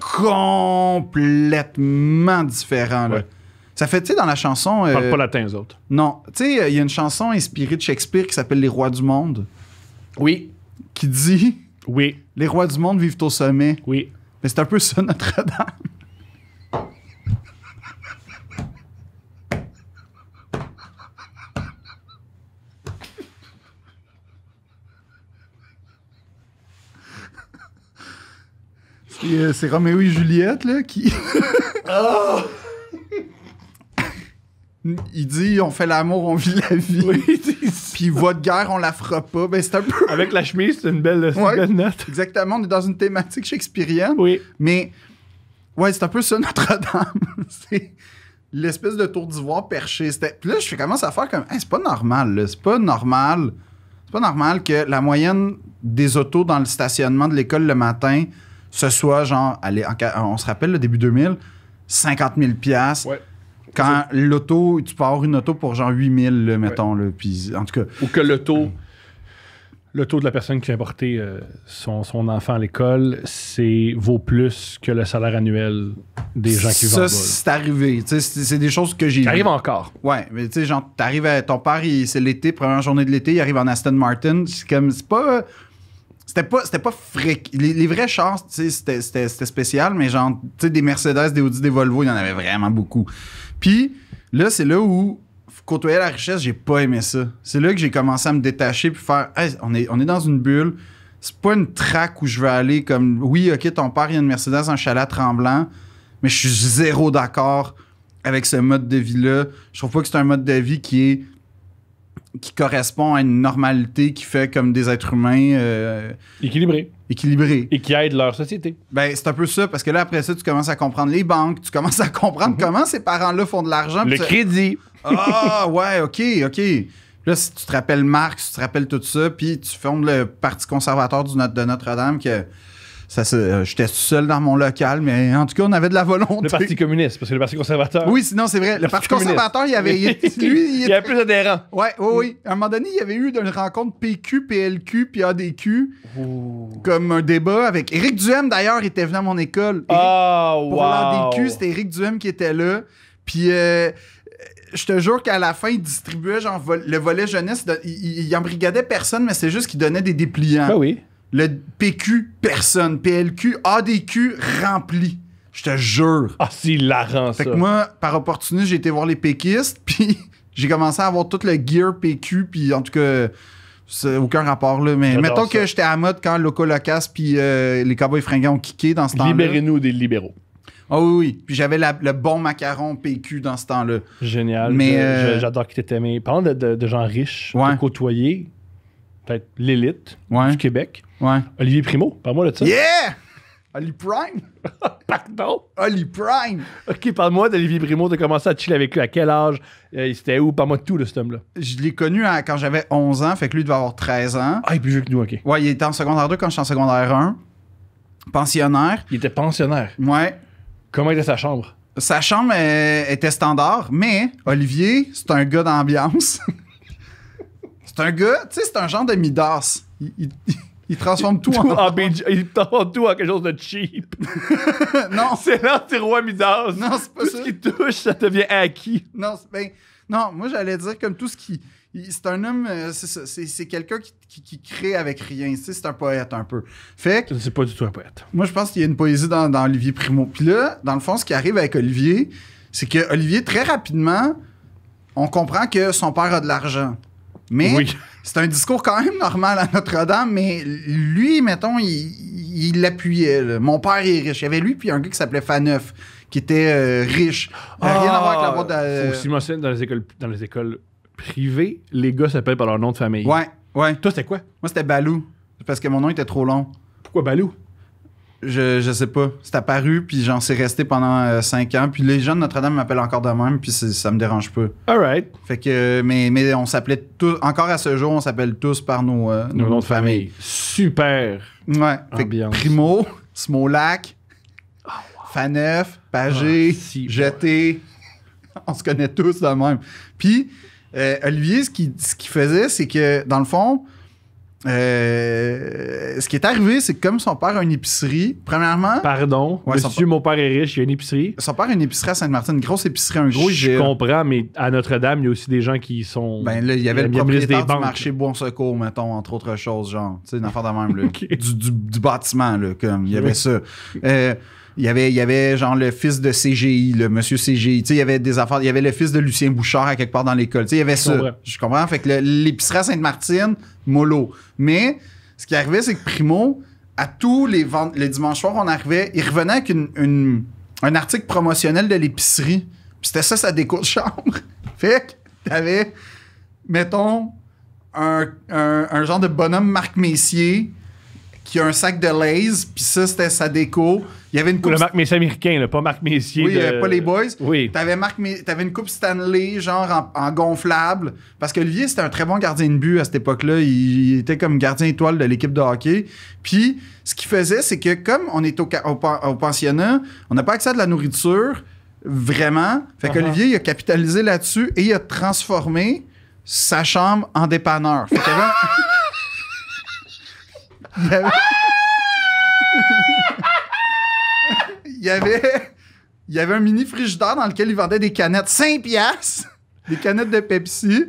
complètement différent, là. Ça fait, tu sais, dans la chanson. parle pas euh, latin, eux autres. Non. Tu sais, il y a une chanson inspirée de Shakespeare qui s'appelle Les Rois du Monde. Oui. Qui dit. Oui. Les rois du monde vivent au sommet. Oui. Mais c'est un peu ça, Notre-Dame. Euh, c'est Roméo et Juliette, là, qui. [LAUGHS] Ah! Il dit on fait l'amour, on vit la vie. Puis votre de guerre, on la fera pas. Ben, c'est un peu. [LAUGHS] Avec la chemise, c'est une belle, note. Exactement, on est dans une thématique shakespearienne. Oui. Mais ouais, c'est un peu ça Notre-Dame. [LAUGHS] c'est l'espèce de tour d'ivoire perché. Puis là, je commence à faire comme c'est pas normal, là. C'est pas normal. C'est pas normal que la moyenne des autos dans le stationnement de l'école le matin, ce soit genre, on se rappelle le début 2000, 50 000 pièces. Quand l'auto, tu pars une auto pour genre 8 000, mettons, en tout cas. Ou que l'auto. taux Le taux de la personne qui a porté euh, son, enfant à l'école, c'est vaut plus que le salaire annuel des gens qui vendent. Ça, c'est arrivé. C'est des choses que j'ai. T'arrives encore. Ouais, mais tu sais, genre, t'arrives à ton père, c'est l'été, première journée de l'été, il arrive en Aston Martin. C'est comme, pas c'était pas c'était fric les, vrais chars c'était spécial mais genre tu sais des Mercedes des Audi des Volvo il y en avait vraiment beaucoup puis là c'est là où côtoyer la richesse j'ai pas aimé ça c'est là que j'ai commencé à me détacher puis faire on est on est dans une bulle c'est pas une traque où je veux aller comme oui ok ton père il y a une Mercedes un chalet tremblant mais je suis zéro d'accord avec ce mode de vie là je trouve pas que c'est un mode de vie qui est qui correspond à une normalité qui fait comme des êtres humains. Euh, équilibrés. Équilibrés. Et qui aident leur société. Ben, c'est un peu ça, parce que là, après ça, tu commences à comprendre les banques, tu commences à comprendre mhm. comment ces parents-là font de l'argent. Le crédit. Ah, [LAUGHS] ouais, OK, OK. Là, si tu te rappelles Marx, tu te rappelles tout ça, puis tu fondes le Parti conservateur de Notre-Dame que. Ça, euh, j'étais seul dans mon local, mais en tout cas, on avait de la volonté. Le Parti communiste, parce que le Parti conservateur. Oui, sinon, c'est vrai. Le, Parti, conservateur, il y avait. [LAUGHS] il, y avait plus d'adhérents. Oui, oui, oui. À un moment donné, il y avait eu une rencontre PQ, PLQ, puis ADQ, comme un débat avec. Éric Duhem, d'ailleurs, était venu à mon école. oh, wow. Pour l'ADQ, c'était Éric Duhem qui était là. Puis. Euh, je te jure qu'à la fin, il distribuait genre, le volet jeunesse. il, il, embrigadait personne, mais c'est juste qu'il donnait des dépliants. Ben oui. Le PQ, personne. PLQ, ADQ, rempli. Je te jure. Ah, c'est hilarant, ça. Fait que moi, par opportunité, j'ai été voir les péquistes, [LAUGHS] puis j'ai commencé à avoir tout le gear PQ, puis en tout cas, aucun rapport, là. Mais mettons que j'étais à mode quand Loco Locas puis euh, les cowboys fringants ont kické dans ce temps-là. Libérez-nous des libéraux. Ah oui, oui. Puis j'avais le bon macaron PQ dans ce temps-là. Génial. Mais euh, J'adore que était aimé. Parlant de, de, gens riches, de côtoyés, peut-être l'élite du Québec. Ouais. Olivier Primo, parle-moi de ça. Yeah! Oli Prime? [LAUGHS] Pardon? Oli Prime! Ok, parle-moi d'Olivier Primo. de commencer à chiller avec lui à quel âge? Euh, il C'était où? Parle-moi de tout le ce là Je l'ai connu hein, quand j'avais 11 ans, fait que lui devait avoir 13 ans. Ah, il est plus vieux que nous, ok. Ouais, il était en secondaire 2 quand je suis en secondaire 1. Pensionnaire. Il était pensionnaire? Ouais. Comment était sa chambre? Sa chambre euh, était standard, mais Olivier, c'est un gars d'ambiance. [LAUGHS] c'est un gars, tu sais, c'est un genre de Midas. il, il transforme tout, en... Il transforme tout en quelque chose de cheap. [LAUGHS] non. [LAUGHS] C'est l'anti-roi Midas. Non, c'est pas tout ce qui touche, ça devient acquis. Non, ben, non moi, j'allais dire comme tout ce qui... C'est un homme, euh, c'est quelqu'un qui, crée avec rien. C'est un poète un peu. Fait que. C'est pas du tout un poète. Moi, je pense qu'il y a une poésie dans, Olivier Primo. Puis là, dans le fond, ce qui arrive avec Olivier, c'est que Olivier, très rapidement, on comprend que son père a de l'argent. Mais oui c'est un discours quand même normal à Notre-Dame, mais lui, mettons, il l'appuyait. Mon père est riche. Il y avait lui, puis un gars qui s'appelait Faneuf, qui était euh, riche. Euh, rien à ah, voir avec la boîte de. Faut aussi dans les écoles, dans les écoles privées, les gars s'appellent par leur nom de famille. Ouais, ouais. Toi, c'était quoi? Moi, c'était Balou, parce que mon nom était trop long. Pourquoi Balou? Je, sais pas. C'est apparu, puis j'en suis resté pendant euh, cinq ans. Puis les gens de Notre-Dame m'appellent encore de même, puis ça me dérange pas. All right. Fait que, mais, mais on s'appelait tous, encore à ce jour, on s'appelle tous par nos, euh, noms de famille. Super. Ouais. Fait que Primo, Smolac, Fanef, Faneuf, Pagé, ah, Jeté. On se connaît tous de même. Puis, euh, Olivier, ce qu'il faisait, c'est que, dans le fond, euh, ce qui est arrivé, c'est que comme son père a une épicerie, premièrement. Pardon, monsieur, mon père est riche, il a une épicerie. Son père a une épicerie à Sainte-Martine, une grosse épicerie, un gros Je comprends, mais à Notre-Dame, il y a aussi des gens qui sont. Ben là, il y avait le propriétaire du marché Bon Secours, mettons, entre autres choses, genre, tu sais, une affaire de même, [LAUGHS] du, bâtiment, là, comme, il y avait ça. Euh, il y avait, il y avait genre le fils de CGI, le monsieur CGI. il y avait des affaires. Il y avait le fils de Lucien Bouchard à quelque part dans l'école. il y avait ça. Je comprends. Fait que l'épicerie Sainte-Martine, mollo. Mais ce qui arrivait, c'est que Primo, à tous les, les dimanches soirs, on arrivait, il revenait avec un article promotionnel de l'épicerie. c'était ça, sa déco de chambre. [LAUGHS] fait que t'avais, mettons, un, un genre de bonhomme Marc Messier qui a un sac de Lays, puis ça, c'était sa déco. Il y avait une coupe. Le Marc Messier américain, pas Marc Messier. Oui, avait pas les boys. Oui. T'avais, une coupe Stanley, genre en, gonflable. Parce que Olivier, c'était un très bon gardien de but à cette époque-là. Il, était comme gardien étoile de l'équipe de hockey. Puis, ce qu'il faisait, c'est que comme on est au, pensionnat, on n'a pas accès à de la nourriture, vraiment. Fait que uh-huh. Olivier qu'Olivier, il a capitalisé là-dessus et il a transformé sa chambre en dépanneur. Fait [LAUGHS] Ah il y avait. il, y avait... un mini frigidaire dans lequel il vendait des canettes 5 piastres, des canettes de Pepsi.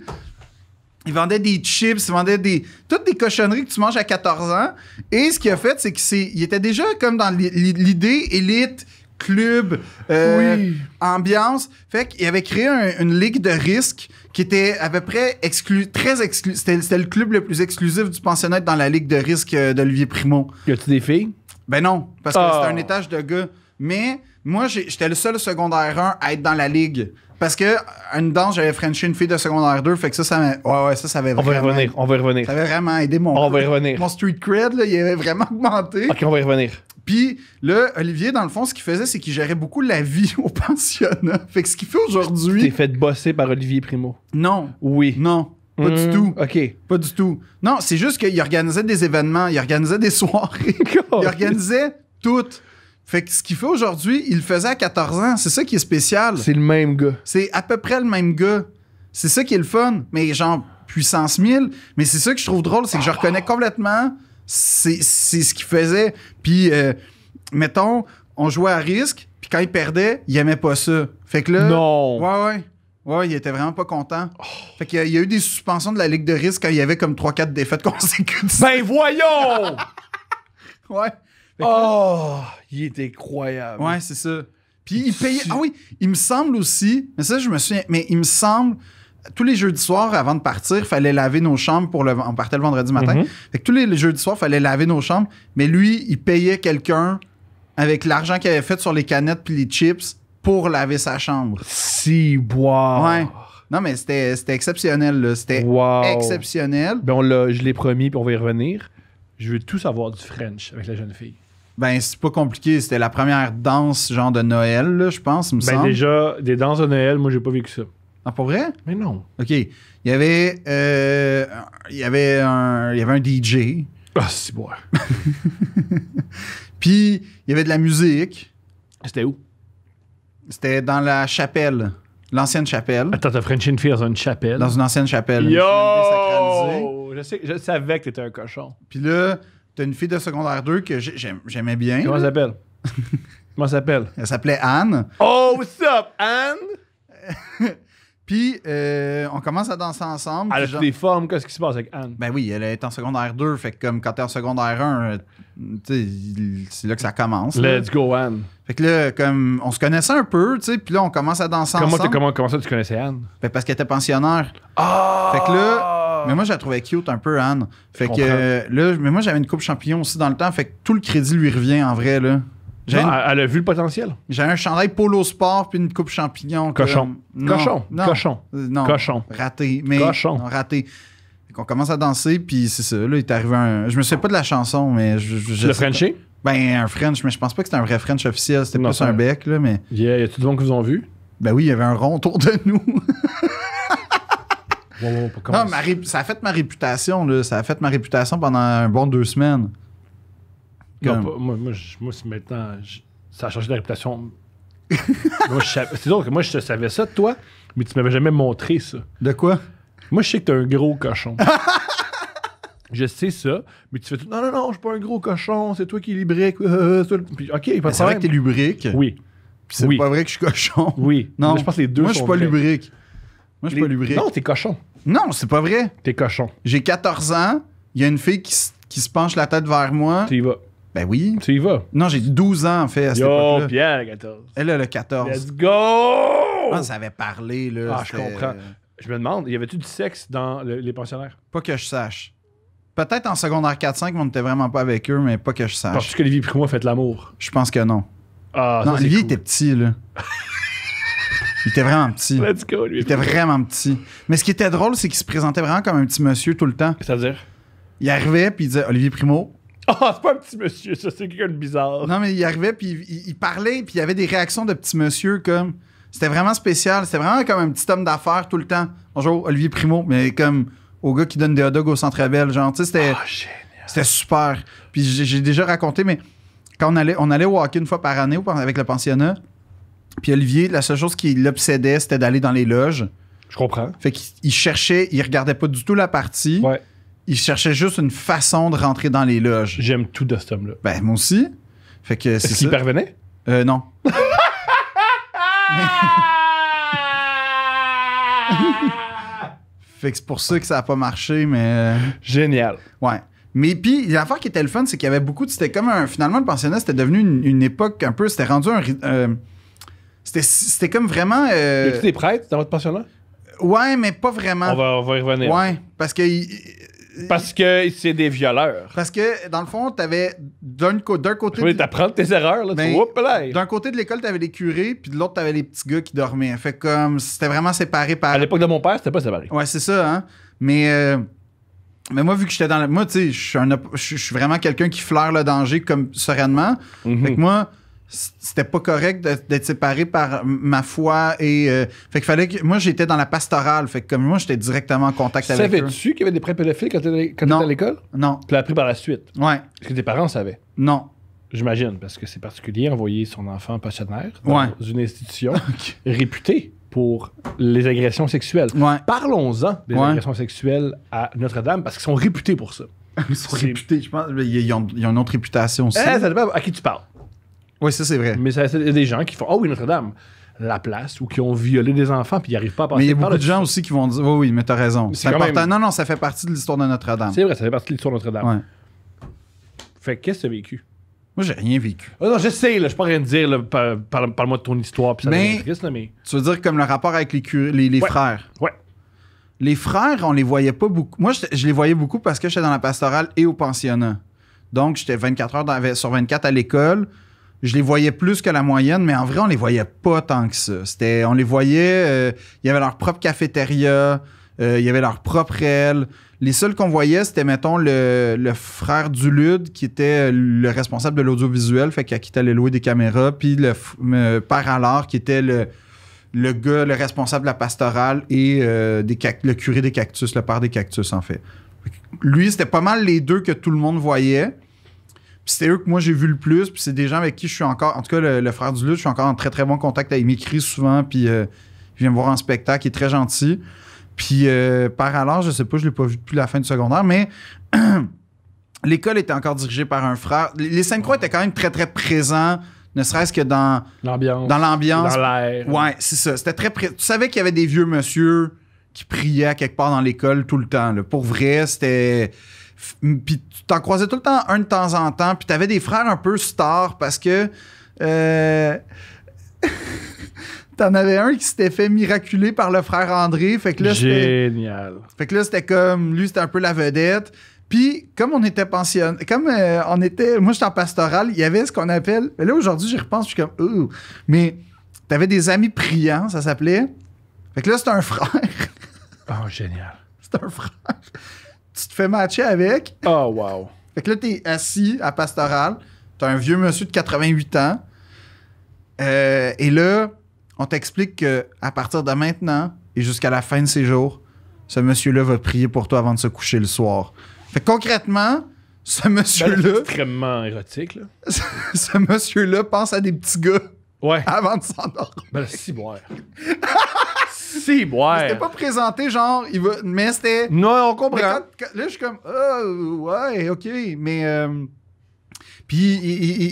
Il vendait des chips, il vendait des. Toutes des cochonneries que tu manges à 14 ans. Et ce qu'il a fait, c'est qu'il était déjà comme dans l'idée élite, club, euh, ambiance. Fait qu'il avait créé une ligue de risque qui était à peu près exclu, très exclu. C'était le club le plus exclusif du pensionnaire dans la ligue de risque euh, d'Olivier Primo. Y a-tu des filles? Ben non, parce que c'était un ah. étage de gars. Mais moi, j'étais le seul secondaire 1 à être dans la ligue. Parce que euh, une danse, j'avais frenché une fille de secondaire 2, fait que ça, ça ouais, ouais, ça, ça avait vraiment. On va revenir, on va revenir. Ça avait vraiment aidé mon. On va revenir. Mon street cred, il avait vraiment augmenté. Ok, on va y revenir. Puis là, Olivier, dans le fond, ce qu'il faisait, c'est qu'il gérait beaucoup la vie [LAUGHS] au pensionnat. Fait que ce qu'il fait aujourd'hui. T'es fait bosser par Olivier Primo. Non. Oui. Non. Pas du hmm. tout. OK. Pas du tout. Non, c'est juste qu'il organisait des événements, il organisait des soirées, [LAUGHS] il organisait tout. Fait que ce qu'il fait aujourd'hui, il le faisait à 14 ans. C'est ça qui est spécial. C'est le même gars. C'est à peu près le même gars. C'est ça qui est le fun. Mais genre, puissance 1000. Mais c'est ça que je trouve drôle, c'est que je reconnais complètement c'est ce qu'il faisait. Puis, euh, mettons, on jouait à risque, puis quand il perdait, il aimait pas ça. Fait que là. Non. Ouais, ouais. Ouais, il était vraiment pas content. Fait qu'il y, y, a eu des suspensions de la Ligue de risque quand il y avait comme 3-4 défaites consécutives. Ben voyons! [LAUGHS] ouais. oh, il était incroyable. Ouais, c'est ça. Puis il payait. Ah oui, il me semble aussi, mais ça, je me souviens, mais il me semble tous les jeudis soirs, avant de partir, fallait laver nos chambres pour le. On partait le vendredi matin. Mhm. Fait que tous les, jeudis soirs, fallait laver nos chambres. Mais lui, il payait quelqu'un avec l'argent qu'il avait fait sur les canettes puis les chips pour laver sa chambre. Si, boire. Non, mais c'était exceptionnel, C'était exceptionnel. Ben, je l'ai promis, puis on va y revenir. Je veux tout savoir du French avec la jeune fille. Ben, c'est pas compliqué. C'était la première danse, genre de Noël, je pense, ben, déjà, des danses de Noël, moi, j'ai pas vécu ça. Non, ah, pas vrai? Mais non. OK. Il y avait, euh, il y avait, un, il y avait un DJ. Ah, c'est bon. [LAUGHS] Puis, il y avait de la musique. C'était où? C'était dans la chapelle. L'ancienne chapelle. Attends, t'as French fille dans une chapelle. Dans une ancienne chapelle. Yo! Je, je savais que t'étais un cochon. Puis là, t'as une fille de secondaire 2 que j'aimais bien. Comment s'appelle? [LAUGHS] Comment elle s'appelle? Elle s'appelait Anne. Oh, what's up, Anne? [LAUGHS] Puis, euh, on commence à danser ensemble. Elle a des formes, qu'est-ce qui se passe avec Anne? Ben oui, elle est en secondaire 2, fait que comme quand t'es en secondaire 1, euh, c'est là que ça commence. Let's go, Anne. Fait que là, comme, on se connaissait un peu, tu sais, puis là, on commence à danser comment ensemble. Comment, ça tu connaissais Anne? Ben parce qu'elle était pensionnaire. Ah! Fait que là, mais moi, je la trouvais cute un peu, Anne. Fait que euh, là, mais moi, j'avais une coupe champignon aussi dans le temps, fait que tout le crédit lui revient en vrai, là. Elle a vu le potentiel. J'ai un chandail polo sport puis une coupe champignon. Cochon. cochon. Euh, cochon. Raté. Mais cochon. raté. On commence à danser, puis c'est ça. Là, il est arrivé un. Je me souviens pas de la chanson, mais le Frenchie? Ben, un French, mais je pense pas que c'était un vrai French officiel. C'était plus un bec, là, mais. Yeah, y a tout le monde qui vous ont vu? Ben oui, il y avait un rond autour de nous. [LAUGHS] non, ça a fait ma réputation, là. Ça a fait ma réputation pendant un bon deux semaines moi, moi, moi maintenant, ça a changé de réputation. [LAUGHS] c'est drôle que moi, je savais ça de toi, mais tu m'avais jamais montré ça. De quoi? Moi, je sais que es un gros cochon. [LAUGHS] je sais ça, mais tu fais tout. Non, non, non, je suis pas un gros cochon, c'est toi qui es lubrique. Euh, euh ok, C'est vrai que t'es lubrique. Oui. c'est n'est pas vrai que je suis cochon. Oui. Non, je pense que les deux Moi, je suis pas lubrique. Moi, je suis pas lubrique. Non, t'es cochon. Non, c'est pas vrai. T'es cochon. J'ai 14 ans, il y a une fille qui, qui se penche la tête vers moi. Tu y vas. Ben oui. Tu y vas. Non, j'ai 12 ans, en fait, à cette époque-là. Pierre, 14. Elle a le 14. Let's go! On ah, savait parlé, là. Ah, je comprends. Euh, je me demande, y avait-tu du sexe dans les pensionnaires? Pas que je sache. Peut-être en secondaire 4-5, on n'était vraiment pas avec eux, mais pas que je sache. Parce que Olivier Primo a fait l'amour? Je pense que non. Ah, non, Olivier était petit, là. [LAUGHS] Il était vraiment petit. Let's go, lui. Il était vraiment petit. Mais ce qui était drôle, c'est qu'il se présentait vraiment comme un petit monsieur tout le temps. C'est-à-dire? Il arrivait, puis il disait Olivier Primo. [LAUGHS] Ah, c'est pas un petit monsieur, ça, c'est quelqu'un de bizarre. Non, mais il arrivait, puis il, parlait, puis il y avait des réactions de petit monsieur comme. C'était vraiment spécial. C'était vraiment comme un petit homme d'affaires tout le temps. Bonjour, Olivier Primo, mais comme au gars qui donne des hot dogs au centre ville Genre, tu sais, c'était. Ah, c'était super. Puis j'ai déjà raconté, mais quand on allait, on allait walker une fois par année avec le pensionnat, puis Olivier, la seule chose qui l'obsédait, c'était d'aller dans les loges. Je comprends. Fait qu'il cherchait, il regardait pas du tout la partie. Ouais. Il cherchait juste une façon de rentrer dans les loges. J'aime tout de cet homme-là. Ben, moi aussi. Fait que c'est est qu'il parvenait? Euh, non. [LAUGHS] fait que c'est pour ça que ça n'a pas marché, mais... Euh, Génial. Ouais. Mais puis, l'affaire qui était le fun, c'est qu'il y avait beaucoup de... C'était comme un... Finalement, le pensionnat, c'était devenu une, époque un peu... C'était rendu un... Euh, c'était, comme vraiment... Euh, tu dans votre pensionnat? Ouais, mais pas vraiment. On va, y revenir. Ouais, parce que... Parce que c'est des violeurs. Parce que, dans le fond, t'avais d'un côté. Oui, t'apprends tes erreurs, là. Ben, d'un côté de l'école, t'avais les curés, puis de l'autre, t'avais les petits gars qui dormaient. Fait comme, c'était vraiment séparé par. À l'époque de mon père, c'était pas séparé. Ouais, c'est ça, hein. Mais. Euh, mais moi, vu que j'étais dans la. Moi, tu sais, je suis vraiment quelqu'un qui flaire le danger comme sereinement. Avec mhm. Fait que moi, c'était pas correct d'être séparé par ma foi et euh, fait qu'il fallait que moi j'étais dans la pastorale fait que comme moi j'étais directement en contact avec eux. Savais-tu qu'il y avait des prêts pédophiles quand t'étais à l'école Non. Tu l'as appris par la suite. Ouais. Est-ce que tes parents savaient Non. J'imagine parce que c'est particulier envoyer son enfant passionnaire dans une institution [LAUGHS] réputée pour les agressions sexuelles. Parlons-en des agressions sexuelles à Notre-Dame parce qu'ils sont réputés pour ça. [LAUGHS] Ils sont réputés, je pense. Ils ont, une autre réputation aussi. Eh, ça dépend à qui tu parles. Oui, ça, c'est vrai. Mais il y a des gens qui font Ah oui, Notre-Dame, la place, ou qui ont violé des enfants, puis ils n'arrivent pas à passer Mais il y a beaucoup de gens aussi qui vont dire Oui, oui, mais t'as raison. C'est important. Non, non, ça fait partie de l'histoire de Notre-Dame. C'est vrai, ça fait partie de l'histoire de Notre-Dame. Ouais. Fait qu'est-ce que tu as vécu moi, j'ai rien vécu. Oh non, je sais, là, je peux rien te dire. Parle-moi de ton histoire. Puis ça mais, Tu veux dire comme le rapport avec les, frères? Ouais. Les frères, on les voyait pas beaucoup. Moi, je, les voyais beaucoup parce que j'étais dans la pastorale et au pensionnat. Donc, j'étais 24 heures sur 24 à l'école je les voyais plus que la moyenne, mais en vrai, on les voyait pas tant que ça. C'était, on les voyait, euh, il y avait leur propre cafétéria, euh, il y avait leur propre aile. Les seuls qu'on voyait, c'était, mettons, le, frère du qui était euh, le responsable de l'audiovisuel, fait qu'il allait louer des caméras, puis le père alors, qui était le, le gars, le responsable de la pastorale et des le curé des cactus, le père des cactus, en fait. Lui, c'était pas mal les deux que tout le monde voyait c'était eux que moi j'ai vu le plus, puis c'est des gens avec qui je suis encore, en tout cas le, frère du Lutte, je suis encore en très très bon contact, il m'écrit souvent, puis euh, il vient me voir en spectacle, il est très gentil. Puis euh, par alors, je sais pas, je l'ai pas vu depuis la fin du secondaire, mais [CLEARS THROAT] l'école était encore dirigée par un frère. Les sainte croix étaient quand même très très présents, ne serait-ce que dans l'ambiance. Dans l'ambiance. Dans l'air. Ouais, c'est ça. C'était très Tu savais qu'il y avait des vieux monsieur qui priaient quelque part dans l'école tout le temps. Pour vrai, c'était puis tu t'en croisais tout le temps un de temps en temps. Puis t'avais des frères un peu stars parce que. Euh, [LAUGHS] t'en avais un qui s'était fait miraculer par le frère André. Fait que là, Génial. Fait que là, c'était comme. Lui, c'était un peu la vedette. Puis, comme on était pensionnés comme euh, on était. Moi, j'étais en pastoral, il y avait ce qu'on appelle. Là, aujourd'hui, j'y repense, je suis comme. mais Mais t'avais des amis priants, ça s'appelait. Fait que là, c'était un frère. oh, génial. [LAUGHS] C'était un frère tu te fais matcher avec. Oh, wow. Fait que là, t'es assis à Pastoral, t'as un vieux monsieur de 88 ans, euh, et là, on t'explique que à partir de maintenant et jusqu'à la fin de ses jours, ce monsieur-là va prier pour toi avant de se coucher le soir. Fait que concrètement, ce monsieur-là. C'est extrêmement érotique, là. [LAUGHS] ce monsieur-là pense à des petits gars. Ouais. [LAUGHS] Avant de s'endormir. Ben, le ciboire. [LAUGHS] C'était pas présenté genre, il mais c'était. Non, on comprend. là, je suis comme, oh, ouais, ok, mais. Euh, puis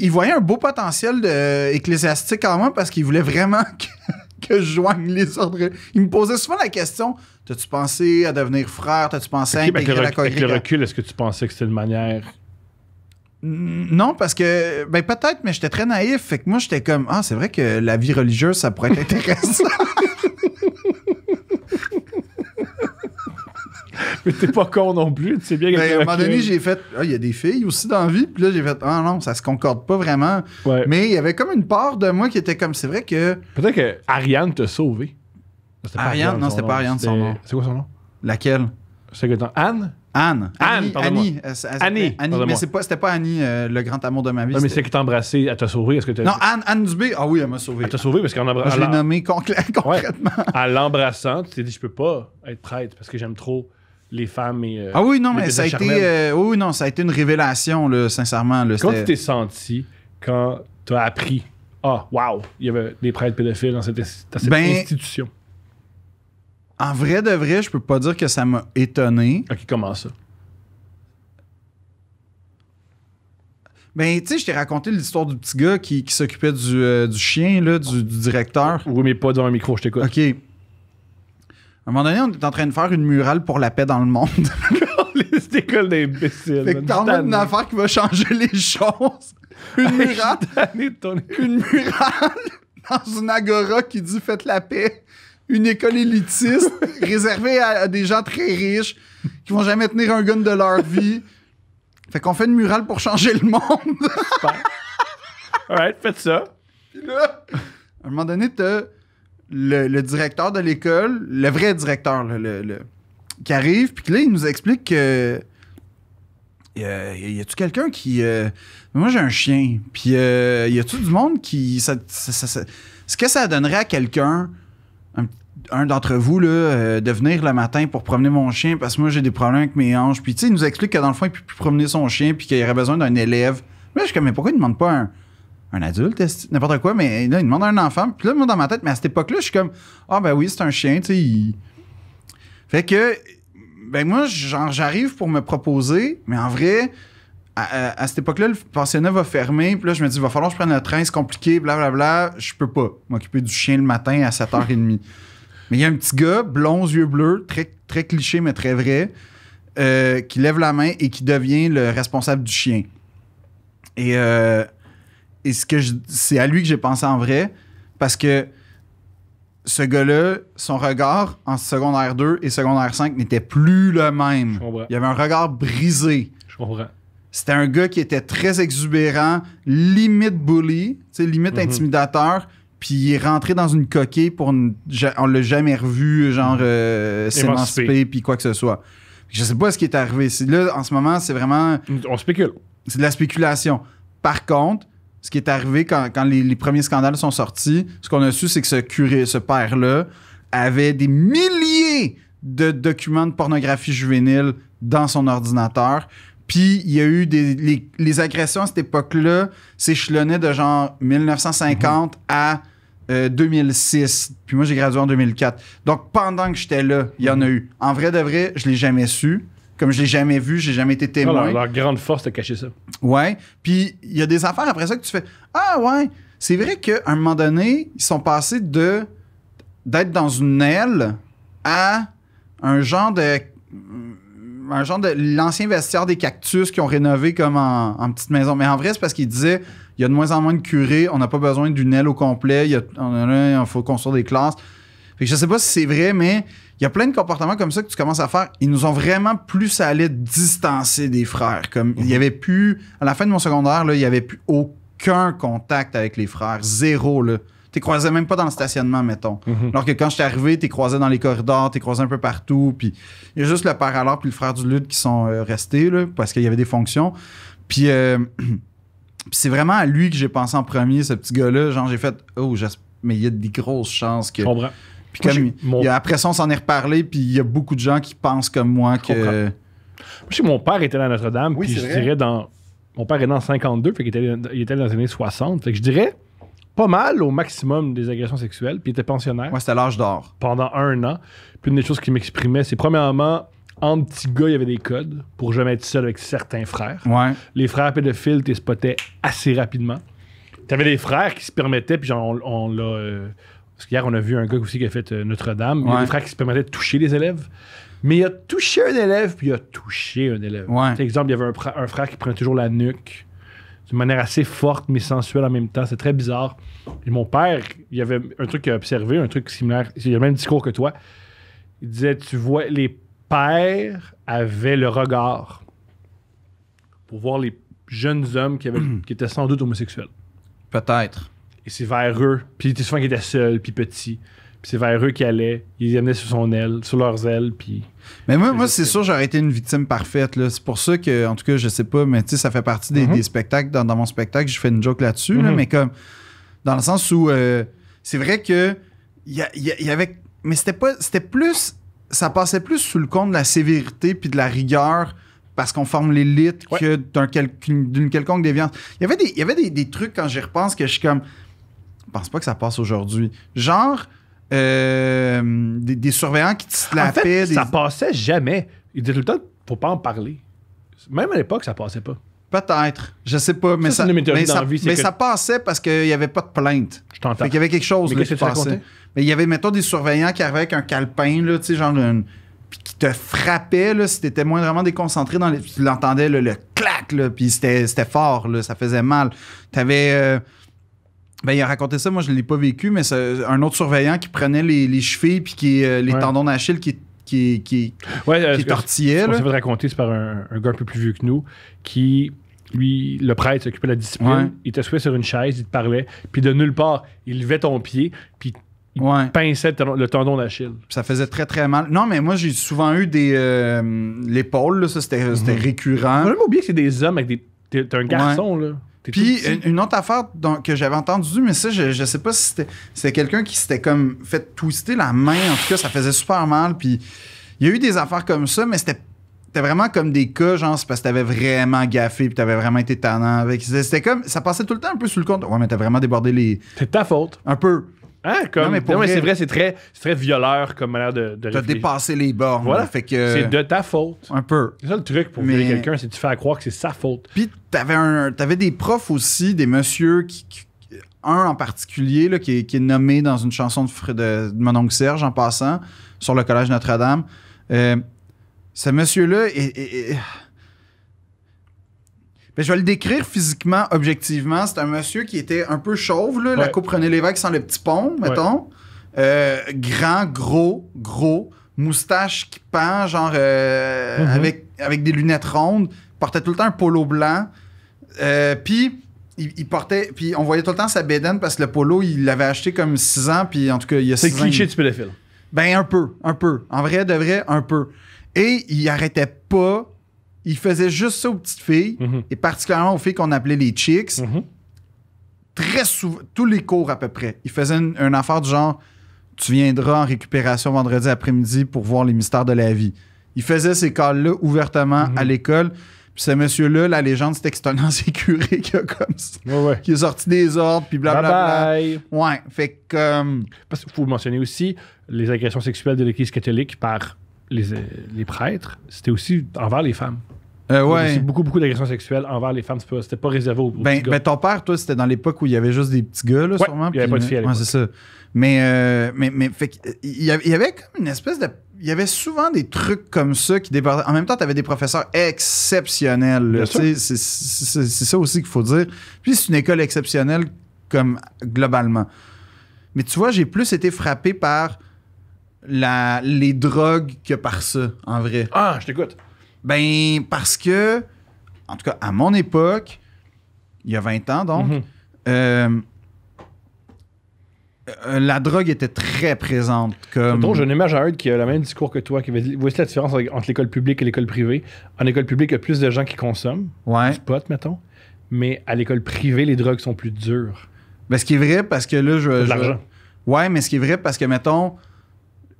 il, voyait un beau potentiel de, euh, ecclésiastique en moi parce qu'il voulait vraiment [LAUGHS] que, je joigne les ordres. Il me posait souvent la question T'as-tu pensé à devenir frère T'as-tu pensé à intégrer le, la Avec le recul, est-ce que tu pensais que c'était une manière non, parce que, ben peut-être, mais j'étais très naïf. Fait que moi, j'étais comme, ah, c'est vrai que la vie religieuse, ça pourrait être intéressant. [LAUGHS] [LAUGHS] mais t'es pas con non plus, tu sais bien. Ben, à un moment donné, j'ai fait, ah, il y a des filles aussi dans la vie, puis là, j'ai fait, ah non, ça se concorde pas vraiment. Mais il y avait comme une part de moi qui était comme, c'est vrai que. Peut-être que Ariane t'a sauvé. Ariane, non, c'était pas Ariane son nom. C'est quoi son nom Laquelle C'est que Anne Anne. Anne, Annie. Annie. Annie. Mais c'est pas, c'était pas Annie, euh, le grand amour de ma vie. Non, mais c'est qui t'a embrassé, elle t'a sauvé. Est-ce que Non, Anne, Anne Dubé. Ah oui, elle m'a sauvé. Elle t'a sauvé parce qu'en embrassant. Je l'ai nommée [LAUGHS] concrètement. À l'embrassant, tu t'es dit, je peux pas être prêtre parce que j'aime trop les femmes et. Euh, ah oui, non, mais ça a, été, euh, oui, non, ça a été une révélation, sincèrement. Comment tu t'es senti quand tu as appris Ah, waouh, il y avait des prêtres pédophiles dans cette, ben, institution En vrai de vrai, je peux pas dire que ça m'a étonné. Ok, comment ça Ben, tu sais, je t'ai raconté l'histoire du petit gars qui, s'occupait euh, du, chien, là, du, directeur. Oui, mais pas devant un micro, je t'écoute. OK. À un moment donné, on est en train de faire une murale pour la paix dans le monde. C'est [LAUGHS] école d'imbéciles. Fait que t'as envie d'une affaire qui va changer les choses. Une murale. une murale dans une agora qui dit faites la paix. Une école élitiste réservée à des gens très riches qui vont jamais tenir un gun de leur vie. Fait qu'on fait une murale pour changer le monde. Alright, faites ça. là, à un moment donné, t'as le, directeur de l'école, le vrai directeur, le, qui arrive, puis là, il nous explique que. il y a-tu quelqu'un qui. Euh, moi, j'ai un chien. Puis, euh, il y a-tu du monde qui. ce que ça donnerait à quelqu'un, un, d'entre vous, là, euh, de venir le matin pour promener mon chien parce que moi, j'ai des problèmes avec mes hanches? Puis, tu sais, il nous explique que dans le fond, il peut plus promener son chien puis qu'il aurait besoin d'un élève. mais je suis comme, mais pourquoi il ne demande pas un un adulte, n'importe quoi, mais là, il demande un enfant. Puis là, moi, dans ma tête, mais à cette époque-là, je suis comme, ah ben oui, c'est un chien, tu sais. Fait que, ben moi, genre, j'arrive pour me proposer, mais en vrai, à, cette époque-là, le pensionnat va fermer. Puis là, je me dis, va falloir que je prenne le train, c'est compliqué, bla Je peux pas m'occuper du chien le matin à 7h30. mais il y a un petit gars, blond, yeux bleus, très, très cliché, mais très vrai, euh, qui lève la main et qui devient le responsable du chien. Et... Euh, et ce que c'est à lui que j'ai pensé en vrai, parce que ce gars-là, son regard en secondaire 2 et secondaire 5 n'était plus le même. Il y avait un regard brisé. Je C'était un gars qui était très exubérant, limite bully, limite mhm. intimidateur, puis il est rentré dans une coquille pour on l'a jamais revu genre euh, s'émanciper puis quoi que ce soit. Je sais pas ce qui est arrivé. là en ce moment, c'est vraiment on spécule. C'est de la spéculation. Par contre, ce qui est arrivé quand, les, premiers scandales sont sortis, ce qu'on a su, c'est que ce curé, ce père-là, avait des milliers de documents de pornographie juvénile dans son ordinateur. Puis il y a eu des. Les, agressions à cette époque-là s'échelonnaient de genre 1950 mm-hmm. à 2006. Euh, Puis moi, j'ai gradué en 2004. Donc pendant que j'étais là, il y en a eu. En vrai de vrai, je ne l'ai jamais su comme je l'ai jamais vu, j'ai jamais été ah, témoin. Non, leur, grande force de cacher ça. Ouais. Puis il y a des affaires après ça que tu fais Ah ouais, c'est vrai qu'à un moment donné, ils sont passés de d'être dans une aile à un genre de un genre de l'ancien vestiaire des cactus qu'ils ont rénové comme en, petite maison. Mais en vrai, c'est parce qu'ils disaient il y a de moins en moins de curés, on n'a pas besoin d'une aile au complet, il il faut construire des classes. Je ne je sais pas si c'est vrai, mais il y a plein de comportements comme ça que tu commences à faire. Ils nous ont vraiment plus à allé distancer des frères. Comme il y mhm. avait plus, à la fin de mon secondaire, là, il n'y avait plus aucun contact avec les frères. Zéro, là. T'es croisé même pas dans le stationnement, mettons. Mhm. Alors que quand je suis arrivé, t'es croisé dans les corridors, t'es croisé un peu partout. Puis il y a juste le alors puis le frère du Lutte qui sont euh, restés, là, parce qu'il y avait des fonctions. Euh, [CLEARS THROAT] puis. c'est vraiment à lui que j'ai pensé en premier, ce petit gars-là. Genre, j'ai fait, oh, mais il y a des grosses chances que. Puis comme il, après ça, on s'en est reparlé, puis il y a beaucoup de gens qui pensent comme moi que. je sais, mon père était à Notre-Dame, oui, puis je dirais dans. Mon père est dans 52, fait qu'il était, il était dans les années 60. Fait que je dirais pas mal au maximum des agressions sexuelles, puis il était pensionnaire. Moi, c'était l'âge d'or. Pendant un an. Puis une des choses qu'il m'exprimait, c'est premièrement, en petit gars, il y avait des codes pour jamais être seul avec certains frères. Ouais. Les frères pédophiles, t'es spotaient assez rapidement. Tu avais des frères qui se permettaient, puis genre, on, l'a. Euh, parce qu'hier, on a vu un gars aussi qui a fait euh, Notre-Dame. Il y a des frères qui se permettaient de toucher les élèves. Mais il a touché un élève, puis il a touché un élève. exemple, il y avait un, frère, qui prenait toujours la nuque d'une manière assez forte mais sensuelle en même temps. C'est très bizarre. Et mon père, il y avait un truc qu'il a observé, un truc similaire. Il a le même discours que toi. Il disait Tu vois, les pères avaient le regard pour voir les jeunes hommes qui, [CLEARS THROAT] qui étaient sans doute homosexuels. Peut-être. Et c'est vers eux. Puis il était souvent qu'il était seul, puis petit. Puis c'est vers eux qu'il allait. Ils les amenaient sur son aile, sur leurs ailes, puis... Mais moi, moi c'est sûr, j'aurais été une victime parfaite. C'est pour ça que, en tout cas, je sais pas, mais tu sais, ça fait partie des, mhm. spectacles. Dans, mon spectacle, je fais une joke là-dessus, mhm. mais comme... Dans le sens où... Euh, c'est vrai que... Il y, avait... Mais c'était pas... C'était plus... Ça passait plus sous le compte de la sévérité puis de la rigueur parce qu'on forme l'élite que d'une quelconque déviance. Il y avait des, il y avait des trucs, quand j'y repense, que je suis comme... Je pense pas que ça passe aujourd'hui. Genre, euh, des, surveillants qui te slappaient. Ça passait jamais. Ils disaient tout le temps faut pas en parler. Même à l'époque, ça passait pas. Peut-être. Je sais pas, mais ça, mais, ça, passait parce qu'il n'y avait pas de plainte. Je t'entends. Fait y avait quelque chose mais passait. il y avait, mettons, des surveillants qui arrivaient avec un calepin, tu sais, genre qui te frappaient, là, si t'étais vraiment déconcentré dans les... Tu l'entendais, le clac, c'était fort, ça faisait mal. Tu avais euh, ben, il a raconté ça, moi je ne l'ai pas vécu, mais c'est un autre surveillant qui prenait les, chevilles puis qui, euh, les tendons d'Achille qui qui, qui, ouais, tortillait. Euh, ce raconter, c'est par un, gars un peu plus vieux que nous qui, lui, le prêtre s'occupait de la discipline, il il t'assouait sur une chaise, il te parlait, puis de nulle part, il levait ton pied, puis il pinçait le tendon d'Achille. Ça faisait très, très mal. Non, mais moi, j'ai souvent eu des. Euh, l'épaule, ça, c'était mhm. récurrent. Le même oublié que c'est des hommes avec des. T'es un garçon, là. Puis une, autre affaire que j'avais entendue, mais ça, je, sais pas si c'était, quelqu'un qui s'était comme fait twister la main. En tout cas, ça faisait super mal. Puis il y a eu des affaires comme ça, mais c'était vraiment comme des cas, genre, c'est parce que t'avais vraiment gaffé puis t'avais vraiment été tannant avec. C'était comme, ça passait tout le temps un peu sous le compte. Ouais, mais t'as vraiment débordé les. C'est ta faute. Un peu. Hein, comme, non, mais, c'est vrai, c'est très, très violeur comme manière de, de T'as dépassé les bornes. Voilà. C'est de ta faute. Un peu. C'est ça le truc pour mais... quelqu'un, c'est de te faire croire que c'est sa faute. Puis t'avais, un, avais des profs aussi, des messieurs qui, un en particulier là, qui, est, nommé dans une chanson de, de, mon oncle Serge en passant sur le collège Notre-Dame. Euh, ce monsieur-là est, je vais le décrire physiquement, objectivement. C'est un monsieur qui était un peu chauve, La coupe prenait l'évêque sans le petit pont, mettons. Euh, grand, gros, gros. Moustache qui pend, genre euh, mhm. avec, avec des lunettes rondes. portait tout le temps un polo blanc. Euh, puis il, portait, puis on voyait tout le temps sa bédaine parce que le polo, il l'avait acheté comme 6 ans, puis en tout cas, il y a 6 ans. C'est cliché du pédophile. Ben, un peu, un peu. En vrai, de vrai, un peu. Et il arrêtait pas il faisait juste ça aux petites filles, mhm. et particulièrement aux filles qu'on appelait les chicks. Mhm. Très souvent, tous les cours à peu près. Il faisait une, affaire du genre Tu viendras en récupération vendredi après-midi pour voir les mystères de la vie. Il faisait ces calls-là ouvertement mhm. à l'école. Puis ce monsieur-là, la légende, c'était que c'est un [LAUGHS] curé qui a comme qui est sorti des ordres, puis blablabla. bla bla. Ouais, fait que. faut mentionner aussi les agressions sexuelles de l'Église catholique par les prêtres, c'était aussi envers les femmes. Euh, beaucoup, beaucoup d'agressions sexuelles envers les femmes. C'était pas, réservé aux, ben, ben, ton père, toi, c'était dans l'époque où il y avait juste des petits gars, sûrement. Il n'y avait pas de filles c'est ça. Mais, euh, mais, euh, il y avait comme une espèce de. Il y avait souvent des trucs comme ça qui En même temps, tu avais des professeurs exceptionnels. C'est ça aussi qu'il faut dire. Puis c'est une école exceptionnelle, comme globalement. Mais tu vois, j'ai plus été frappé par la, les drogues que par ça, en vrai. Ah, je t'écoute. Ben, parce que, en tout cas, à mon époque, il y a 20 ans donc, mhm. euh, euh, la drogue était très présente. Comme... j'ai une image à qui a le même discours que toi, qui va dire Voici la différence entre l'école publique et l'école privée. En école publique, il y a plus de gens qui consomment, ouais. du mettons, mais à l'école privée, les drogues sont plus dures. Ben, ce qui est vrai, parce que là, je. De je... l'argent. Ouais, mais ce qui est vrai, parce que, mettons,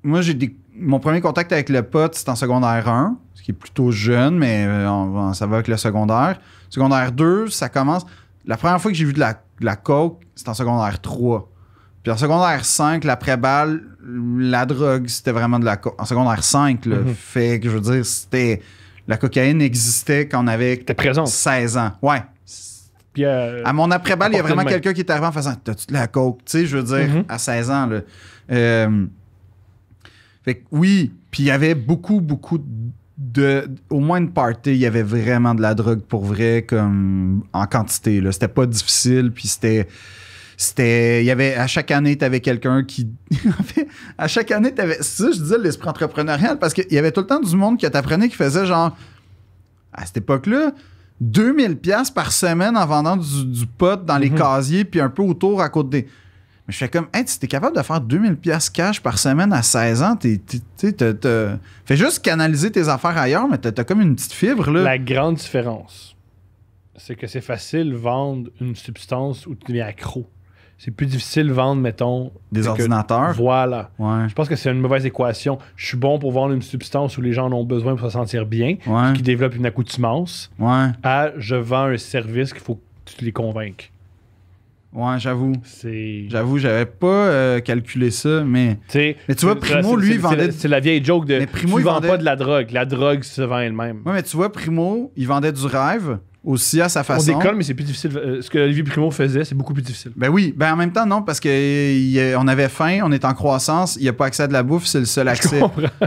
moi, j'ai des mon premier contact avec le pote, c'est en secondaire 1, ce qui est plutôt jeune, mais ça euh, va avec le secondaire. Secondaire 2, ça commence. La première fois que j'ai vu de la, coke, c'est en secondaire 3. Puis en secondaire 5, l'après-balle, la drogue, c'était vraiment de la coke. En secondaire 5, le mhm. fait que je veux dire, c'était. La cocaïne existait quand on avait 16 ans. Ouais. Puis euh, à mon après-balle, il y a vraiment quelqu'un qui est arrivé en faisant T'as-tu de la coke Tu sais, je veux dire, mhm. à 16 ans, euh, oui, puis il y avait beaucoup, beaucoup de. Au moins une partie, il y avait vraiment de la drogue pour vrai, comme en quantité. Là. C'était pas difficile, puis c'était. C'était. Il y avait. À chaque année, tu avais quelqu'un qui. [LAUGHS] en à chaque année, t'avais. C'est ça, je disais, l'esprit entrepreneurial, parce qu'il y avait tout le temps du monde qui t'apprenait, qui faisait genre. À cette époque-là, 2000$ par semaine en vendant du, pot dans les mm-hmm. casiers, puis un peu autour à côté des mais je fais comme, hey, si t'es capable de faire 2000 pièces cash par semaine à 16 ans, tu fais juste canaliser tes affaires ailleurs, mais t'as, comme une petite fibre. La grande différence, c'est que c'est facile vendre une substance où tu deviens accro. C'est plus difficile vendre, mettons. Des ordinateurs. voilà. Ouais. Je pense que c'est une mauvaise équation. Je suis bon pour vendre une substance où les gens en ont besoin pour se sentir bien, qui développe une accoutumance, ouais. à je vends un service qu'il faut que tu les convainques. Ouais, j'avoue. J'avoue, j'avais pas euh, calculé ça, mais. mais tu vois, Primo, lui, il vendait. C'est la vieille joke de. Primo, il vend vendait... pas de la drogue. La drogue se vend elle-même. Ouais, mais tu vois, Primo, il vendait du rêve aussi à sa façon. On décolle, mais c'est plus difficile. Euh, ce que Olivier Primo faisait, c'est beaucoup plus difficile. Ben oui, ben en même temps, non, parce qu'on avait faim, on est en croissance, il n'y a pas accès à de la bouffe, c'est le seul accès.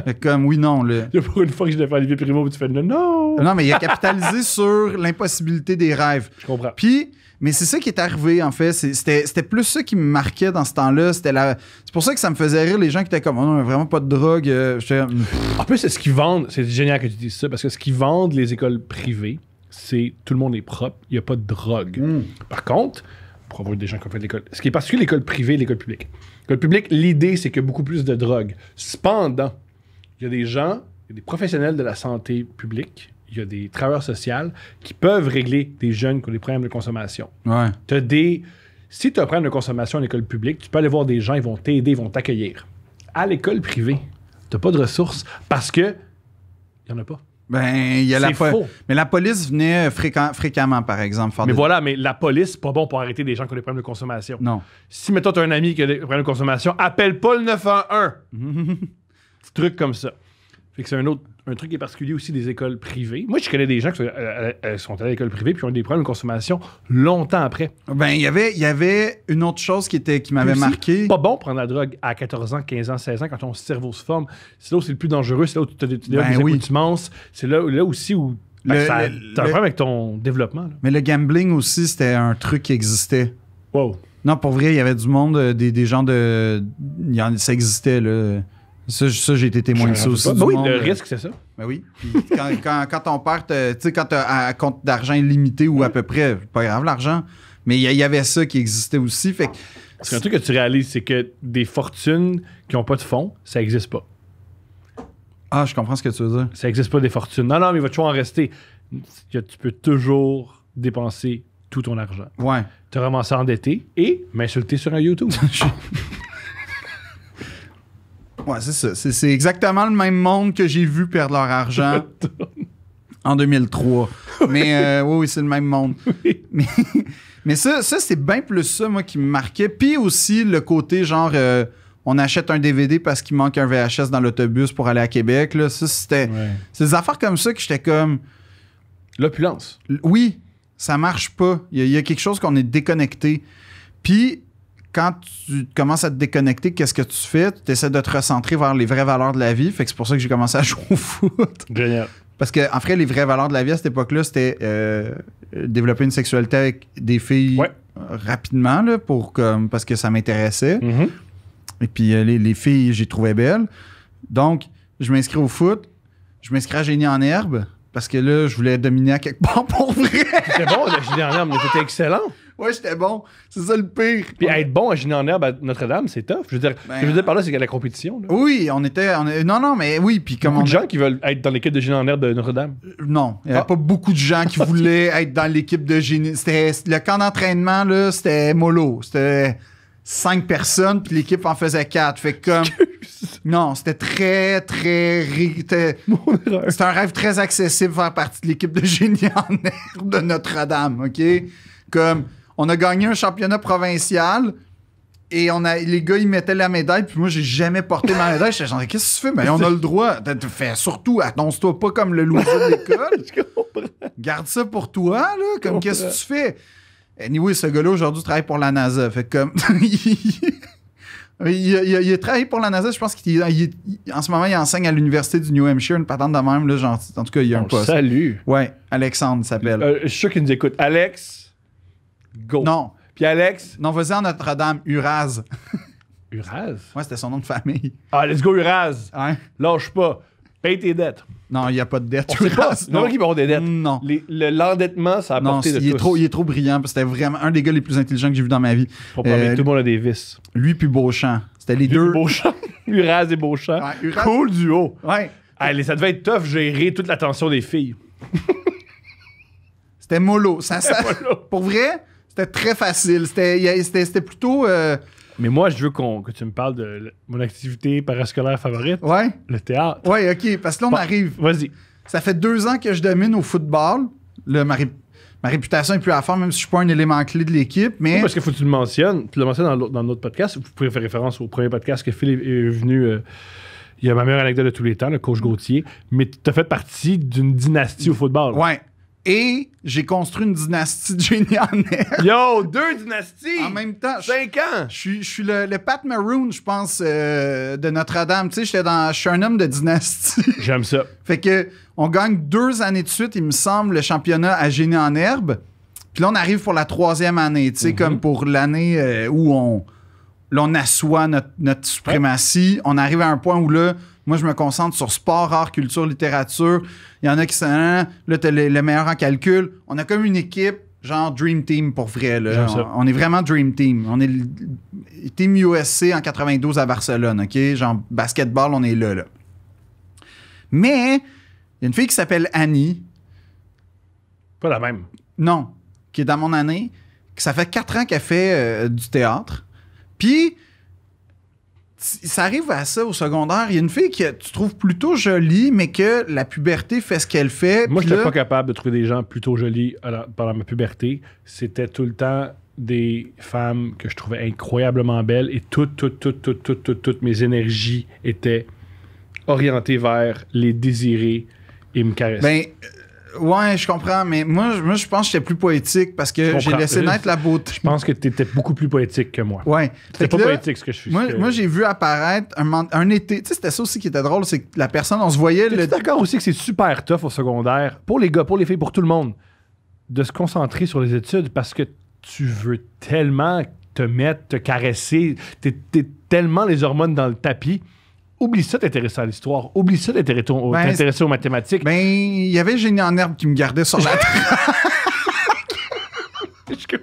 Je Comme oui, non. Il y a pas une fois que je l'ai fait Olivier Primo, tu fais non. Non, mais il a capitalisé [LAUGHS] sur l'impossibilité des rêves. Je comprends. Puis mais c'est ça qui est arrivé, en fait. C'était plus ça qui me marquait dans ce temps-là. C'était C'est pour ça que ça me faisait rire les gens qui étaient comme, oh, non, vraiment pas de drogue. Euh, en plus, c'est ce qu'ils vendent. C'est génial que tu dises ça parce que ce qu'ils vendent, les écoles privées, c'est tout le monde est propre, il n'y a pas de drogue. Mm. Par contre, pour avoir des gens qui ont fait l'école, ce qui est particulier, l'école privée et l'école publique. L'école publique, l'idée, c'est qu'il y a beaucoup plus de drogue. Cependant, il y a des gens, il y a des professionnels de la santé publique il y a des travailleurs sociaux qui peuvent régler des jeunes qui ont des problèmes de consommation. Ouais. si tu as un problème de consommation à l'école publique, tu peux aller voir des gens, ils vont t'aider, ils vont t'accueillir. À l'école privée, tu n'as pas de ressources parce que il n'y en a pas. Ben, il y a la faux. Mais la police venait fréquemment, par exemple. mais voilà, mais la police, pas bon pour arrêter des gens qui ont des problèmes de consommation. Non. Si, mettons, tu as un ami qui a des problèmes de consommation, appelle pas le 911. Petit truc comme ça. Fait que c'est un autre un truc qui est particulier aussi des écoles privées. Moi, je connais des gens qui sont, euh, euh, euh, allés à l'école privée puis ont eu des problèmes de consommation longtemps après. Ben, y il y avait une autre chose qui, était, qui m'avait marqué. Pas bon prendre la drogue à 14 ans, 15 ans, 16 ans quand ton cerveau se forme. C'est là où c'est le plus dangereux, c'est là où tu as des, ben C'est là, aussi où ben, tu as un problème avec ton développement. Mais le gambling aussi, c'était un truc qui existait. Wow. Non, pour vrai, il y avait du monde, des, des gens de. Ça existait, là ça, j'ai été témoin de ça aussi. Bah oui, le euh. risque, c'est ça. Ben oui. [LAUGHS] quand, quand, on perd, tu sais, quand tu un compte d'argent illimité ou à peu près, pas grave l'argent, mais il y, avait ça qui existait aussi. Fait que, truc que tu réalises, c'est que des fortunes qui n'ont pas de fonds, ça n'existe pas. Ah, je comprends ce que tu veux dire. Ça n'existe pas des fortunes. Non, non, mais il va en rester. Tu peux toujours dépenser tout ton argent. Ouais. Te ramasser endetté et m'insulter sur un YouTube. [LAUGHS] [LAUGHS] Ouais, c'est ça. C'est, exactement le même monde que j'ai vu perdre leur argent [LAUGHS] en 2003. Mais euh, oui, c'est le même monde. [LAUGHS] Mais, ça, ça c'est bien plus ça, moi, qui me marquait. Puis aussi le côté genre. Euh, on achète un DVD parce qu'il manque un VHS dans l'autobus pour aller à Québec. Là. Ça, c'était. C'est des affaires comme ça que j'étais comme. L'opulence. Oui, ça marche pas. Il y, a quelque chose qu'on est déconnecté. Puis, quand tu commences à te déconnecter, qu'est-ce que tu fais? Tu essaies de te recentrer vers les vraies valeurs de la vie. Fait que c'est pour ça que j'ai commencé à [LAUGHS] jouer au foot. Génial. Parce que, en fait, les vraies valeurs de la vie à cette époque-là, c'était euh, développer une sexualité avec des filles rapidement, là, pour, parce que ça m'intéressait. Mm-hmm. Et puis, euh, les, les, filles, j'y trouvé belles. Donc, je m'inscris au foot. Je m'inscris à Génie en herbe. Parce que là, je voulais dominer à quelque part pour vrai. C'était bon, le gilet en herbe, mais c'était excellent. Ouais, j'étais bon. C'est ça le pire. Puis être bon à gilet en herbe à Notre-Dame, c'est tough. Je veux dire, je veux ben, dire par là, hein. c'est la compétition. Oui, on était. non, non, mais oui. Puis comment. Beaucoup de gens qui veulent être dans l'équipe de gilet en herbe de Notre-Dame. Euh, non, il n'y avait ah. pas beaucoup de gens qui [LAUGHS] voulaient être dans l'équipe de gilet. C'était le camp d'entraînement, là, c'était mollo. C'était cinq personnes, puis l'équipe en faisait quatre. Fait comme. Non, c'était très, très. C'était un rêve très accessible faire partie de l'équipe de génie en air de Notre-Dame, OK? Comme, on a gagné un championnat provincial. Et on a, les gars, ils mettaient la médaille, puis moi, j'ai jamais porté ma médaille. J'étais genre, qu'est-ce que tu fais? Mais on a le droit. faire surtout, annonce-toi pas comme le loup de l'école. [LAUGHS] Garde ça pour toi, là. Comme, qu'est-ce que tu fais? Anyway, ce gars-là, aujourd'hui, travaille pour la NASA. Fait comme. [LAUGHS] Il, il, travaille pour la NASA, je pense qu'il en ce moment, il enseigne à l'université du New Hampshire, une patente de même, là, genre, en tout cas, il y a un poste. Salut! Ouais, Alexandre s'appelle. Euh, je suis sûr qu'il nous écoute. Alex, go! Non. Puis Alex? Non, vas-y en Notre-Dame, Uraz. Uraz? Ouais, c'était son nom de famille. Ah, let's go Uraz! Hein? Lâche pas. Paye tes dettes. Non, il n'y a pas de dettes. On sait pas. Non, qui vont des dettes. Non. le- L'endettement, ça a porté de il est, trop, il est trop brillant. C'était vraiment un des gars les plus intelligents que j'ai vu dans ma vie. Pour pas mettre euh, tout le monde a des vis. Lui puis Beauchamp. C'était les deux. Lui Beauchamp. [LAUGHS] Uras et Beauchamp. du Cool duo. Ouais. Allez, ça devait être tough gérer toute l'attention des filles. C'était mollo. Ça, ça- Pour vrai, c'était très facile. C'était c'était- c'était plutôt. Euh, mais moi, je veux que tu me parles de mon activité parascolaire favorite. Ouais. Le théâtre. Ouais, OK. Parce que là, on arrive. Vas-y. Ça fait deux ans que je domine au football. Le, ma, réputation est plus à faire, même si je ne suis pas un élément clé de l'équipe. Mais... parce qu'il faut que tu le mentionnes. Tu le mentionnes dans notre podcast. Vous pouvez faire référence au premier podcast que Philippe est, venu. Euh, il y a ma meilleure anecdote de tous les temps, le coach Gauthier. Mais tu as fait partie d'une dynastie au football. Ouais. Et j'ai construit une dynastie de génie en herbe. Yo, deux dynasties! En même temps. Cinq ans! Je suis le, Pat Maroon, je pense, euh, de Notre-Dame. Je suis un homme de dynastie. [LAUGHS] J'aime ça. fait que on gagne deux années de suite, il me semble, le championnat à génie en herbe. Puis là, on arrive pour la troisième année, tu mhm. comme pour l'année euh, où on, l'on assoit notre, suprématie. On arrive à un point où là, moi, je me concentre sur sport, art, culture, littérature. Il y en a qui sont. Hein, là, t'es le, meilleur en calcul. On a comme une équipe genre Dream Team pour vrai. On, est vraiment Dream Team. On est Team USC en 92 à Barcelone, OK? Genre basketball, on est là, là. Mais il y a une fille qui s'appelle Annie. Pas la même. Non, qui est dans mon année, ça fait quatre ans qu'elle fait euh, du théâtre. Puis ça arrive à ça au secondaire. Il y a une fille que tu trouves plutôt jolie, mais que la puberté fait ce qu'elle fait. Moi, je n'étais pas capable de trouver des gens plutôt jolis euh, pendant ma puberté. C'était tout le temps des femmes que je trouvais incroyablement belles et toutes, toutes, toutes, toutes, toutes, toutes, toutes mes énergies étaient orientées vers les désirer et me caresser. Ben, Ouais, je comprends, mais moi, je pense que j'étais plus poétique parce que j'ai laissé naître la beauté. [LAUGHS] Je pense que tu étais beaucoup plus poétique que moi. Ouais. C'était pas poétique ce que je suis. Moi, j'ai vu apparaître un, été. Tu sais, c'était ça aussi qui était drôle, c'est que la personne, on se voyait. Le... d'accord aussi que c'est super tough au secondaire, pour les gars, pour les filles, pour tout le monde, de se concentrer sur les études parce que tu veux tellement te mettre, te caresser. T'es, tellement les hormones dans le tapis Oublie ça t'intéresser à l'histoire. Oublie ça d'être ben, aux, aux mathématiques. Ben, il y avait un Génie en herbe qui me gardait sur la [LAUGHS] Je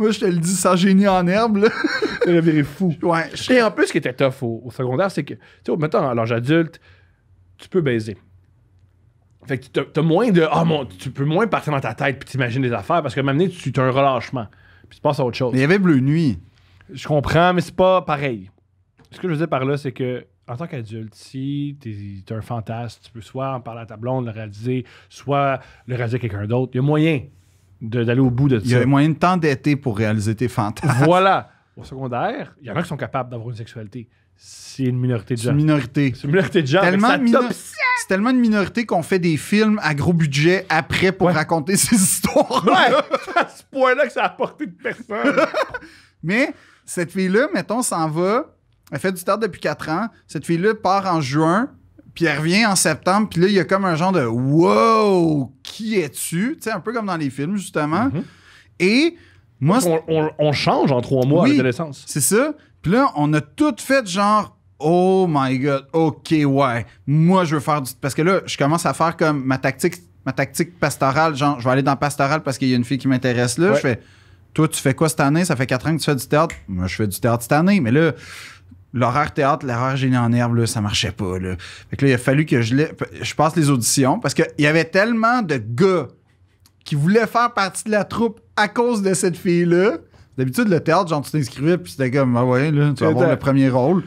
Moi, je te le dis, ça génie en herbe, là. viré fou. Ouais. Et en plus, ce qui était tough au, secondaire, c'est que, tu sais, mettons, à l'âge adulte, tu peux baiser. Fait que t'as, moins de. Ah, tu peux moins partir dans ta tête puis t'imagines des affaires parce que maintenant, tu as un relâchement. Puis tu passes à autre chose. Mais il y avait Bleu Nuit. Je comprends, mais c'est pas pareil. Ce que je veux dire par là, c'est que en tant qu'adulte, si t'es es un fantasme, tu peux soit en parler à ta blonde, le réaliser, soit le réaliser à quelqu'un d'autre. Il y a moyen d'aller au bout de ça. Il y a moyen de t'endetter pour réaliser tes fantasmes. Voilà. Au secondaire, il y en a qui sont capables d'avoir une sexualité. C'est une minorité de gens. C'est une minorité. C'est une minorité de gens. Tellement C'est tellement une minorité qu'on fait des films à gros budget après pour raconter ces histoires. -là. [LAUGHS] à ce point-là que ça a apporté de personne. [LAUGHS] Mais cette fille-là, mettons, s'en va. Elle fait du théâtre depuis quatre ans. Cette fille-là part en juin, puis elle revient en septembre. Puis là, il y a comme un genre de Wow, qui es-tu? Tu sais, un peu comme dans les films, justement. Mhm. Et moi. On, change en trois mois d'adolescence. C'est ça. Puis là, on a tout fait genre. Oh my god, ok, ouais. Moi, je veux faire du. Parce que là, je commence à faire comme ma tactique, ma tactique pastorale. Genre, je vais aller dans pastoral parce qu'il y a une fille qui m'intéresse là. Je fais, toi, tu fais quoi cette année? Ça fait quatre ans que tu fais du théâtre. Moi, je fais du théâtre cette année. Mais là, l'horaire théâtre, l'horaire génie en herbe, ça marchait pas. Là. Fait que là, il a fallu que je, je passe les auditions parce qu'il y avait tellement de gars qui voulaient faire partie de la troupe à cause de cette fille-là. D'habitude, le théâtre, genre, tu t'inscrivais, puis c'était comme, ah ouais, là, tu vas avoir le premier rôle.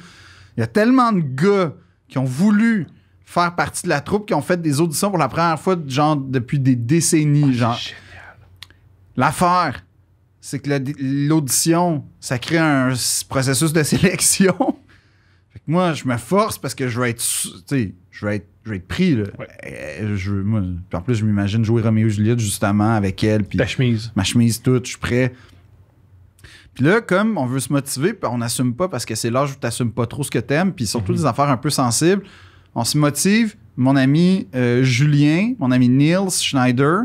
Il y a tellement de gars qui ont voulu faire partie de la troupe, qui ont fait des auditions pour la première fois, genre, depuis des décennies, ah, genre. L'affaire, c'est que l'audition, ça crée un processus de [LAUGHS] sélection. moi, je me force parce que je veux être, je veux être, je être pris. Là. Euh, je, en plus, je m'imagine jouer Roméo et Juliette justement avec elle. Puis chemise. Ma chemise toute, je suis prêt. Puis là, comme on veut se motiver, on n'assume pas parce que c'est l'âge où tu n'assumes pas trop ce que tu aimes, puis surtout mhm. des affaires un peu sensibles. On se motive, mon ami euh, Julien, mon ami Niels Schneider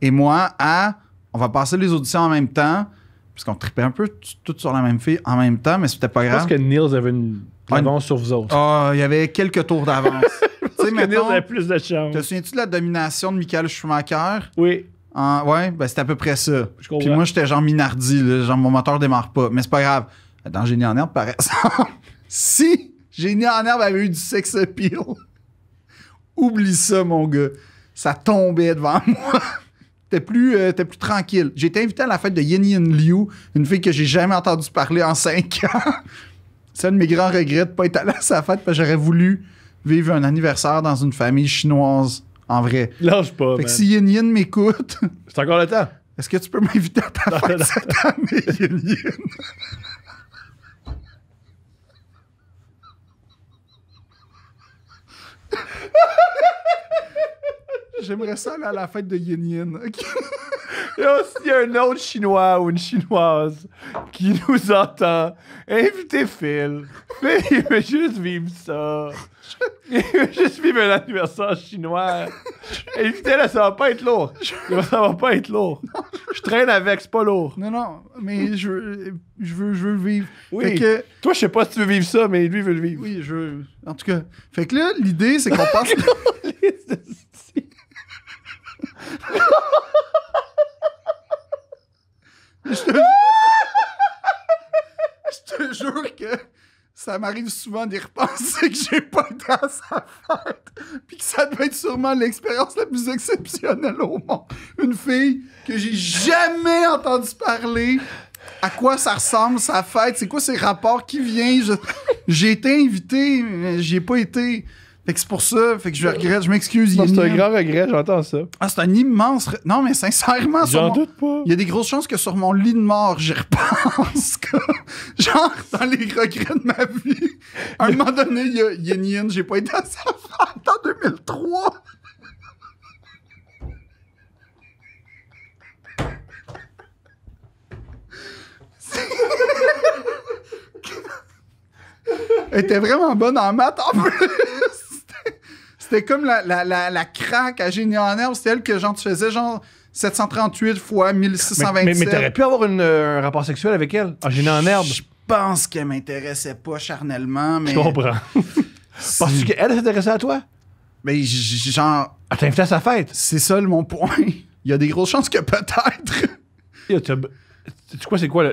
et moi, à on va passer les auditions en même temps, puisqu'on tripait un peu toutes sur la même fille en même temps, mais c'était pas grave. Je pense que Nils avait une avance sur vous autres. Ah, il y avait quelques tours d'avance. [LAUGHS] tu sais, avait plus de chance. Te souviens-tu de la domination de Michael Schumacher? Oui. Ah, ouais, ben c'était à peu près ça. Puis moi, j'étais genre Minardi, genre mon moteur démarre pas. Mais c'est pas grave. Dans Génie en herbe, par exemple, [LAUGHS] si Génie en herbe avait eu du sex appeal, [LAUGHS] oublie ça, mon gars. Ça tombait devant moi. T'es plus, euh, plus tranquille. J'ai été invité à la fête de Yin Yin Liu, une fille que j'ai jamais entendu parler en cinq [LAUGHS] ans. C'est un de mes grands regrets de pas être allé à sa fête parce que j'aurais voulu vivre un anniversaire dans une famille chinoise en vrai. Lâche pas. Fait que si Yin Yin m'écoute. [LAUGHS] C'est encore le temps. Est-ce que tu peux m'inviter à ta fête cette année, Yin Yin? J'aimerais ça aller à la fête de Yin Yin. [LAUGHS] Il y a aussi un autre chinois ou une chinoise qui nous entend. Invitez Phil. il veut juste vivre ça. Il veut juste vivre un anniversaire chinois. Invitez-le, ça va pas être lourd. Ça va pas être lourd. Je traîne avec, c'est pas lourd. Non, non, mais je veux, je veux, je veux vivre. Oui. Toi, je sais pas si tu veux vivre ça, mais lui veut le vivre. Oui, je veux. En tout cas. Fait que là, l'idée, c'est qu'on passe... [LAUGHS] je, te... jure que ça m'arrive souvent d'y repenser que j'ai pas été à sa fête, puis que ça doit être sûrement l'expérience la plus exceptionnelle au monde. Une fille que j'ai jamais entendu parler. À quoi ça ressemble sa fête C'est quoi ses rapports Qui vient J'ai été invité, mais j'ai pas été que c'est pour ça, fait que je ben, regrette, je m'excuse. C'est un grand regret, j'entends ça. Ah, c'est un immense. Non, mais sincèrement, j'en doute pas. Il y a des grosses chances que sur mon lit de mort, j'y repense. [LAUGHS] Genre, dans les regrets de ma vie, à un moment donné, il y a Yin Yin, j'ai pas été à sa fête en 2003. [LAUGHS] Elle était vraiment bonne en maths en plus. C'était comme la, craque à Génie en herbe. C'était elle que genre, tu faisais genre 738 fois 1627. Mais, t'aurais pu avoir une, euh, un rapport sexuel avec elle à Génie en herbe. Je pense qu'elle m'intéressait pas charnellement, mais. Je comprends. [LAUGHS] Parce tu qu'elle s'intéressait à toi? Mais ben, genre. Elle invité à sa fête. C'est ça mon point. Il y a des grosses chances que peut-être. tu quoi, c'est quoi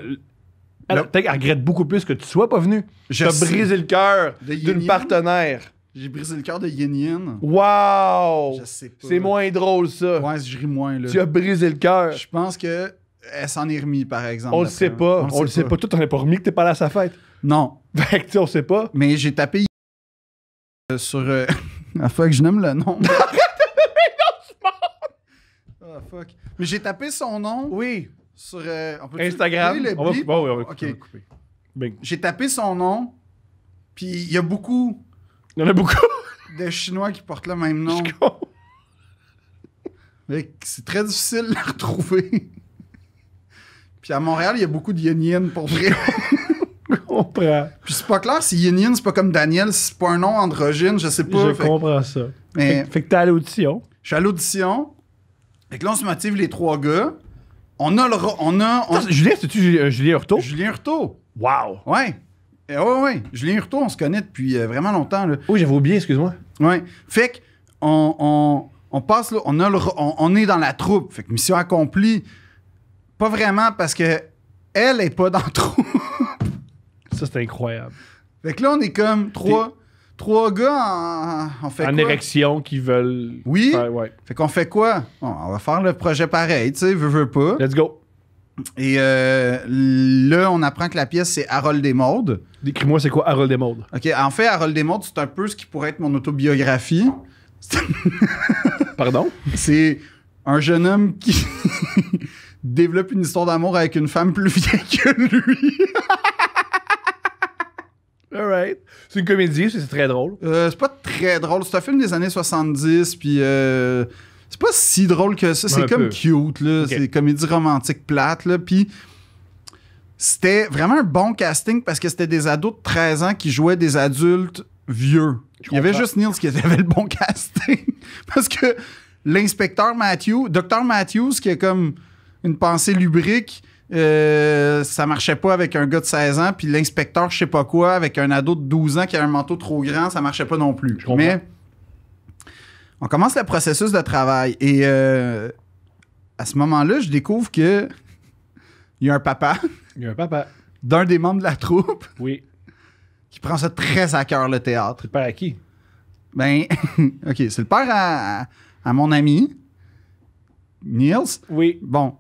Elle, regrette beaucoup plus que tu sois pas venu. as brisé le cœur d'une partenaire. J'ai brisé le cœur de Yin Yin. Wow! Je sais pas. C'est moins drôle, ça. Ouais, je ris moins, là. Tu as brisé le cœur. Je pense que elle s'en est remis, par exemple. On le sait pas. On, le sait pas. Toi, t'en es pas remis que t'es pas là à sa fête. Non. [LAUGHS] Fait que, tu on sait pas. Mais j'ai tapé euh, sur. Euh, [LAUGHS] ah, fuck, je n'aime le nom. [LAUGHS] Ah, fuck. Mais j'ai tapé son nom. Oui. Sur euh, Instagram. Le on va, oui, oh, on va couper. J'ai tapé son nom. Puis il y a beaucoup il y en a beaucoup. de Chinois qui portent le même nom. C'est très difficile de la retrouver. Puis à Montréal, il y a beaucoup de yin, pour vrai. comprends. Puis c'est pas clair si yin, c'est pas comme Daniel, c'est pas un nom androgyne, je sais pas. Je comprends ça. Fait, que t'es à l'audition. Je suis à l'audition. Fait que là, on se motive les trois gars. On a le. On a, Julien, c'est-tu Julien Hurtaud? Julien Hurtaud. Wow. Ouais. Oui, Julien Hurtaud, on se connaît depuis euh, vraiment longtemps. Oui, j'avais oublié, excuse-moi. Oui. Fait que on, passe on, on, est dans la troupe. Fait que mission accomplie. Pas vraiment parce que elle est pas dans la troupe. Ça, c'est incroyable. Fait que là, on est comme trois, gars en, en fait érection qui veulent. Oui. ouais. Fait qu'on fait quoi? on va faire le projet pareil, tu sais, veux, veux pas. Let's go. Et euh, là, on apprend que la pièce, c'est Harold Desmaudes. Décris-moi, c'est quoi Harold Desmaudes? OK, en fait, Harold Desmaudes, c'est un peu ce qui pourrait être mon autobiographie. Pardon? [LAUGHS] C'est un jeune homme qui [LAUGHS] développe une histoire d'amour avec une femme plus vieille que lui. [LAUGHS] right. C'est une comédie, c'est très drôle. Euh, c'est pas très drôle. C'est un film des années 70, puis euh, c'est pas si drôle que ça. C'est comme cute, là. C'est comédie romantique plate, là. Puis c'était vraiment un bon casting parce que c'était des ados de 13 ans qui jouaient des adultes vieux. Il y avait juste Niels qui [LAUGHS] avait le bon casting. parce que l'inspecteur Matthew, docteur Matthews, qui a comme une pensée lubrique, euh, ça marchait pas avec un gars de 16 ans. Puis l'inspecteur, je sais pas quoi, avec un ado de 12 ans qui a un manteau trop grand, ça marchait pas non plus. Mais on commence le processus de travail. Et euh, à ce moment-là, je découvre que il y a un papa. Il y a un papa. D'un des membres de la troupe. Oui. Qui prend ça très à cœur, le théâtre. C'est le père à qui? Ben, [LAUGHS] OK, c'est le père à, mon ami, Niels. Oui. Bon.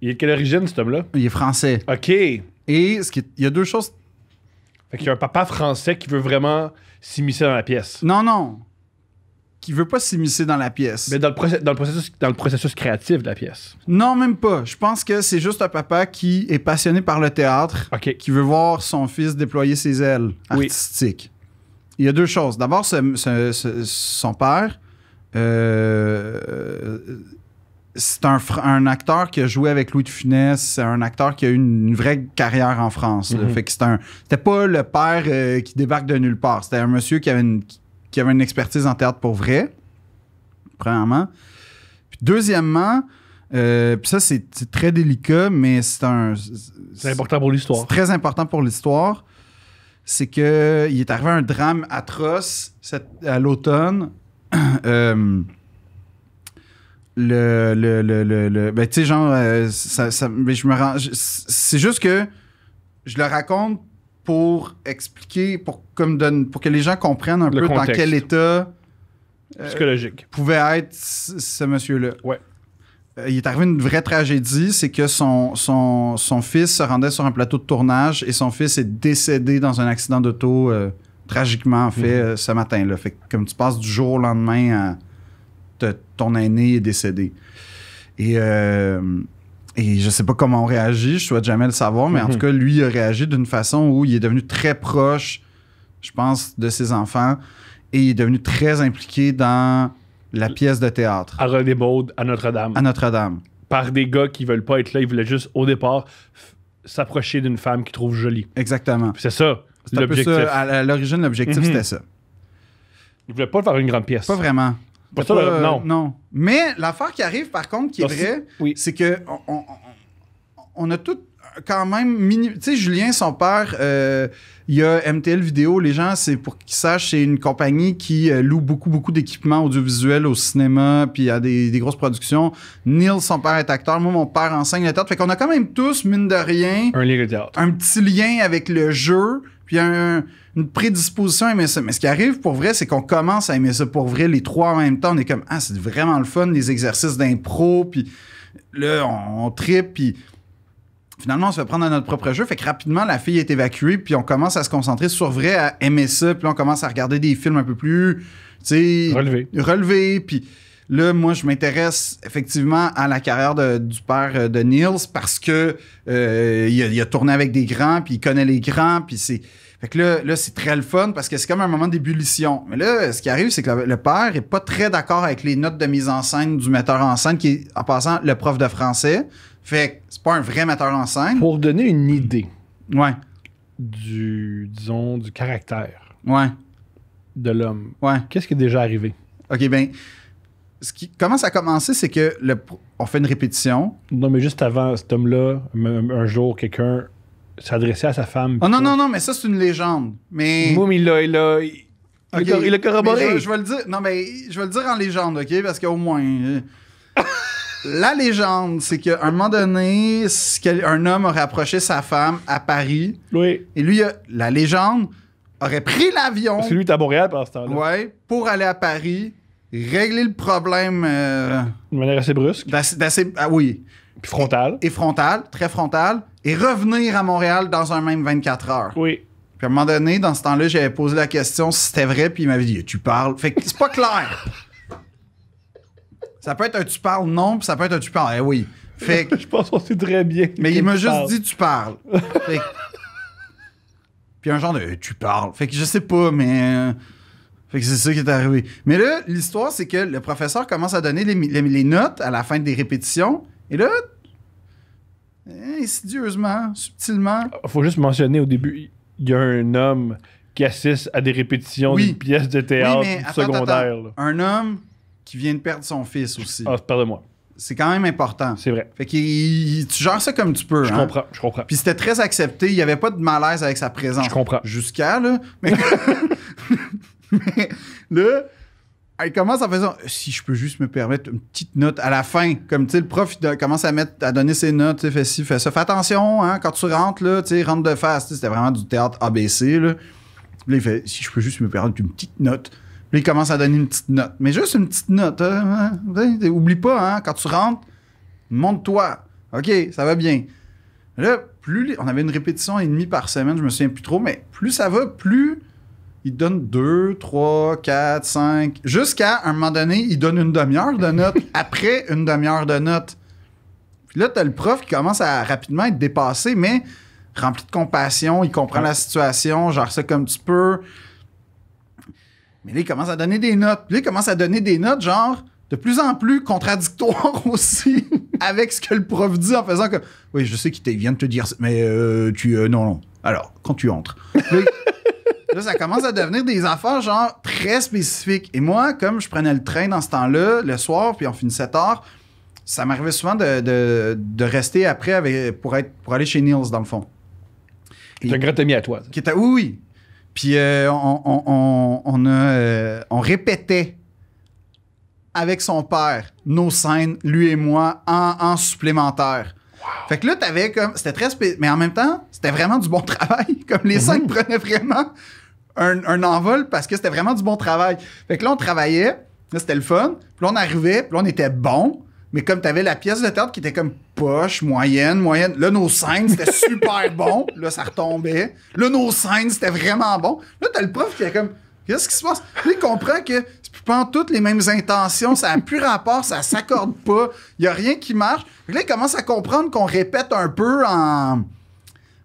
Il est de quelle origine, cet homme-là? Il est français. OK. Et ce qui il y a deux choses. Fait qu'il y a un papa français qui veut vraiment s'immiscer dans la pièce. Non, non qui veut pas s'immiscer dans la pièce. Mais dans le, dans le, processus, dans le processus créatif de la pièce. Non, même pas. Je pense que c'est juste un papa qui est passionné par le théâtre, qui veut voir son fils déployer ses ailes artistiques. Il y a deux choses. D'abord, son père, euh, c'est un, un, acteur qui a joué avec Louis de Funès, c'est un acteur qui a eu une, vraie carrière en France. Mm -hmm. c'était pas le père euh, qui débarque de nulle part. C'était un monsieur qui avait une, qui avait une expertise en théâtre pour vrai, premièrement. Puis deuxièmement, euh, puis ça, c'est très délicat, mais c'est un. C'est important pour l'histoire. C'est très important pour l'histoire. C'est que il est arrivé un drame atroce à l'automne. [CLEARS THROAT] Euh, le, le, ben, tu sais, genre, euh, je me rends. C'est juste que je le raconte pour expliquer, pour, comme pour que les gens comprennent un peu dans quel état euh, pouvait être ce monsieur-là. Ouais. Euh, il est arrivé une vraie tragédie, c'est que son, son, fils se rendait sur un plateau de tournage et son fils est décédé dans un accident d'auto euh, tragiquement fait mhm. ce matin-là. Fait comme tu passes du jour au lendemain, ton aîné est décédé. Et et je sais pas comment on réagit, je souhaite jamais le savoir, mais en tout mhm. cas, lui il a réagi d'une façon où il est devenu très proche, je pense, de ses enfants et il est devenu très impliqué dans la pièce de théâtre. À René baud à Notre-Dame. À Notre-Dame. Par des gars qui veulent pas être là, ils voulaient juste, au départ, s'approcher d'une femme qu'ils trouvent jolie. Exactement. C'est ça, l'objectif. À, l'origine, l'objectif, mhm. c'était ça. Ils voulaient pas faire une grande pièce. Pas vraiment non. Euh, non. Mais l'affaire qui arrive, par contre, qui est c'est que on, a tout quand même Tu sais, Julien, son père, euh, il y a MTL Vidéo. Les gens, c'est pour qu'ils sachent, c'est une compagnie qui euh, loue beaucoup, beaucoup d'équipements audiovisuels au cinéma, puis à des, des, grosses productions. Neil, son père est acteur. Moi, mon père enseigne le théâtre. Fait qu'on a quand même tous, mine de rien, un, un petit lien avec le jeu, puis un une prédisposition à aimer ça. Mais ce qui arrive pour vrai, c'est qu'on commence à aimer ça pour vrai les trois en même temps. On est comme, ah, c'est vraiment le fun, les exercices d'impro, puis là, on, tripe, puis finalement, on se fait prendre à notre propre jeu. Fait que rapidement, la fille est évacuée, puis on commence à se concentrer sur vrai, à aimer ça, puis là, on commence à regarder des films un peu plus, tu sais, relevés. Relevé, puis là, moi, je m'intéresse effectivement à la carrière du père euh, de Niels parce que euh, il, a, a, tourné avec des grands, puis il connaît les grands, puis c'est fait que là, là c'est très le fun parce que c'est comme un moment d'ébullition. Mais là, ce qui arrive, c'est que le, père est pas très d'accord avec les notes de mise en scène du metteur en scène qui est, en passant, le prof de français. Fait que c'est pas un vrai metteur en scène. Pour donner une idée. Ouais. Du, disons, du caractère. De l'homme. Ouais. Qu'est-ce qui est déjà arrivé? OK, bien, ce qui, comment ça a commencé, c'est que le, on fait une répétition. Non, mais juste avant, cet homme-là, un jour, quelqu'un s'adresser à sa femme. Oh non, non, non, mais ça, c'est une légende. Mais. il l'a. corroboré. Je, vais le dire. Non, mais je vais le dire en légende, OK? Parce qu'au moins. Euh, la légende, c'est qu'à un moment donné, un homme aurait approché sa femme à Paris. Oui. Et lui, euh, la légende, aurait pris l'avion. C'est lui qui à Montréal pendant ce temps-là. Ouais, pour aller à Paris, régler le problème. Euh, de manière assez brusque. ah oui. Puis frontal. Et frontal, très frontal et revenir à Montréal dans un même 24 heures. Oui. Puis à un moment donné, dans ce temps-là, j'avais posé la question si c'était vrai, puis il m'avait dit Tu parles. Fait que c'est pas clair. ça peut être un tu parles non, puis ça peut être un tu parles. Eh oui. Fait que, [LAUGHS] je pense qu'on très bien. Mais il m'a juste dit tu parles. [LAUGHS] fait puis un genre de tu parles. Fait que je sais pas, mais. Euh, fait que c'est ça qui est arrivé. Mais là, l'histoire, c'est que le professeur commence à donner les notes à la fin des répétitions. Et là, Hein, insidieusement, subtilement. Ah, faut juste mentionner au début, il y a un homme qui assiste à des répétitions d'une pièce de théâtre secondaire. Un homme qui vient de perdre son fils aussi. Ah, pardonne moi C'est quand même important. C'est vrai. Fait que tu gères ça comme tu peux. Je hein. comprends, je comprends. Puis c'était très accepté, il n'y avait pas de malaise avec sa présence. Je comprends. Jusqu'à, là. Mais, [LAUGHS] mais là, il commence en faisant si je peux juste me permettre une petite note à la fin comme tu sais le prof il commence à mettre à donner ses notes tu fais ci fais ça fais attention hein, quand tu rentres là tu sais rentre de face c'était vraiment du théâtre ABC là il fait si je peux juste me permettre une petite note puis il commence à donner une petite note mais juste une petite note hein, hein. oublie pas hein, quand tu rentres monte-toi ok ça va bien là plus on avait une répétition et demie par semaine je me souviens plus trop mais plus ça va plus il donne 2, 3, 4, 5, jusqu'à un moment donné, il donne une demi-heure de note, [LAUGHS] après une demi-heure de note. Puis là, t'as le prof qui commence à rapidement être dépassé, mais rempli de compassion, il comprend la situation, genre ça comme tu peux. Mais là, il commence à donner des notes. Puis là, il commence à donner des notes, genre, de plus en plus contradictoires [LAUGHS] aussi avec ce que le prof dit en faisant que, oui, je sais qu'il vient de te dire, mais euh, tu. Euh, non, non. Alors, quand tu entres là, ça commence à devenir des affaires, genre, très spécifiques. Et moi, comme je prenais le train dans ce temps-là, le soir, puis on finissait tard, ça m'arrivait souvent de, rester après pour, être, pour aller chez Niels, dans le fond. Qui était un à toi. Qui oui, oui. Puis euh, on, on, euh, on, répétait avec son père nos scènes, lui et moi, en, en supplémentaire. Fait que là, t'avais comme. C'était très. Mais en même temps, c'était vraiment du bon [LAUGHS] travail. Comme les cinq mhm. prenaient vraiment un, envol parce que c'était vraiment du bon travail. Fait que là, on travaillait. Là, c'était le fun. Puis là, on arrivait. Puis là, on était bon. Mais comme t'avais la pièce de tête qui était comme poche, moyenne, moyenne. Là, nos scènes, c'était [LAUGHS] super bon. Là, ça retombait. Là, nos scènes, c'était vraiment bon. Là, t'as le prof qui est comme. Qu'est-ce qui se passe? Puis il comprend que c'est plus pas toutes les mêmes intentions, ça n'a plus rapport, ça s'accorde pas, il n'y a rien qui marche. Puis là, il commence à comprendre qu'on répète un peu en.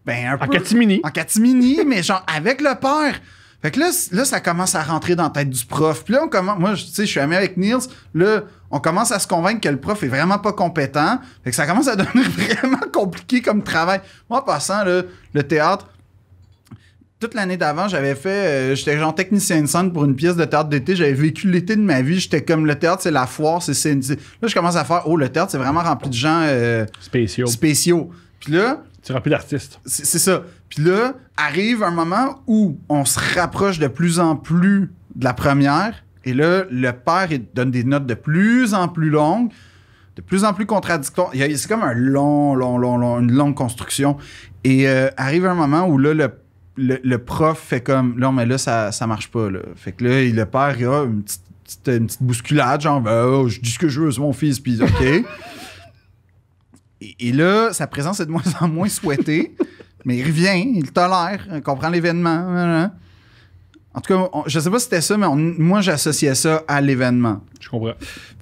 Ben, un en peu, catimini. En catimini, [LAUGHS] mais genre avec le père. Fait que là, là, ça commence à rentrer dans la tête du prof. Puis là, on commence. Moi, je, je suis ami avec Niels. Là, on commence à se convaincre que le prof est vraiment pas compétent. Fait que ça commence à [LAUGHS] devenir vraiment compliqué comme travail. Moi, en passant, le théâtre, toute l'année d'avant, j'avais fait. Euh, j'étais genre technicien de scène pour une pièce de théâtre d'été. J'avais vécu l'été de ma vie. J'étais comme le théâtre, c'est la foire. c'est c'est... Là, je commence à faire Oh, le théâtre, c'est vraiment rempli de gens euh, spéciaux. spéciaux. Puis là. C'est rempli d'artistes. C'est ça. Puis là, arrive un moment où on se rapproche de plus en plus de la première. Et là, le père, donne des notes de plus en plus longues de plus en plus contradictoires. C'est comme un long, long, long, long, une longue construction. Et euh, arrive un moment où là, le le, prof fait comme Non, mais là ça, marche pas fait que là le père il a une petite, bousculade genre ben, oh, je dis ce que je veux c'est mon fils puis ok et, là sa présence est de moins en moins souhaitée mais il revient il tolère il comprend l'événement en tout cas je sais pas si c'était ça mais moi j'associais ça à l'événement je comprends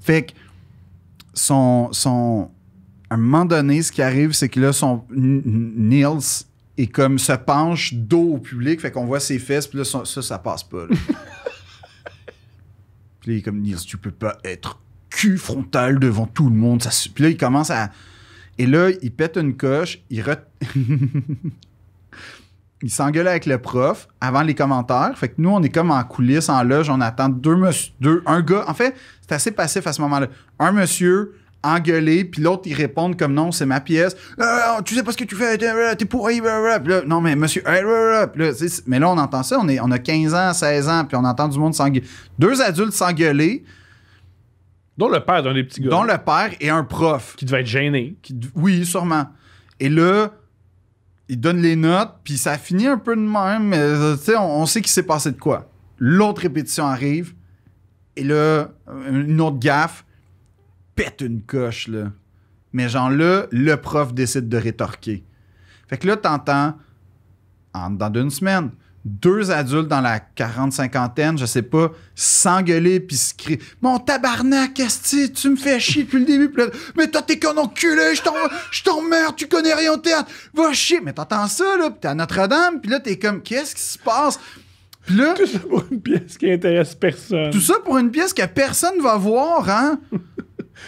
fait que son son à un moment donné ce qui arrive c'est que là son Niels et comme se penche dos au public, fait qu'on voit ses fesses, puis là, ça, ça, passe pas. [LAUGHS] puis là, il est comme, tu peux pas être cul frontal devant tout le monde. Ça, puis là, il commence à. Et là, il pète une coche, il [LAUGHS] il s'engueule avec le prof avant les commentaires. Fait que nous, on est comme en coulisses, en loge, on attend deux, deux un gars. En fait, c'est assez passif à ce moment-là. Un monsieur engueuler, puis l'autre, il répond comme non, c'est ma pièce. Euh, oh, tu sais pas ce que tu fais, t'es euh, pourri, euh, non, mais monsieur, mais là, on entend ça, on, est, on a 15 ans, 16 ans, puis on entend du monde s'engueuler. Deux adultes s'engueuler. Dont le père d'un des petits gars. Dont le père et un prof. Qui devait être gêné. Qui, oui, sûrement. Et là, il donne les notes, puis ça finit un peu de même, mais on, on sait qu'il s'est passé de quoi. L'autre répétition arrive, et là, une autre gaffe pète une coche, là. Mais genre là, le prof décide de rétorquer. Fait que là, t'entends, dans une semaine, deux adultes dans la 40 cinquantaine je sais pas, s'engueuler puis se crier Mon tabarnak, que tu me fais chier depuis le début. mais toi, t'es qu'un enculé, je t'emmerde, tu connais rien au théâtre, va chier. Mais t'entends ça, là, pis t'es à Notre-Dame, puis là, t'es comme Qu'est-ce qui se passe Puis là. Tout ça pour une pièce qui intéresse personne. Tout ça pour une pièce que personne va voir, hein [LAUGHS]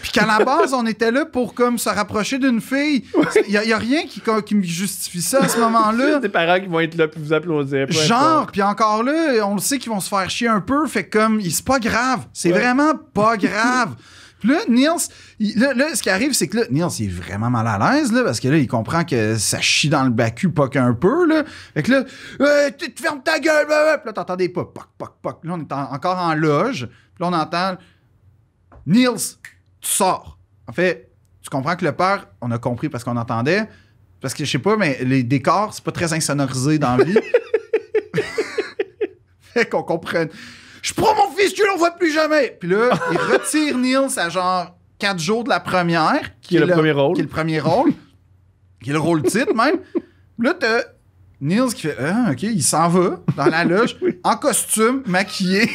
Puis qu'à la base, on était là pour comme se rapprocher d'une fille. Il n'y a, rien qui, me justifie ça à ce moment-là. des parents qui vont être là puis vous applaudir. Genre, puis encore là, on le sait qu'ils vont se faire chier un peu. Fait comme, c'est pas grave. C'est vraiment pas grave. [LAUGHS] là, Niels, là, ce qui arrive, c'est que là, Niels, est vraiment mal à l'aise, là, parce que là, il comprend que ça chie dans le bacu, pas qu'un peu, là. Fait que là, euh, tu te fermes ta gueule, là, là t'entendais pas, poc, poc, poc. Là, on est encore en loge, puis là, on entend Niels, tu sors. En fait, tu comprends que le père, on a compris parce qu'on entendait, parce que je sais pas, mais les décors, c'est pas très insonorisé dans la vie. [LAUGHS] fait qu'on comprenne. Je prends mon fils, tu le vois plus jamais. Puis là, il retire Niels à genre quatre jours de la première, qui, est, le, premier rôle. Qui est le premier rôle, qui est le rôle titre même. Là, t'as Niels qui fait ah, OK, il s'en va dans la loge, en costume, maquillé.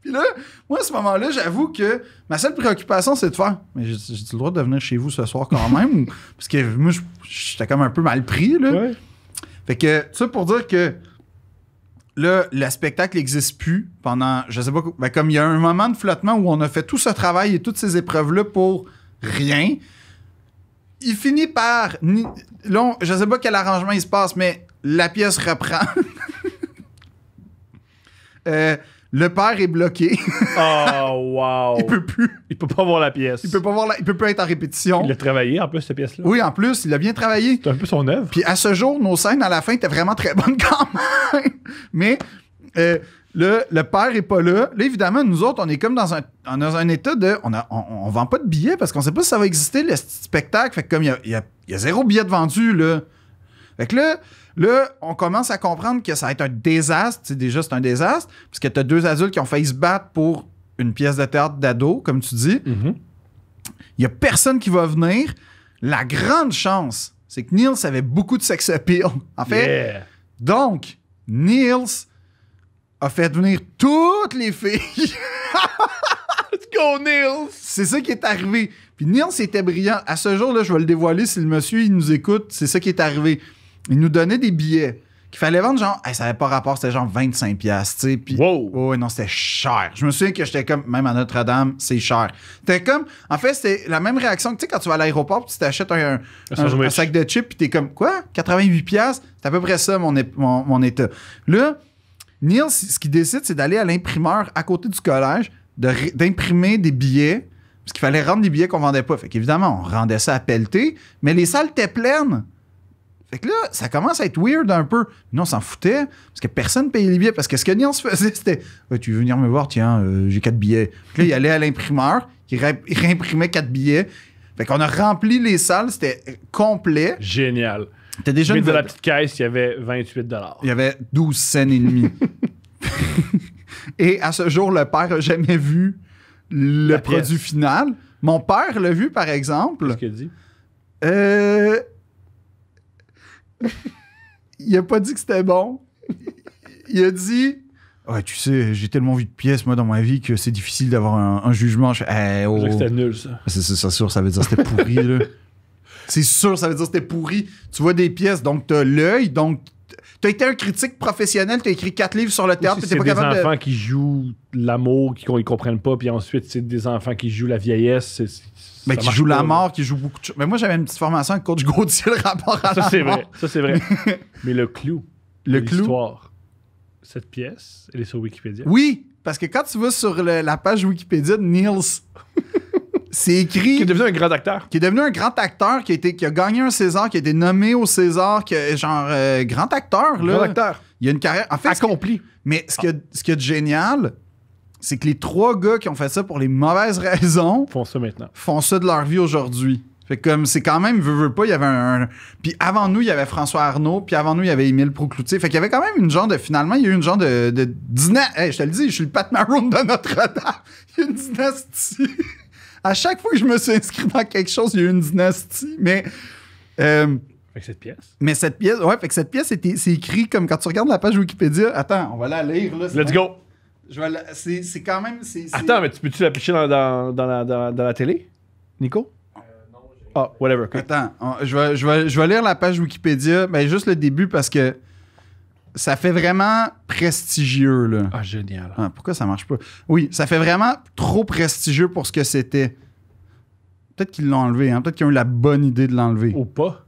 Puis là, moi, à ce moment-là, j'avoue que ma seule préoccupation, c'est de faire. Mais j'ai le droit de venir chez vous ce soir quand [LAUGHS] même. parce que moi, j'étais comme un peu mal pris. Là. Fait que, ça pour dire que là, le spectacle n'existe plus pendant, je sais pas, ben, comme il y a un moment de flottement où on a fait tout ce travail et toutes ces épreuves-là pour rien. Il finit par. Là, je sais pas quel arrangement il se passe, mais la pièce reprend. [LAUGHS] euh, le père est bloqué. [LAUGHS] oh, wow. Il peut plus. Il peut pas voir la pièce. Il peut pas voir il peut plus être en répétition. Il a travaillé en plus, cette pièce-là. Oui, en plus, il a bien travaillé. C'est un peu son œuvre. Puis à ce jour, nos scènes à la fin étaient vraiment très bonnes quand même. Mais euh, le, père est pas là. Là, évidemment, nous autres, on est comme dans un, un état de. On, a, on, vend pas de billets parce qu'on sait pas si ça va exister, le spectacle. Fait que comme il y a, y a, zéro billet de vendu, là. Fait que là, Là, on commence à comprendre que ça va être un désastre. C'est déjà, c'est un désastre, puisque tu as deux adultes qui ont failli se battre pour une pièce de théâtre d'ado, comme tu dis. Il mhm. y n'y a personne qui va venir. La grande chance, c'est que Niels avait beaucoup de sex appeal. [LAUGHS] En fait, donc, Niels a fait venir toutes les filles. [LAUGHS] go, Niels! C'est ça qui est arrivé. Puis Niels était brillant. À ce jour-là, je vais le dévoiler si le monsieur il nous écoute. C'est ça qui est arrivé il nous donnaient des billets qu'il fallait vendre genre, ça n'avait pas rapport, c'était genre 25$, tu sais. Puis, oh, non, c'était cher. Je me souviens que j'étais comme, même à Notre-Dame, c'est cher. T'es comme, en fait, c'est la même réaction que, tu sais, quand tu vas à l'aéroport, tu t'achètes un, sac de chips, puis es comme, quoi, 88$? C'est à peu près ça, mon, mon, état. Là, Neil, ce qu'il décide, c'est d'aller à l'imprimeur à côté du collège, d'imprimer des billets, parce qu'il fallait rendre des billets qu'on vendait pas. Fait qu'évidemment, on rendait ça à pelleter, mais les salles étaient pleines. Fait que là, ça commence à être weird un peu. Nous, on s'en foutait parce que personne payait les billets. Parce que ce que Nian se faisait, [LAUGHS] c'était Tu veux venir me voir Tiens, euh, j'ai quatre billets. Puis là, il allait à l'imprimeur, il, réimprimait quatre billets. Fait qu'on a rempli les salles, c'était euh, complet. Génial. T'as déjà une de la petite caisse, il y avait 28 Il y avait 12 cents et demi. [LAUGHS] et à ce jour, le père n'a jamais vu le produit final. Mon père l'a vu, par exemple. Qu'est-ce qu'il dit Euh il a pas dit que c'était bon. Il a dit Ouais, tu sais, j'ai tellement vu de pièces, moi, dans ma vie, que c'est difficile d'avoir un, jugement. Je eh, oh. nul, ah, ça. C'est, sûr, ça veut dire c'était pourri, là. [LAUGHS] C'est sûr, ça veut dire c'était pourri. Tu vois des pièces, donc t'as l'œil, donc T'as été un critique professionnel, t'as écrit quatre livres sur le théâtre, t'es pas capable de. des enfants qui jouent l'amour, qui ils comprennent pas, puis ensuite c'est des enfants qui jouent la vieillesse. mais qui jouent la mort, qui jouent beaucoup de choses. Mais moi j'avais une petite formation avec coach Gauthier le rapport à ça, c'est vrai, ça c'est vrai. [LAUGHS] mais le clou, le clou, cette pièce, elle est sur Wikipédia. Oui, parce que quand tu vas sur la page Wikipédia de Niels, c'est écrit. Qui est devenu un grand acteur. Qui est devenu un grand acteur, qui a, gagné un César, qui a été nommé au César, qui est genre euh, grand acteur. Là. Grand acteur. Il a une carrière. accomplie. mais ce qu'il ce qui est génial, c'est que les trois gars qui ont fait ça pour les mauvaises [LAUGHS] raisons. Font ça maintenant. Font ça de leur vie aujourd'hui. Fait comme c'est quand même, veux, pas, il y avait un, Puis avant nous, il y avait François Arnaud, puis avant nous, il y avait Émile Procloutier. Fait qu'il y avait quand même une genre de. Finalement, il y a eu une genre de, dynastie. je te le dis, je suis le Pat Maroon de Notre-Dame. [LAUGHS] Il y a une dynastie à chaque fois que je me suis inscrit dans quelque chose, il y a eu une dynastie. Mais. Euh, fait que cette pièce. Mais cette pièce, ouais, fait que cette pièce, c'est écrit comme quand tu regardes la page Wikipédia. Attends, on va la lire. Là, Let's go. C'est quand même. Attends, mais tu peux-tu l'afficher dans, dans, dans, dans, la télé, Nico? Euh, non, ah, whatever. Attends, je, vais, je, vais, je vais lire la page Wikipédia, mais ben, juste le début parce que ça fait vraiment prestigieux. Là. Ah, génial. Ah, pourquoi ça marche pas? Oui, ça fait vraiment trop prestigieux pour ce que c'était. Peut-être qu'ils l'ont enlevé, hein? peut-être qu'ils ont eu la bonne idée de l'enlever. Ou pas?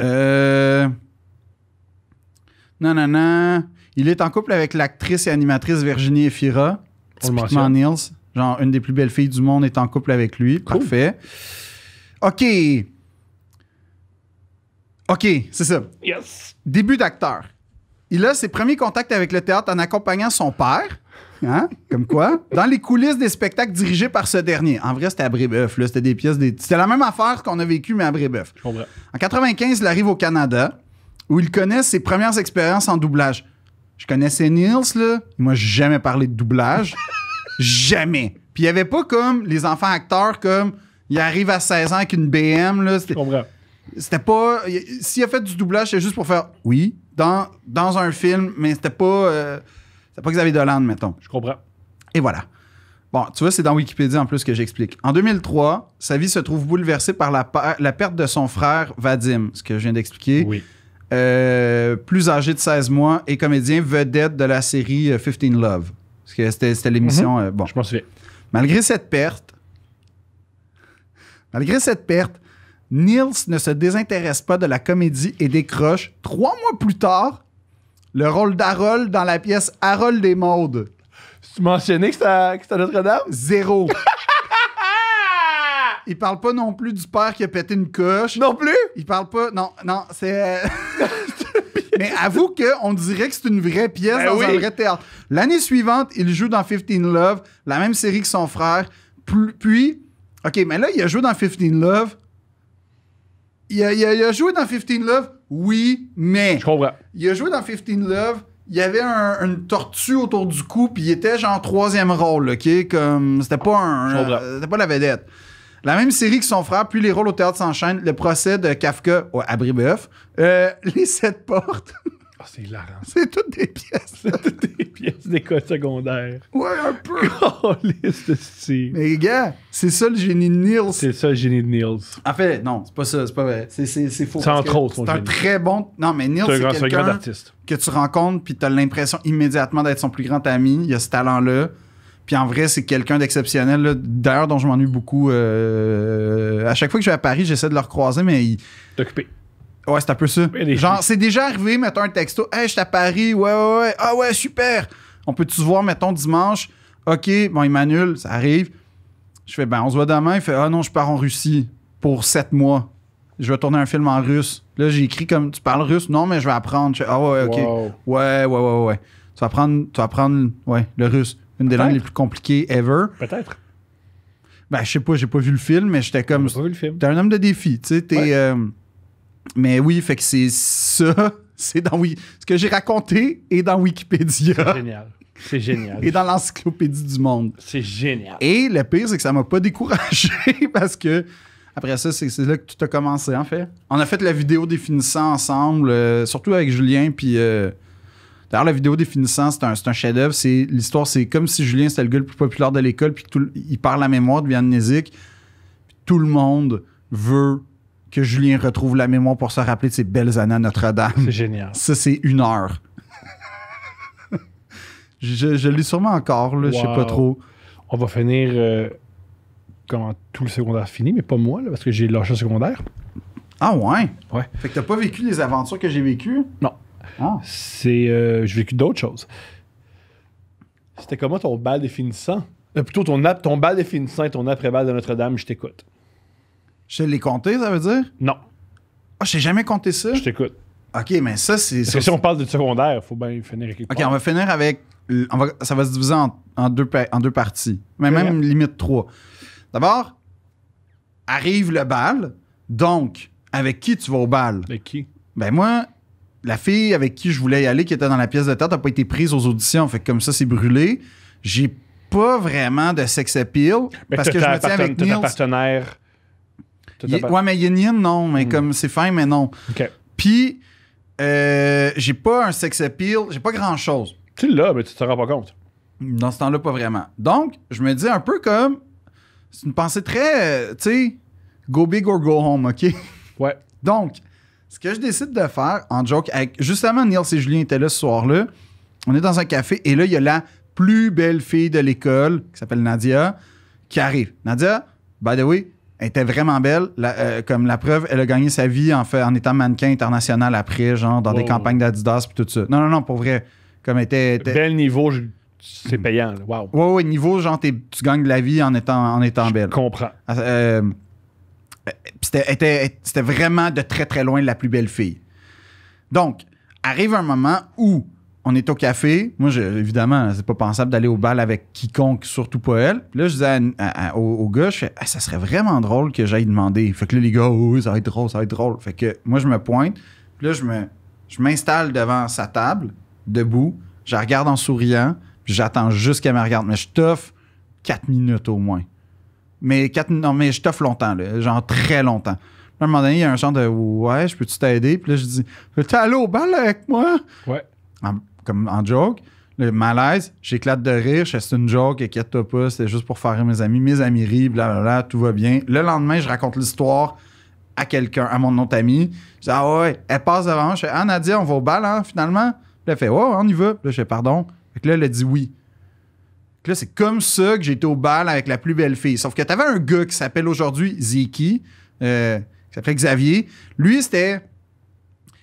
Euh. Non, non, non. Il est en couple avec l'actrice et animatrice Virginie Efira, typiquement Niels. Genre, une des plus belles filles du monde est en couple avec lui. Parfait. OK. OK, c'est ça. Yes. Début d'acteur il a ses premiers contacts avec le théâtre en accompagnant son père. Hein? Comme quoi? Dans les coulisses des spectacles dirigés par ce dernier. En vrai, c'était à Brébeuf. C'était des pièces. Des... C'était la même affaire qu'on a vécu, mais à Brébeuf. En 95, il arrive au Canada, où il connaît ses premières expériences en doublage. Je connaissais Niels, là. Il m'a jamais parlé de doublage. jamais. Puis il n'y avait pas comme les enfants acteurs, comme il arrive à 16 ans avec une BM, là. C'était pas. S'il a fait du doublage, c'est juste pour faire oui, dans, dans un film, mais c'était pas, euh, c'est pas Xavier Dolan, mettons. Je comprends. Et voilà. Bon, tu vois, c'est dans Wikipédia en plus que j'explique. En 2003, sa vie se trouve bouleversée par la, perte de son frère Vadim, ce que je viens d'expliquer. Oui. Euh, plus âgé de 16 mois et comédien vedette de la série 15 euh, Love. Parce que c'était l'émission. Mhm. bon. Je m'en Malgré cette perte, malgré cette perte, Niels ne se désintéresse pas de la comédie et décroche, trois mois plus tard, le rôle d'Harold dans la pièce Harold des Maudes. Tu mentionnais que c'était Notre-Dame? Zéro. [LAUGHS] Il parle pas non plus du père qui a pété une coche. Non plus? Il parle pas. Non, non, c'est. Euh, [LAUGHS] mais avoue qu'on dirait que c'est une vraie pièce ben dans un vrai théâtre. L'année suivante, il joue dans 15 Love, la même série que son frère. Puis, OK, mais là, il a joué dans 15 Love il a, joué dans 15 Love, oui, mais. Il a joué dans 15 Love, il y avait une tortue autour du cou, puis il était genre troisième rôle, OK? Comme, c'était pas un. C'était pas la vedette. La même série que son frère, puis les rôles au théâtre s'enchaînent, le procès de Kafka à Abribeuf, euh, [LAUGHS] les sept portes. Ah, c'est hilarant. C'est toutes des pièces. c'est toutes des pièces d'école secondaire. Ouais, un peu. [LAUGHS] liste de style. Mais gars, c'est ça le génie de Niels. C'est ça le génie de Niels. En fait, non, c'est pas ça, c'est pas C'est, c'est, c'est faux. C'est entre autres, C'est un très bon. Non, mais Nils c'est, c'est quelqu'un grand artiste. que tu rencontres, puis t'as l'impression immédiatement d'être son plus grand ami. Il a ce talent-là. Puis en vrai, c'est quelqu'un d'exceptionnel. D'ailleurs, dont je m'ennuie beaucoup. Euh, à chaque fois que je vais à Paris, j'essaie de le recroiser, mais il. occupé. Ouais, c'est un peu ça. Genre, c'est déjà arrivé, mettons un texto. Hey, je suis à Paris, ouais, ouais, ouais. Ah ouais, super. On peut-tu se voir, mettons, dimanche? OK, bon, Emmanuel, ça arrive. Je fais, ben, on se voit demain. Il fait, ah non, je pars en Russie pour sept mois. Je vais tourner un film en russe. Là, j'ai écrit comme, tu parles russe? Non, mais je vais apprendre. ah ouais, OK. Ouais, ouais, ouais, ouais. Tu vas apprendre, tu vas apprendre ouais, le russe. Une des langues les plus compliquées ever. Peut-être. Ben, je sais pas, j'ai pas vu le film, mais j'étais comme. J'ai vu le film. T'es un homme de défi, tu sais. T'es. Euh, mais oui, fait que c'est ça. [LAUGHS] C'est dans oui. Ce que j'ai raconté est dans Wikipédia. C'est génial. C'est génial. Et dans l'encyclopédie du monde. C'est génial. Et le pire, c'est que ça m'a pas découragé [LAUGHS] parce que après ça, c'est là que tout a commencé, en fait. On a fait la vidéo définissant ensemble, euh, surtout avec Julien, puis. Euh, d'ailleurs, la vidéo définissant, c'est un, un chef-d'œuvre. L'histoire, c'est comme si Julien, c'était le gars le plus populaire de l'école, puis tout, il parle la mémoire, de Vianne tout le monde veut que Julien retrouve la mémoire pour se rappeler de ses belles années à Notre-Dame. C'est génial. Ça, c'est une heure. je, je l'ai sûrement encore, là, je sais pas trop. On va finir euh, quand tout le secondaire finit, mais pas moi, parce que j'ai lâché secondaire. Ah ouais? Ouais. Fait que t'as pas vécu les aventures que j'ai vécues? Non. Ah. C'est. Euh, j'ai vécu d'autres choses. C'était comment ton bal définissant? Euh, plutôt ton, ton bal définissant et ton après-bal de Notre-Dame, je t'écoute. Je l'ai compté, ça veut dire? Non. Ah, j'ai jamais compté ça? Je t'écoute. OK, mais ça, c'est. Parce si on parle de secondaire, il faut bien finir quelque OK, on va finir avec. ça va se diviser en, deux, en deux, parties, mais même limite trois. D'abord, arrive le bal. Donc, avec qui tu vas au bal? Avec qui? Ben, moi, la fille avec qui je voulais y aller, qui était dans la pièce de tête, n'a pas été prise aux auditions. Fait que comme ça, c'est brûlé. J'ai pas vraiment de sex appeal. Mais parce que, je me tiens avec partenaire ouais, mais Yin non. Mais hmm. comme c'est fin, mais non. OK. Puis, euh, j'ai pas un sex appeal, j'ai pas grand chose. Tu l'as, mais tu te rends pas compte. Dans ce temps-là, pas vraiment. Donc, je me dis un peu comme. C'est une pensée très. Euh, tu sais, go big or go home, OK? [LAUGHS] Ouais. Donc, ce que je décide de faire en joke Justement, Niels et Julien étaient là ce soir-là. On est dans un café et là, il y a la plus belle fille de l'école, qui s'appelle Nadia, qui arrive. Nadia, by the way, elle était vraiment belle. Euh, comme la preuve, elle a gagné sa vie en, fait, étant mannequin international après, genre dans des campagnes d'Adidas puis tout ça. Non, non, non, pour vrai. Comme était. niveau, c'est payant. Wow. Ouais, ouais, niveau, genre, tu gagnes de la vie en étant, en étant belle. Je comprends. Ah, euh, c'était, c'était vraiment de très, très loin la plus belle fille. Donc, arrive un moment où on est au café. Moi, je, évidemment, c'est pas pensable d'aller au bal avec quiconque, surtout pas elle. Puis là, je disais à, au, gauche gars, je fais, ah, ça serait vraiment drôle que j'aille demander. Fait que là, les gars, oh, ça va être drôle, ça va être drôle. Fait que moi, je me pointe. Puis là, je, me, je m'installe devant sa table, debout. Je regarde en souriant. Puis j'attends juste qu'elle me regarde. Mais je t'offre quatre minutes au moins. Mais quatre, non, mais je t'offre longtemps, là, genre très longtemps. Puis à un moment donné, il y a un genre de Ouais, je peux-tu t'aider? Puis là, je dis T'es allé au bal avec moi? Ouais. Ah, comme en joke. Le malaise, j'éclate de rire, c'est une joke, inquiète-toi pas, c'est juste pour faire rire mes amis. Mes amis rient, blablabla, tout va bien. Le lendemain, je raconte l'histoire à quelqu'un, à mon autre ami. Je dis, ah ouais, elle passe devant Je fais, ah Nadia, on va au bal, hein, finalement. Puis elle fait, oh, on y va. Puis je fais, pardon. Fait que là, elle a dit oui. que là, c'est comme ça que j'ai été au bal avec la plus belle fille. Sauf que t'avais un gars qui s'appelle aujourd'hui Ziki, euh, qui s'appelait Xavier. Lui, c'était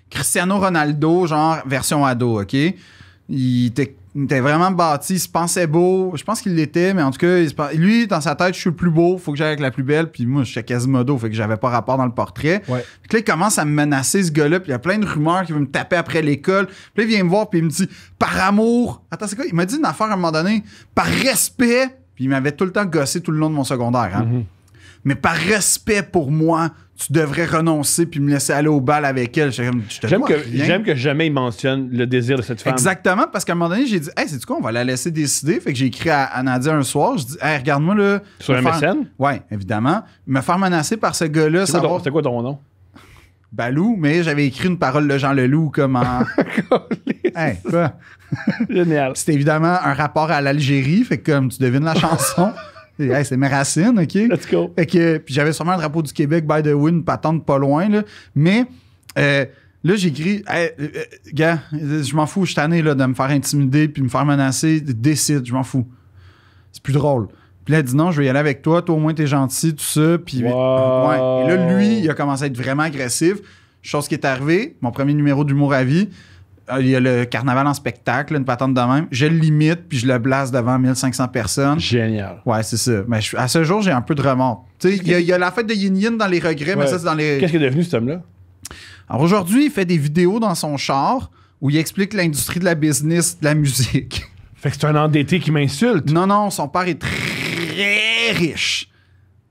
Cristiano Ronaldo, genre version ado, OK? Il était, vraiment bâti, il se pensait beau. Je pense qu'il l'était, mais en tout cas, lui, dans sa tête, je suis le plus beau, faut que j'aille avec la plus belle. Puis moi, je suis Quasimodo, fait que j'avais pas rapport dans le portrait. Ouais. Puis là, il commence à me menacer, ce gars-là. Puis il y a plein de rumeurs qu'il veut me taper après l'école. Puis là, il vient me voir, puis il me dit Par amour. Attends, c'est quoi Il m'a dit une affaire à un moment donné. Par respect. Puis il m'avait tout le temps gossé tout le long de mon secondaire. Hein. Mm-hmm. Mais par respect pour moi, tu devrais renoncer puis me laisser aller au bal avec elle. J'aime que, jamais il mentionne le désir de cette femme. Exactement, parce qu'à un moment donné, j'ai dit, hey, c'est du quoi, on va la laisser décider. Fait que j'ai écrit à, Nadia un soir, je dis, hey, regarde-moi là. Sur un mécène Oui, évidemment. Me faire menacer par ce gars-là. C'est savoir... quoi, ton nom? Balou, mais j'avais écrit une parole de Jean Leloup comme en. [LAUGHS] Génial. [LAUGHS] C'était évidemment un rapport à l'Algérie, fait que comme tu devines la chanson. [LAUGHS] c'est mes racines, OK? Let's go. puis j'avais sûrement le drapeau du Québec, by the way, une patente pas loin, là. Mais, euh, Là, j'écris, hey, euh, euh, gars, je m'en fous, je suis là, de me faire intimider puis me faire menacer, décide, je m'en fous. C'est plus drôle. Puis là, il dit non, je vais y aller avec toi, toi au moins t'es gentil, tout ça. Puis là, lui, il a commencé à être vraiment agressif. Chose qui est arrivée, mon premier numéro d'humour à vie, ah, il y a le carnaval en spectacle, une patente de même. Je le limite, puis je le blase devant 1500 personnes. Génial. Ouais, c'est ça. Mais à ce jour, j'ai un peu de remords. Tu sais, il y, a la fête de Yin Yin dans les regrets, mais ça, c'est dans les. Qu'est-ce qui est devenu cet homme-là? Alors aujourd'hui, il fait des vidéos dans son char où il explique l'industrie de la business de la musique. Fait que c'est un endetté qui m'insulte. Non, non, son père est très riche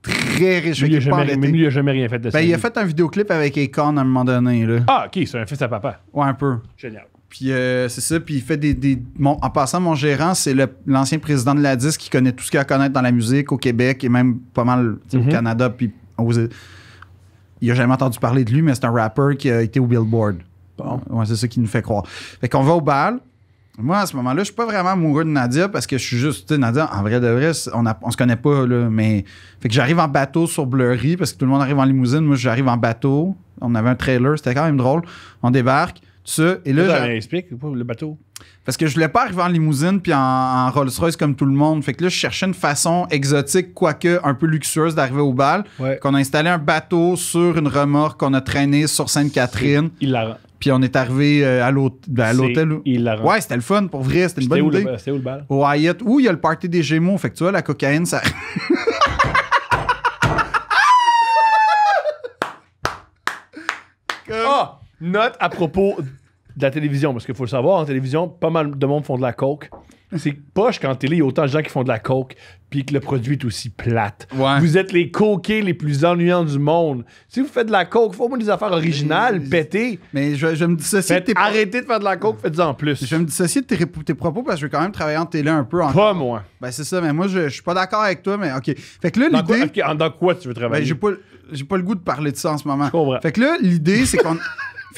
très riche. il a jamais, il rien fait de ça. Ben, il a fait un vidéoclip avec Akon à un moment donné. Là. Ah, ok, c'est un fils à papa. Ouais, un peu. Génial. Puis euh, c'est ça, puis il fait des. en passant, mon gérant, c'est l'ancien président de la disque qui connaît tout ce qu'il y a à connaître dans la musique au Québec et même pas mal au mhm. Canada. Puis il a jamais entendu parler de lui, mais c'est un rapper qui a été au Billboard. Ouais, c'est ça qui nous fait croire. Fait qu'on va au bal. Moi, à ce moment-là, je suis pas vraiment amoureux de Nadia parce que je suis juste, Nadia, en vrai de vrai, on, a, se connaît pas, là, mais. Fait que j'arrive en bateau sur Blurry parce que tout le monde arrive en limousine. Moi, j'arrive en bateau. On avait un trailer, c'était quand même drôle. On débarque, tu sais, Et là. Ça ben, explique, le bateau. Parce que je voulais pas arriver en limousine puis en, Rolls-Royce comme tout le monde. Fait que là, je cherchais une façon exotique, quoique un peu luxueuse, d'arriver au bal. Qu'on a installé un bateau sur une remorque qu'on a traînée sur Sainte-Catherine. Il l'a puis on est arrivé euh, à ben, l'hôtel. Ouais, c'était le fun, pour vrai, c'était une bonne idée. C'était où le bal? Au il y a le party des Gémeaux. Fait que tu vois, la cocaïne, ça. [LAUGHS] Ah! note à propos de la télévision, parce qu'il faut le savoir, en télévision, pas mal de monde font de la coke. C'est poche qu'en télé, il y a autant de gens qui font de la coke, puis que le produit est aussi plate. Vous êtes les coqués les plus ennuyants du monde. Si vous faites de la coke, faut moi des affaires originales, péter Mais je, me dissocier de tes Arrêtez de faire de la coke, faites-en plus. Je vais me dissocier de tes, propos parce que je veux quand même travailler en télé un peu. Pas moi. Ben, c'est ça, mais moi, je, suis pas d'accord avec toi, mais OK. Fait que là, l'idée... Dans, quoi tu veux ben, travailler? j'ai pas, pas le goût de parler de ça en ce moment. Je comprends. Fait que là, l'idée, c'est qu'on... [LAUGHS]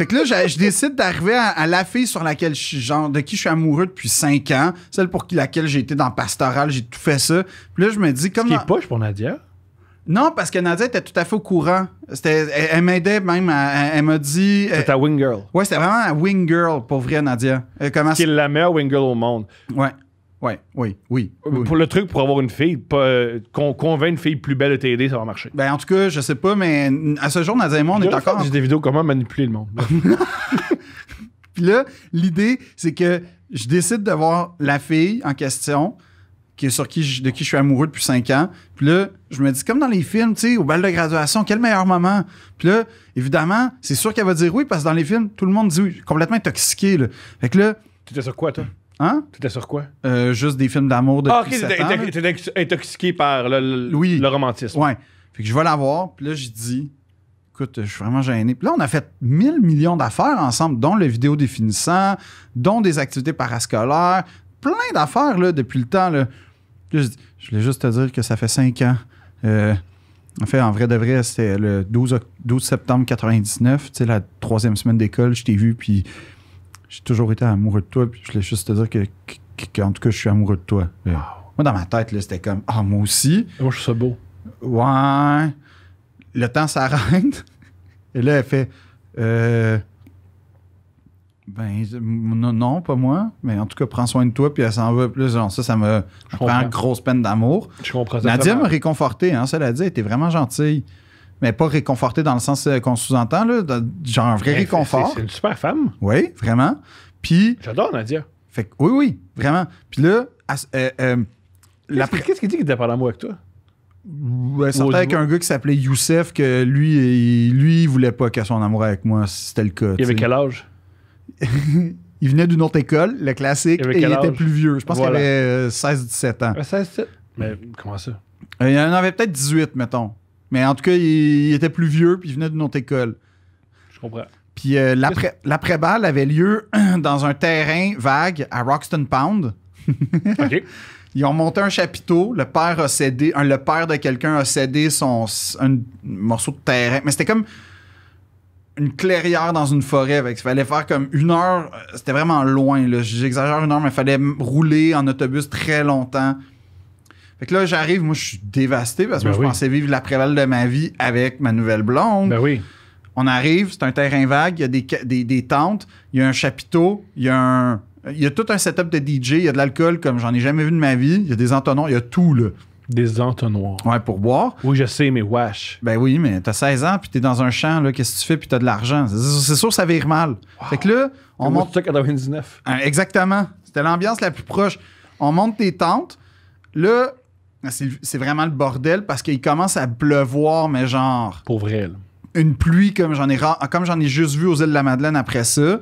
Fait que là, je, décide d'arriver à, la fille sur laquelle genre, de qui je suis amoureux depuis cinq ans, celle pour qui, laquelle j'ai été dans Pastoral, j'ai tout fait ça. Puis là, je me dis, comme. Ce qui est poche pour Nadia. Non, parce que Nadia était tout à fait au courant. Elle, elle m'aidait même. elle, m'a dit. Euh, c'était ta Wing Girl. Ouais, c'était vraiment un Wing Girl, pour vrai, Nadia. Euh, C'est la meilleure Wing Girl au monde. Ouais oui, oui, oui. Pour le truc, pour avoir une fille, qu'on euh, convainc une fille plus belle de t'aider, ça va marcher. Ben, en tout cas, je sais pas, mais à ce jour, Nazemo, on est encore. J'ai des vidéos comment manipuler le monde. [LAUGHS] Puis là, l'idée, c'est que je décide d'avoir la fille en question, qui est sur qui de qui je suis amoureux depuis cinq ans. Puis là, je me dis, comme dans les films, tu sais, au bal de graduation, quel meilleur moment. Puis là, évidemment, c'est sûr qu'elle va dire oui, parce que dans les films, tout le monde dit oui, complètement intoxiqué. Là. Fait que là. Tu étais sur quoi, toi? Hein? T'étais sur quoi? Euh, juste des films d'amour de Ah, ok, t'étais intoxiqué par le, le, oui. romantisme. Ouais. Fait que je vais l'avoir, voir, puis là, je dis, écoute, je suis vraiment gêné. Puis là, on a fait 1000 millions d'affaires ensemble, dont le vidéo définissant, dont des activités parascolaires, plein d'affaires, là, depuis le temps, je, voulais juste te dire que ça fait cinq ans. Euh, en fait, en vrai de vrai, c'était le 12, 12 septembre 99, tu sais, la troisième semaine d'école, je t'ai vu, puis j'ai toujours été amoureux de toi. Puis je voulais juste te dire que, qu'en tout cas, je suis amoureux de toi. Euh, moi, dans ma tête, là, c'était comme, ah, moi aussi. moi, je suis beau. Ouais. Le temps s'arrête. [LAUGHS] Et là, elle fait, euh, ben, non, pas moi. Mais en tout cas, prends soin de toi, puis elle s'en va. plus. Genre, ça, ça me prend grosse peine d'amour. Je comprends Nadia m'a réconforté, hein, cela dit, elle était vraiment gentille mais pas réconforté dans le sens euh, qu'on sous-entend, là, genre un vrai ben, réconfort. C'est une super femme. Oui, vraiment. Puis. J'adore Nadia. Fait oui, oui, vraiment. Puis là, euh, euh Qu'est-ce qu'il dit qu'il était pas d'amour avec toi? C'était sortait avec un gars qui s'appelait Youssef, que lui, il, lui, voulait pas qu'elle soit en amour avec moi, si c'était le cas. Il avait quel âge? [LAUGHS] il venait d'une autre école, le classique, il et il était plus vieux. Je pense qu'il avait 16-17 euh, ans. 16-17? Mais comment ça? Il en avait peut-être 18, mettons. Mais en tout cas, il, était plus vieux, puis il venait d'une autre école. Je comprends. Puis euh, l'après-balle avait lieu [CLEARS THROAT] dans un terrain vague à Roxton Pound. [LAUGHS] OK. Ils ont monté un chapiteau. Le père a cédé, le père de quelqu'un a cédé son un, morceau de terrain. Mais c'était comme une clairière dans une forêt. il fallait faire comme une heure. Euh, c'était vraiment loin. J'exagère une heure, mais il fallait rouler en autobus très longtemps. Fait que là, j'arrive, moi, je suis dévasté parce que ben je pensais vivre la val de ma vie avec ma nouvelle blonde. Ben oui. On arrive, c'est un terrain vague, il y a des, des, tentes, il y a un chapiteau, il y a un, a tout un setup de DJ, il y a de l'alcool comme j'en ai jamais vu de ma vie, il y a des entonnoirs, il y a tout là. Des entonnoirs. Ouais, pour boire. Oui, je sais, mais wesh. Ben oui, mais t'as 16 ans, puis t'es dans un champ, là, qu'est-ce que tu fais, puis t'as de l'argent. C'est sûr, ça vire mal. Fait que là, on monte. 99. Ah, exactement. C'était l'ambiance la plus proche. On monte des tentes. Là, ah, c'est vraiment le bordel parce qu'il commence à pleuvoir, mais genre. Pauvre vrai, Une pluie comme j'en ai, ah, comme j'en ai juste vu aux îles de la Madeleine après ça.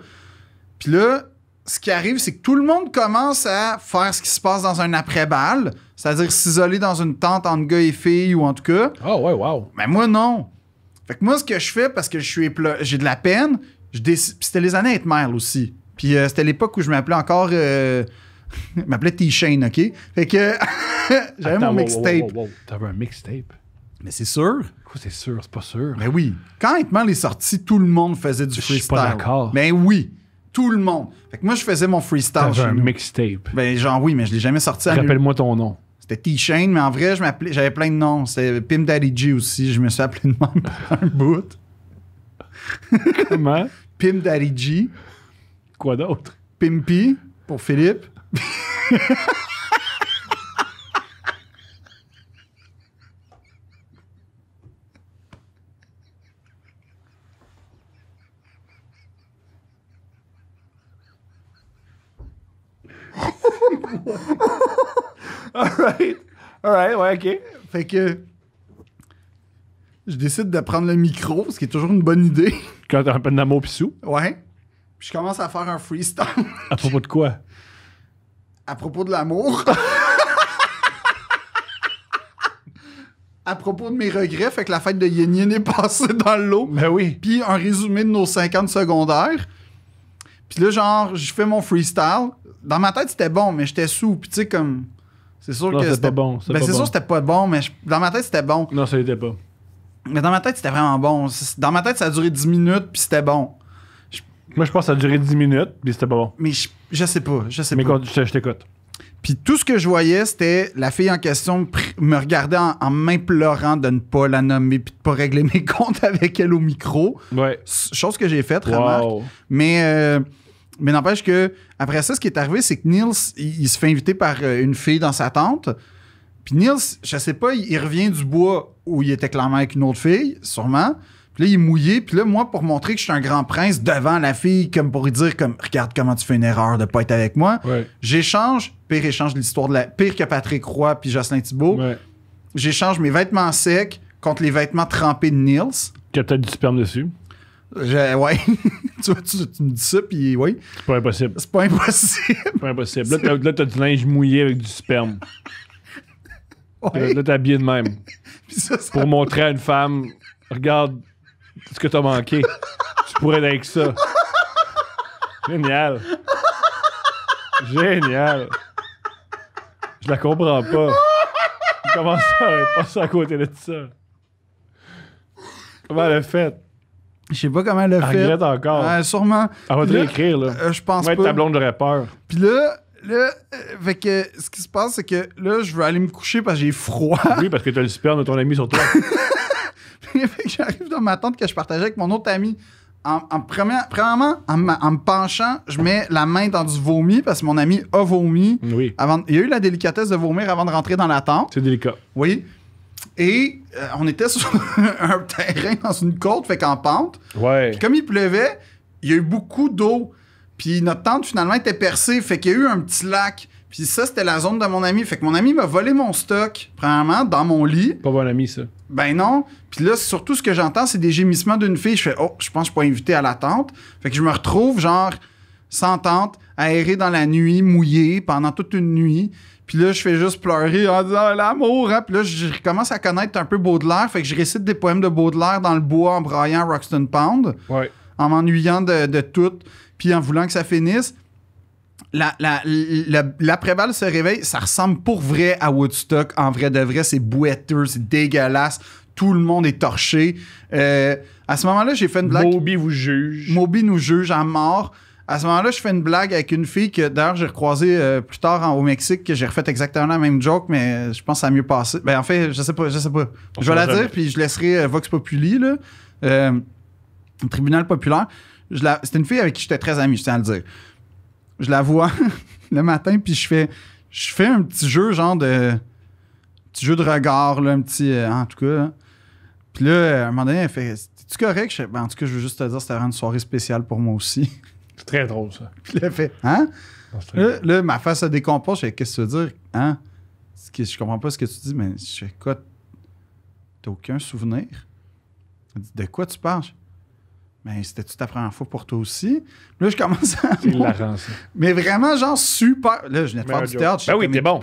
Puis là, ce qui arrive, c'est que tout le monde commence à faire ce qui se passe dans un après-balle, c'est-à-dire s'isoler dans une tente entre gars et filles ou en tout cas. Oh ouais, wow. Mais moi, non. Fait que moi, ce que je fais, parce que je suis j'ai de la peine, je c'était les années à être mère aussi. Puis euh, c'était l'époque où je m'appelais encore. Euh, [LAUGHS] Il m'appelait T-Shane, OK? Fait que [LAUGHS] j'avais mon mixtape. T'avais un mixtape? Mais c'est sûr. Quoi, c'est sûr? C'est pas sûr. Mais ben oui. Quand il est sorti tout le monde faisait du freestyle. pas d'accord. Mais ben oui. Tout le monde. Fait que moi, je faisais mon freestyle. T'avais un mixtape. Ben, genre, oui, mais je l'ai jamais sorti à Rappelle-moi ton nom. C'était T-Shane, mais en vrai, j'avais plein de noms. C'était Pim Daddy G aussi. Je me suis appelé de même [LAUGHS] un bout. Comment? Pim Daddy G. Quoi d'autre? Pimpi pour Philippe all right, ouais, ok. Fait que je décide de prendre le micro, ce qui est toujours une bonne idée. Quand t'as un peu de pissou? Ouais. Puis je commence à faire un freestyle. À propos de quoi? à propos de l'amour. à propos de mes regrets, fait que la fête de Yen Yen est passée dans l'eau. Ben oui. Puis un résumé de nos 50 secondaires. Puis là, genre, je fais mon freestyle. Dans ma tête, c'était bon, mais j'étais sous. Puis tu sais, comme. C'est sûr que. c'était pas bon. Ben, c'est sûr que c'était pas bon, mais dans ma tête, c'était bon. Non, ça n'était pas. Mais dans ma tête, c'était vraiment bon. Dans ma tête, ça a duré 10 minutes, puis c'était bon. Moi, je pense que ça a duré 10 minutes, puis c'était pas bon. Mais je, je sais pas, je sais Mais pas. quand je, t'écoute. Puis tout ce que je voyais, c'était la fille en question me regardait en, m'implorant de ne pas la nommer puis de pas régler mes [LAUGHS] comptes avec elle au micro. Ouais. Chose que j'ai faite, remarque. Mais, euh, mais n'empêche que, après ça, ce qui est arrivé, c'est que Niels, il, se fait inviter par euh, une fille dans sa tente. Puis Niels, je sais pas, il revient du bois où il était clairement avec une autre fille, sûrement là, il est mouillé. Puis là, moi, pour montrer que je suis un grand prince devant la fille, comme pour lui dire, comme, regarde comment tu fais une erreur de pas être avec moi. J'échange, pire échange l'histoire de la. Pire que Patrick Roy puis Jocelyn Thibault. J'échange mes vêtements secs contre les vêtements trempés de Nils. Que peut-être du sperme dessus. ouais. [LAUGHS] tu, me dis ça, puis oui. C'est pas impossible. C'est pas impossible. C'est pas impossible. Là, t'as, as du linge mouillé avec du sperme. Ouais. Là, t'as habillé de même. [LAUGHS] Pour montrer à une femme, regarde, ce que t'as manqué. tu pourrais avec ça. Génial. Génial. Je la comprends pas. Comment ça, elle est passée à côté de ça? Comment elle a fait? Je sais pas comment elle a fait. regrette encore. sûrement. Elle va te Là, réécrire, là. Euh, je pense Moi, être pas. ta blonde, j'aurais peur. Puis là, là, euh, fait que ce qui se passe, c'est que là, je veux aller me coucher parce que j'ai froid. Oui, parce que t'as le sperme de ton ami sur toi. [LAUGHS] [LAUGHS] j'arrive dans ma tente que je partageais avec mon autre ami. En, premièrement, en, me penchant, je mets la main dans du vomi parce que mon ami a vomi. Oui. Avant, il a eu la délicatesse de vomir avant de rentrer dans la tente. C'est délicat. Oui. Et euh, on était [LAUGHS] sur un terrain dans une côte, fait qu'en pente. Ouais. Puis comme il pleuvait, il y a eu beaucoup d'eau. Puis notre tente finalement était percée, fait qu'il y a eu un petit lac. Puis ça, c'était la zone de mon ami. Fait que mon ami m'a volé mon stock, premièrement, dans mon lit. Pas bon ami, ça ben non. Puis là, surtout ce que j'entends, c'est des gémissements d'une fille. Je fais, oh, je pense que je suis pas invité à la tente. Fait que je me retrouve, genre, sans tente, aéré dans la nuit, mouillé pendant toute une nuit. Puis là, je fais juste pleurer en disant ah, l'amour. Hein. Puis là, je commence à connaître un peu Baudelaire. Fait que je récite des poèmes de Baudelaire dans le bois en braillant Roxton Pound. En m'ennuyant de, de tout. Puis en voulant que ça finisse la la la, se réveille, ça ressemble pour vrai à Woodstock. En vrai de vrai, c'est bouetteux, c'est dégueulasse. Tout le monde est torché. Euh, à ce moment-là, j'ai fait une blague. Moby vous juge. Moby nous juge en mort. À ce moment-là, je fais une blague avec une fille que d'ailleurs j'ai recroisée euh, plus tard au Mexique, que j'ai refait exactement la même joke, mais euh, je pense que ça a mieux passé. Ben en fait, je sais pas, je sais pas. je vais la dire, puis je laisserai Vox Populi, là, tribunal populaire. C'était une fille avec qui j'étais très ami, je tiens à le dire je la vois [LAUGHS] le matin, puis je fais, je fais un petit jeu, genre de. Petit jeu de regard, là, un petit. Euh, en tout cas. Puis là, à un moment donné, elle fait tu correct? Je, ben, en tout cas, je veux juste te dire, c'était vraiment une soirée spéciale pour moi aussi. [LAUGHS] C'est très drôle, ça. Puis là, fait Hein? là, ma face se décompose. Je fais Qu'est-ce que tu veux dire? Hein? Que, je comprends pas ce que tu dis, mais je fais Quoi? T'as aucun souvenir? De quoi tu parles? Ben, c'était toute ta première fois pour toi aussi. Là, je commence à. mais vraiment, genre, super. Là, je venais de faire du théâtre. Ben oui, t'es bon.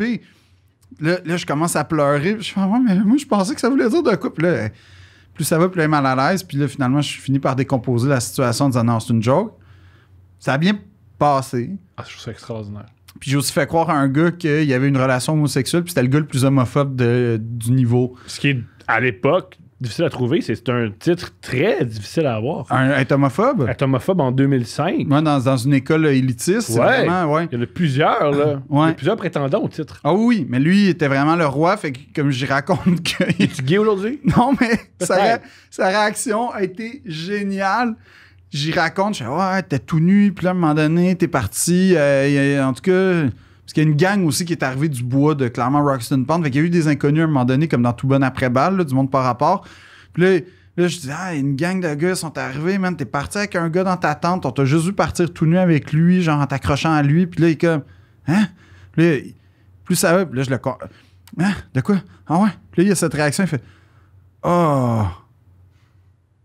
Là, là, je commence à pleurer. Je mais moi, je pensais que ça voulait dire de couple. Là, plus ça va, plus elle est mal à l'aise. Puis là, finalement, je suis fini par décomposer la situation en disant, non, c'est une joke. Ça a bien passé. Ah, je trouve ça extraordinaire. Puis j'ai aussi fait croire à un gars qu'il y avait une relation homosexuelle, puis c'était le gars le plus homophobe du niveau. Ce qui, est à l'époque, difficile à trouver. C'est un titre très difficile à avoir. Un atomophobe? homophobe? en 2005. Moi, dans, dans, une école élitiste, ouais. Vraiment, Il y en a plusieurs, là. Ah, il y a plusieurs prétendants au titre. Ah oui, mais lui, il était vraiment le roi. Fait que, comme j'y raconte que... [LAUGHS] es gay aujourd'hui? [LAUGHS] Non, mais sa, sa, réaction a été géniale. J'y raconte, je dis « Ouais, t'es tout nu. Puis là, à un moment donné, t'es parti. Euh, en tout cas... Parce qu'il y a une gang aussi qui est arrivée du bois de clairement Roxton Pond. Fait qu'il y a eu des inconnus à un moment donné, comme dans Tout Bon Après-Balle, du monde par rapport. Puis là, je dis, ah, une gang de gars sont arrivés, man. T'es parti avec un gars dans ta tente. On t'a juste vu partir tout nu avec lui, genre en t'accrochant à lui. Puis là, il est comme, hein? Puis là, plus ça va, puis là, je le. Hein? De quoi? Ah ouais? Puis là, il y a cette réaction, il fait, oh.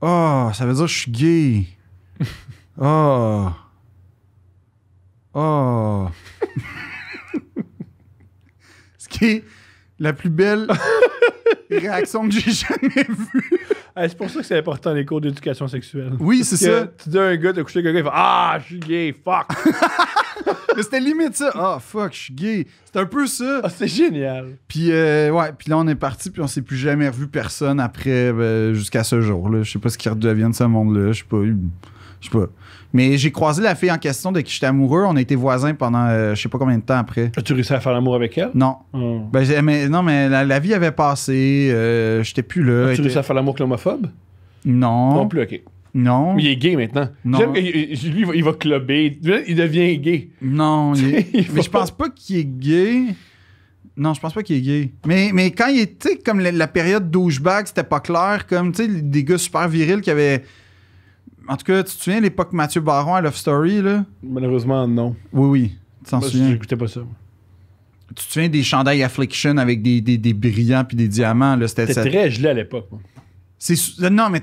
Oh, ça veut dire que je suis gay. Oh. Oh la plus belle [LAUGHS] réaction que j'ai jamais vue. Ah, c'est pour ça que c'est important les cours d'éducation sexuelle. Oui, c'est ça. Tu dis à un gars, de couché avec gars, il fait Ah, je suis gay, fuck. [LAUGHS] c'était limite ça. Ah, fuck, je suis gay. C'était un peu ça. Ah, c'est génial. Puis, euh, ouais, puis là, on est parti, puis on s'est plus jamais revu personne après, euh, jusqu'à ce jour-là. Je sais pas ce qui redevient de ce monde-là. Je sais pas. Je sais pas. Mais j'ai croisé la fille en question de qui j'étais amoureux. On a été voisins pendant euh, je sais pas combien de temps après. As-tu réussi à faire l'amour avec elle? Non. Hmm. Ben, non, mais la, vie avait passé. Euh, j'étais plus là. As-tu réussi à faire l'amour avec l'homophobe? Non. Non plus, ok. Non. Il est gay maintenant. Non. lui, il va- cluber. Il devient gay. Non, [LAUGHS] mais je pense pas qu'il est gay. Non, je pense pas qu'il est gay. Mais, mais quand il était... comme la, la période douchebag, c'était pas clair, comme, tu sais, des gars super virils qui avaient en tout cas, tu te souviens l'époque Mathieu Baron à Love Story, là? Malheureusement, non. Oui, oui. Tu t'en souviens souviens? J'écoutais pas ça. Tu te souviens des chandails Affliction avec des, des, brillants puis des diamants, là? C'était très gelé à l'époque, euh, non, mais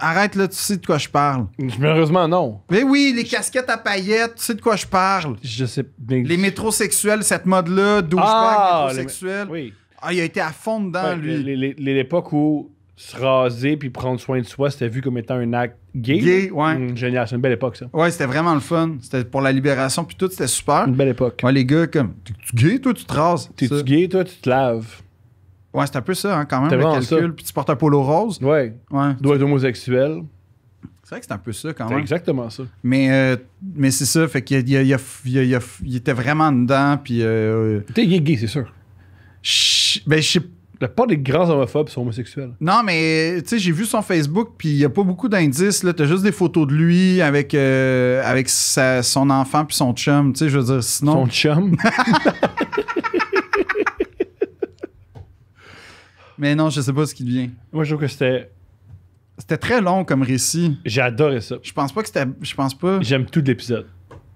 arrête là, tu sais de quoi je parle. Malheureusement, non. Mais oui, les casquettes à paillettes, tu sais de quoi je parle. Je sais. Les métrosexuels, cette mode-là, 12 ah, Ah, il a été à fond dedans, lui. L'époque où se raser puis prendre soin de soi, c'était vu comme étant un acte gay. ouais. génial, c'est une belle époque, ça. Ouais, c'était vraiment le fun. C'était pour la libération, puis tout, c'était super. Une belle époque. Ouais, les gars, comme, t'es-tu gay, toi, tu te rases? T'es-tu gay, toi, tu te laves? Ouais, c'est un peu ça, hein, quand même, le calcul. Puis tu portes un polo rose. Ouais. ouais. Tu dois être homosexuel. C'est vrai que c'est un peu ça, quand même. C'est exactement ça. Mais, euh, mais c'est ça, fait qu'il y a, y a, y a, était vraiment dedans, puis... Euh, t'es gay, gay, c'est sûr. ben, je sais la pas des grands homophobes sont homosexuels. Non, mais tu sais, j'ai vu son Facebook, puis il n'y a pas beaucoup d'indices. Là, t'as juste des photos de lui avec, euh, avec son enfant puis son chum. Tu sais, je veux dire, sinon. Son chum? [LAUGHS] mais non, je sais pas ce qui devient. Moi, je trouve que c'était. C'était très long comme récit. J'ai adoré ça. Je pense pas que c'était. Je pense pas. J'aime tout l'épisode.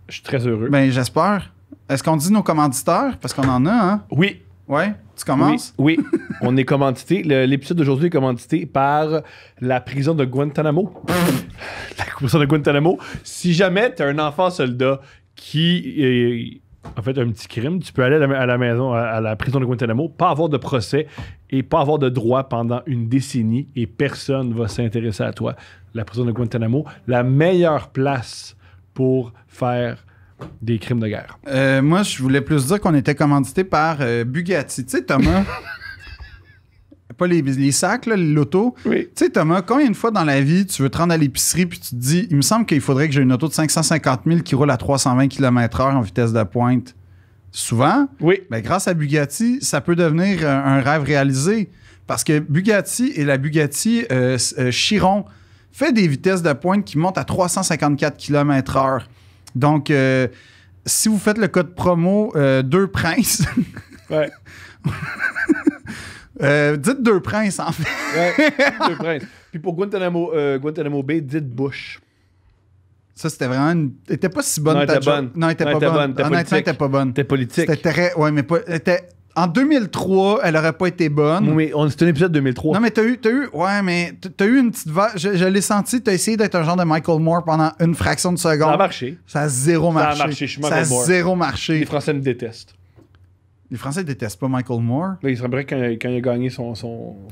Je suis très heureux. Ben, j'espère. Est-ce qu'on dit nos commanditeurs? Parce qu'on en a, hein? Oui. Ouais, tu commences? Oui, [LAUGHS] on est commandité. L'épisode d'aujourd'hui est commandité par la prison de Guantanamo. [LAUGHS] la prison de Guantanamo. Si jamais tu as un enfant soldat qui est, en fait un petit crime, tu peux aller à la, maison, à, la prison de Guantanamo, pas avoir de procès et pas avoir de droit pendant une décennie et personne va s'intéresser à toi. La prison de Guantanamo, la meilleure place pour faire des crimes de guerre. Euh, moi, je voulais plus dire qu'on était commandité par euh, Bugatti. Tu sais, Thomas. [LAUGHS] pas les, sacs, l'auto. Tu sais, Thomas, combien de fois dans la vie tu veux te rendre à l'épicerie puis tu te dis, il me semble qu'il faudrait que j'ai une auto de 550 000 qui roule à 320 km/h en vitesse de pointe? Souvent. Oui. Ben, grâce à Bugatti, ça peut devenir euh, un, rêve réalisé. Parce que Bugatti et la Bugatti Chiron fait des vitesses de pointe qui montent à 354 km/h. Donc, euh, si vous faites le code promo euh, Deux Princes. [LAUGHS] Euh, dites Deux Princes, en fait. ouais, deux Princes. Puis pour Guantanamo, Guantanamo Bay, dites Bush. Ça, c'était vraiment une. Elle était pas si bonne, non, ta était bonne. Non, elle était pas, bonne. Honnêtement, elle était pas bonne. T'es politique. C'était très. Ouais, mais pas. Elle était en 2003, elle aurait pas été bonne. Oui, on c'est un épisode 2003. Non, mais t'as eu, eu, ouais, mais t'as eu une petite Je, l'ai senti, t'as essayé d'être un genre de Michael Moore pendant une fraction de seconde. Ça a marché. Ça a zéro marché. Ça a marché, je suis Ça a zéro marché. Les Français me détestent. Les Français détestent pas Michael Moore. Là, il semblerait quand, quand il a gagné son.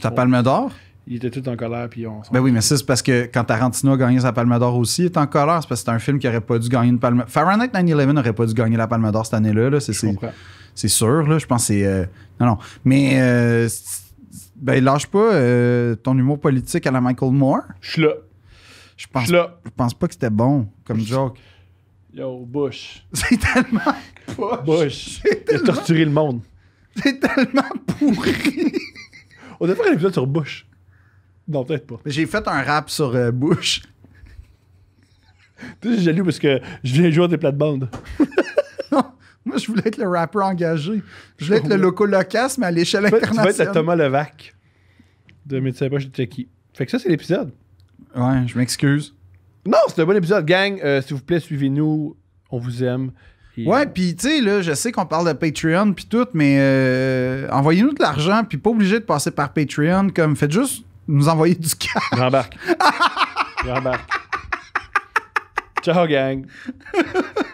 Sa palme d'or? Il était tout en colère. Puis on, ben oui, mais ça, c'est parce que quand Tarantino a gagné sa palme d'or aussi, il est en colère. C'est parce que c'est un film qui aurait pas dû gagner une palme. Fahrenheit 9-11 n'aurait pas dû gagner la palme d'or cette année-là. Là. C'est, je c'est sûr, là. Je pense que c'est. Euh, non, non. Mais euh, ben, lâche pas euh, ton humour politique à la Michael Moore. Je suis là. Je pense, Je pense pas que c'était bon comme joke. Yo, Bush. [LAUGHS] C'est tellement. Bush. Bush. Tellement, Il a torturé le monde. C'est tellement pourri. On devrait faire un épisode sur Bush. Non, peut-être pas. J'ai fait un rap sur Bush. Tu sais, j'ai lu parce que je viens jouer à des plates-bandes. [LAUGHS] Moi, je voulais être le rappeur engagé. Je voulais être le loco locas, mais à l'échelle internationale. Tu vas être Thomas Levac de Médecins Poche de Fait que ça, c'est l'épisode. Ouais, je m'excuse. Non, c'est un bon épisode, gang. Euh, s'il vous plaît, suivez-nous. On vous aime. Ouais, puis tu sais, là, je sais qu'on parle de Patreon puis tout, mais euh, envoyez-nous de l'argent, puis pas obligé de passer par Patreon. Comme, faites juste nous envoyer du cash. J'embarque. [LAUGHS] J'embarque. Ciao, gang. [LAUGHS]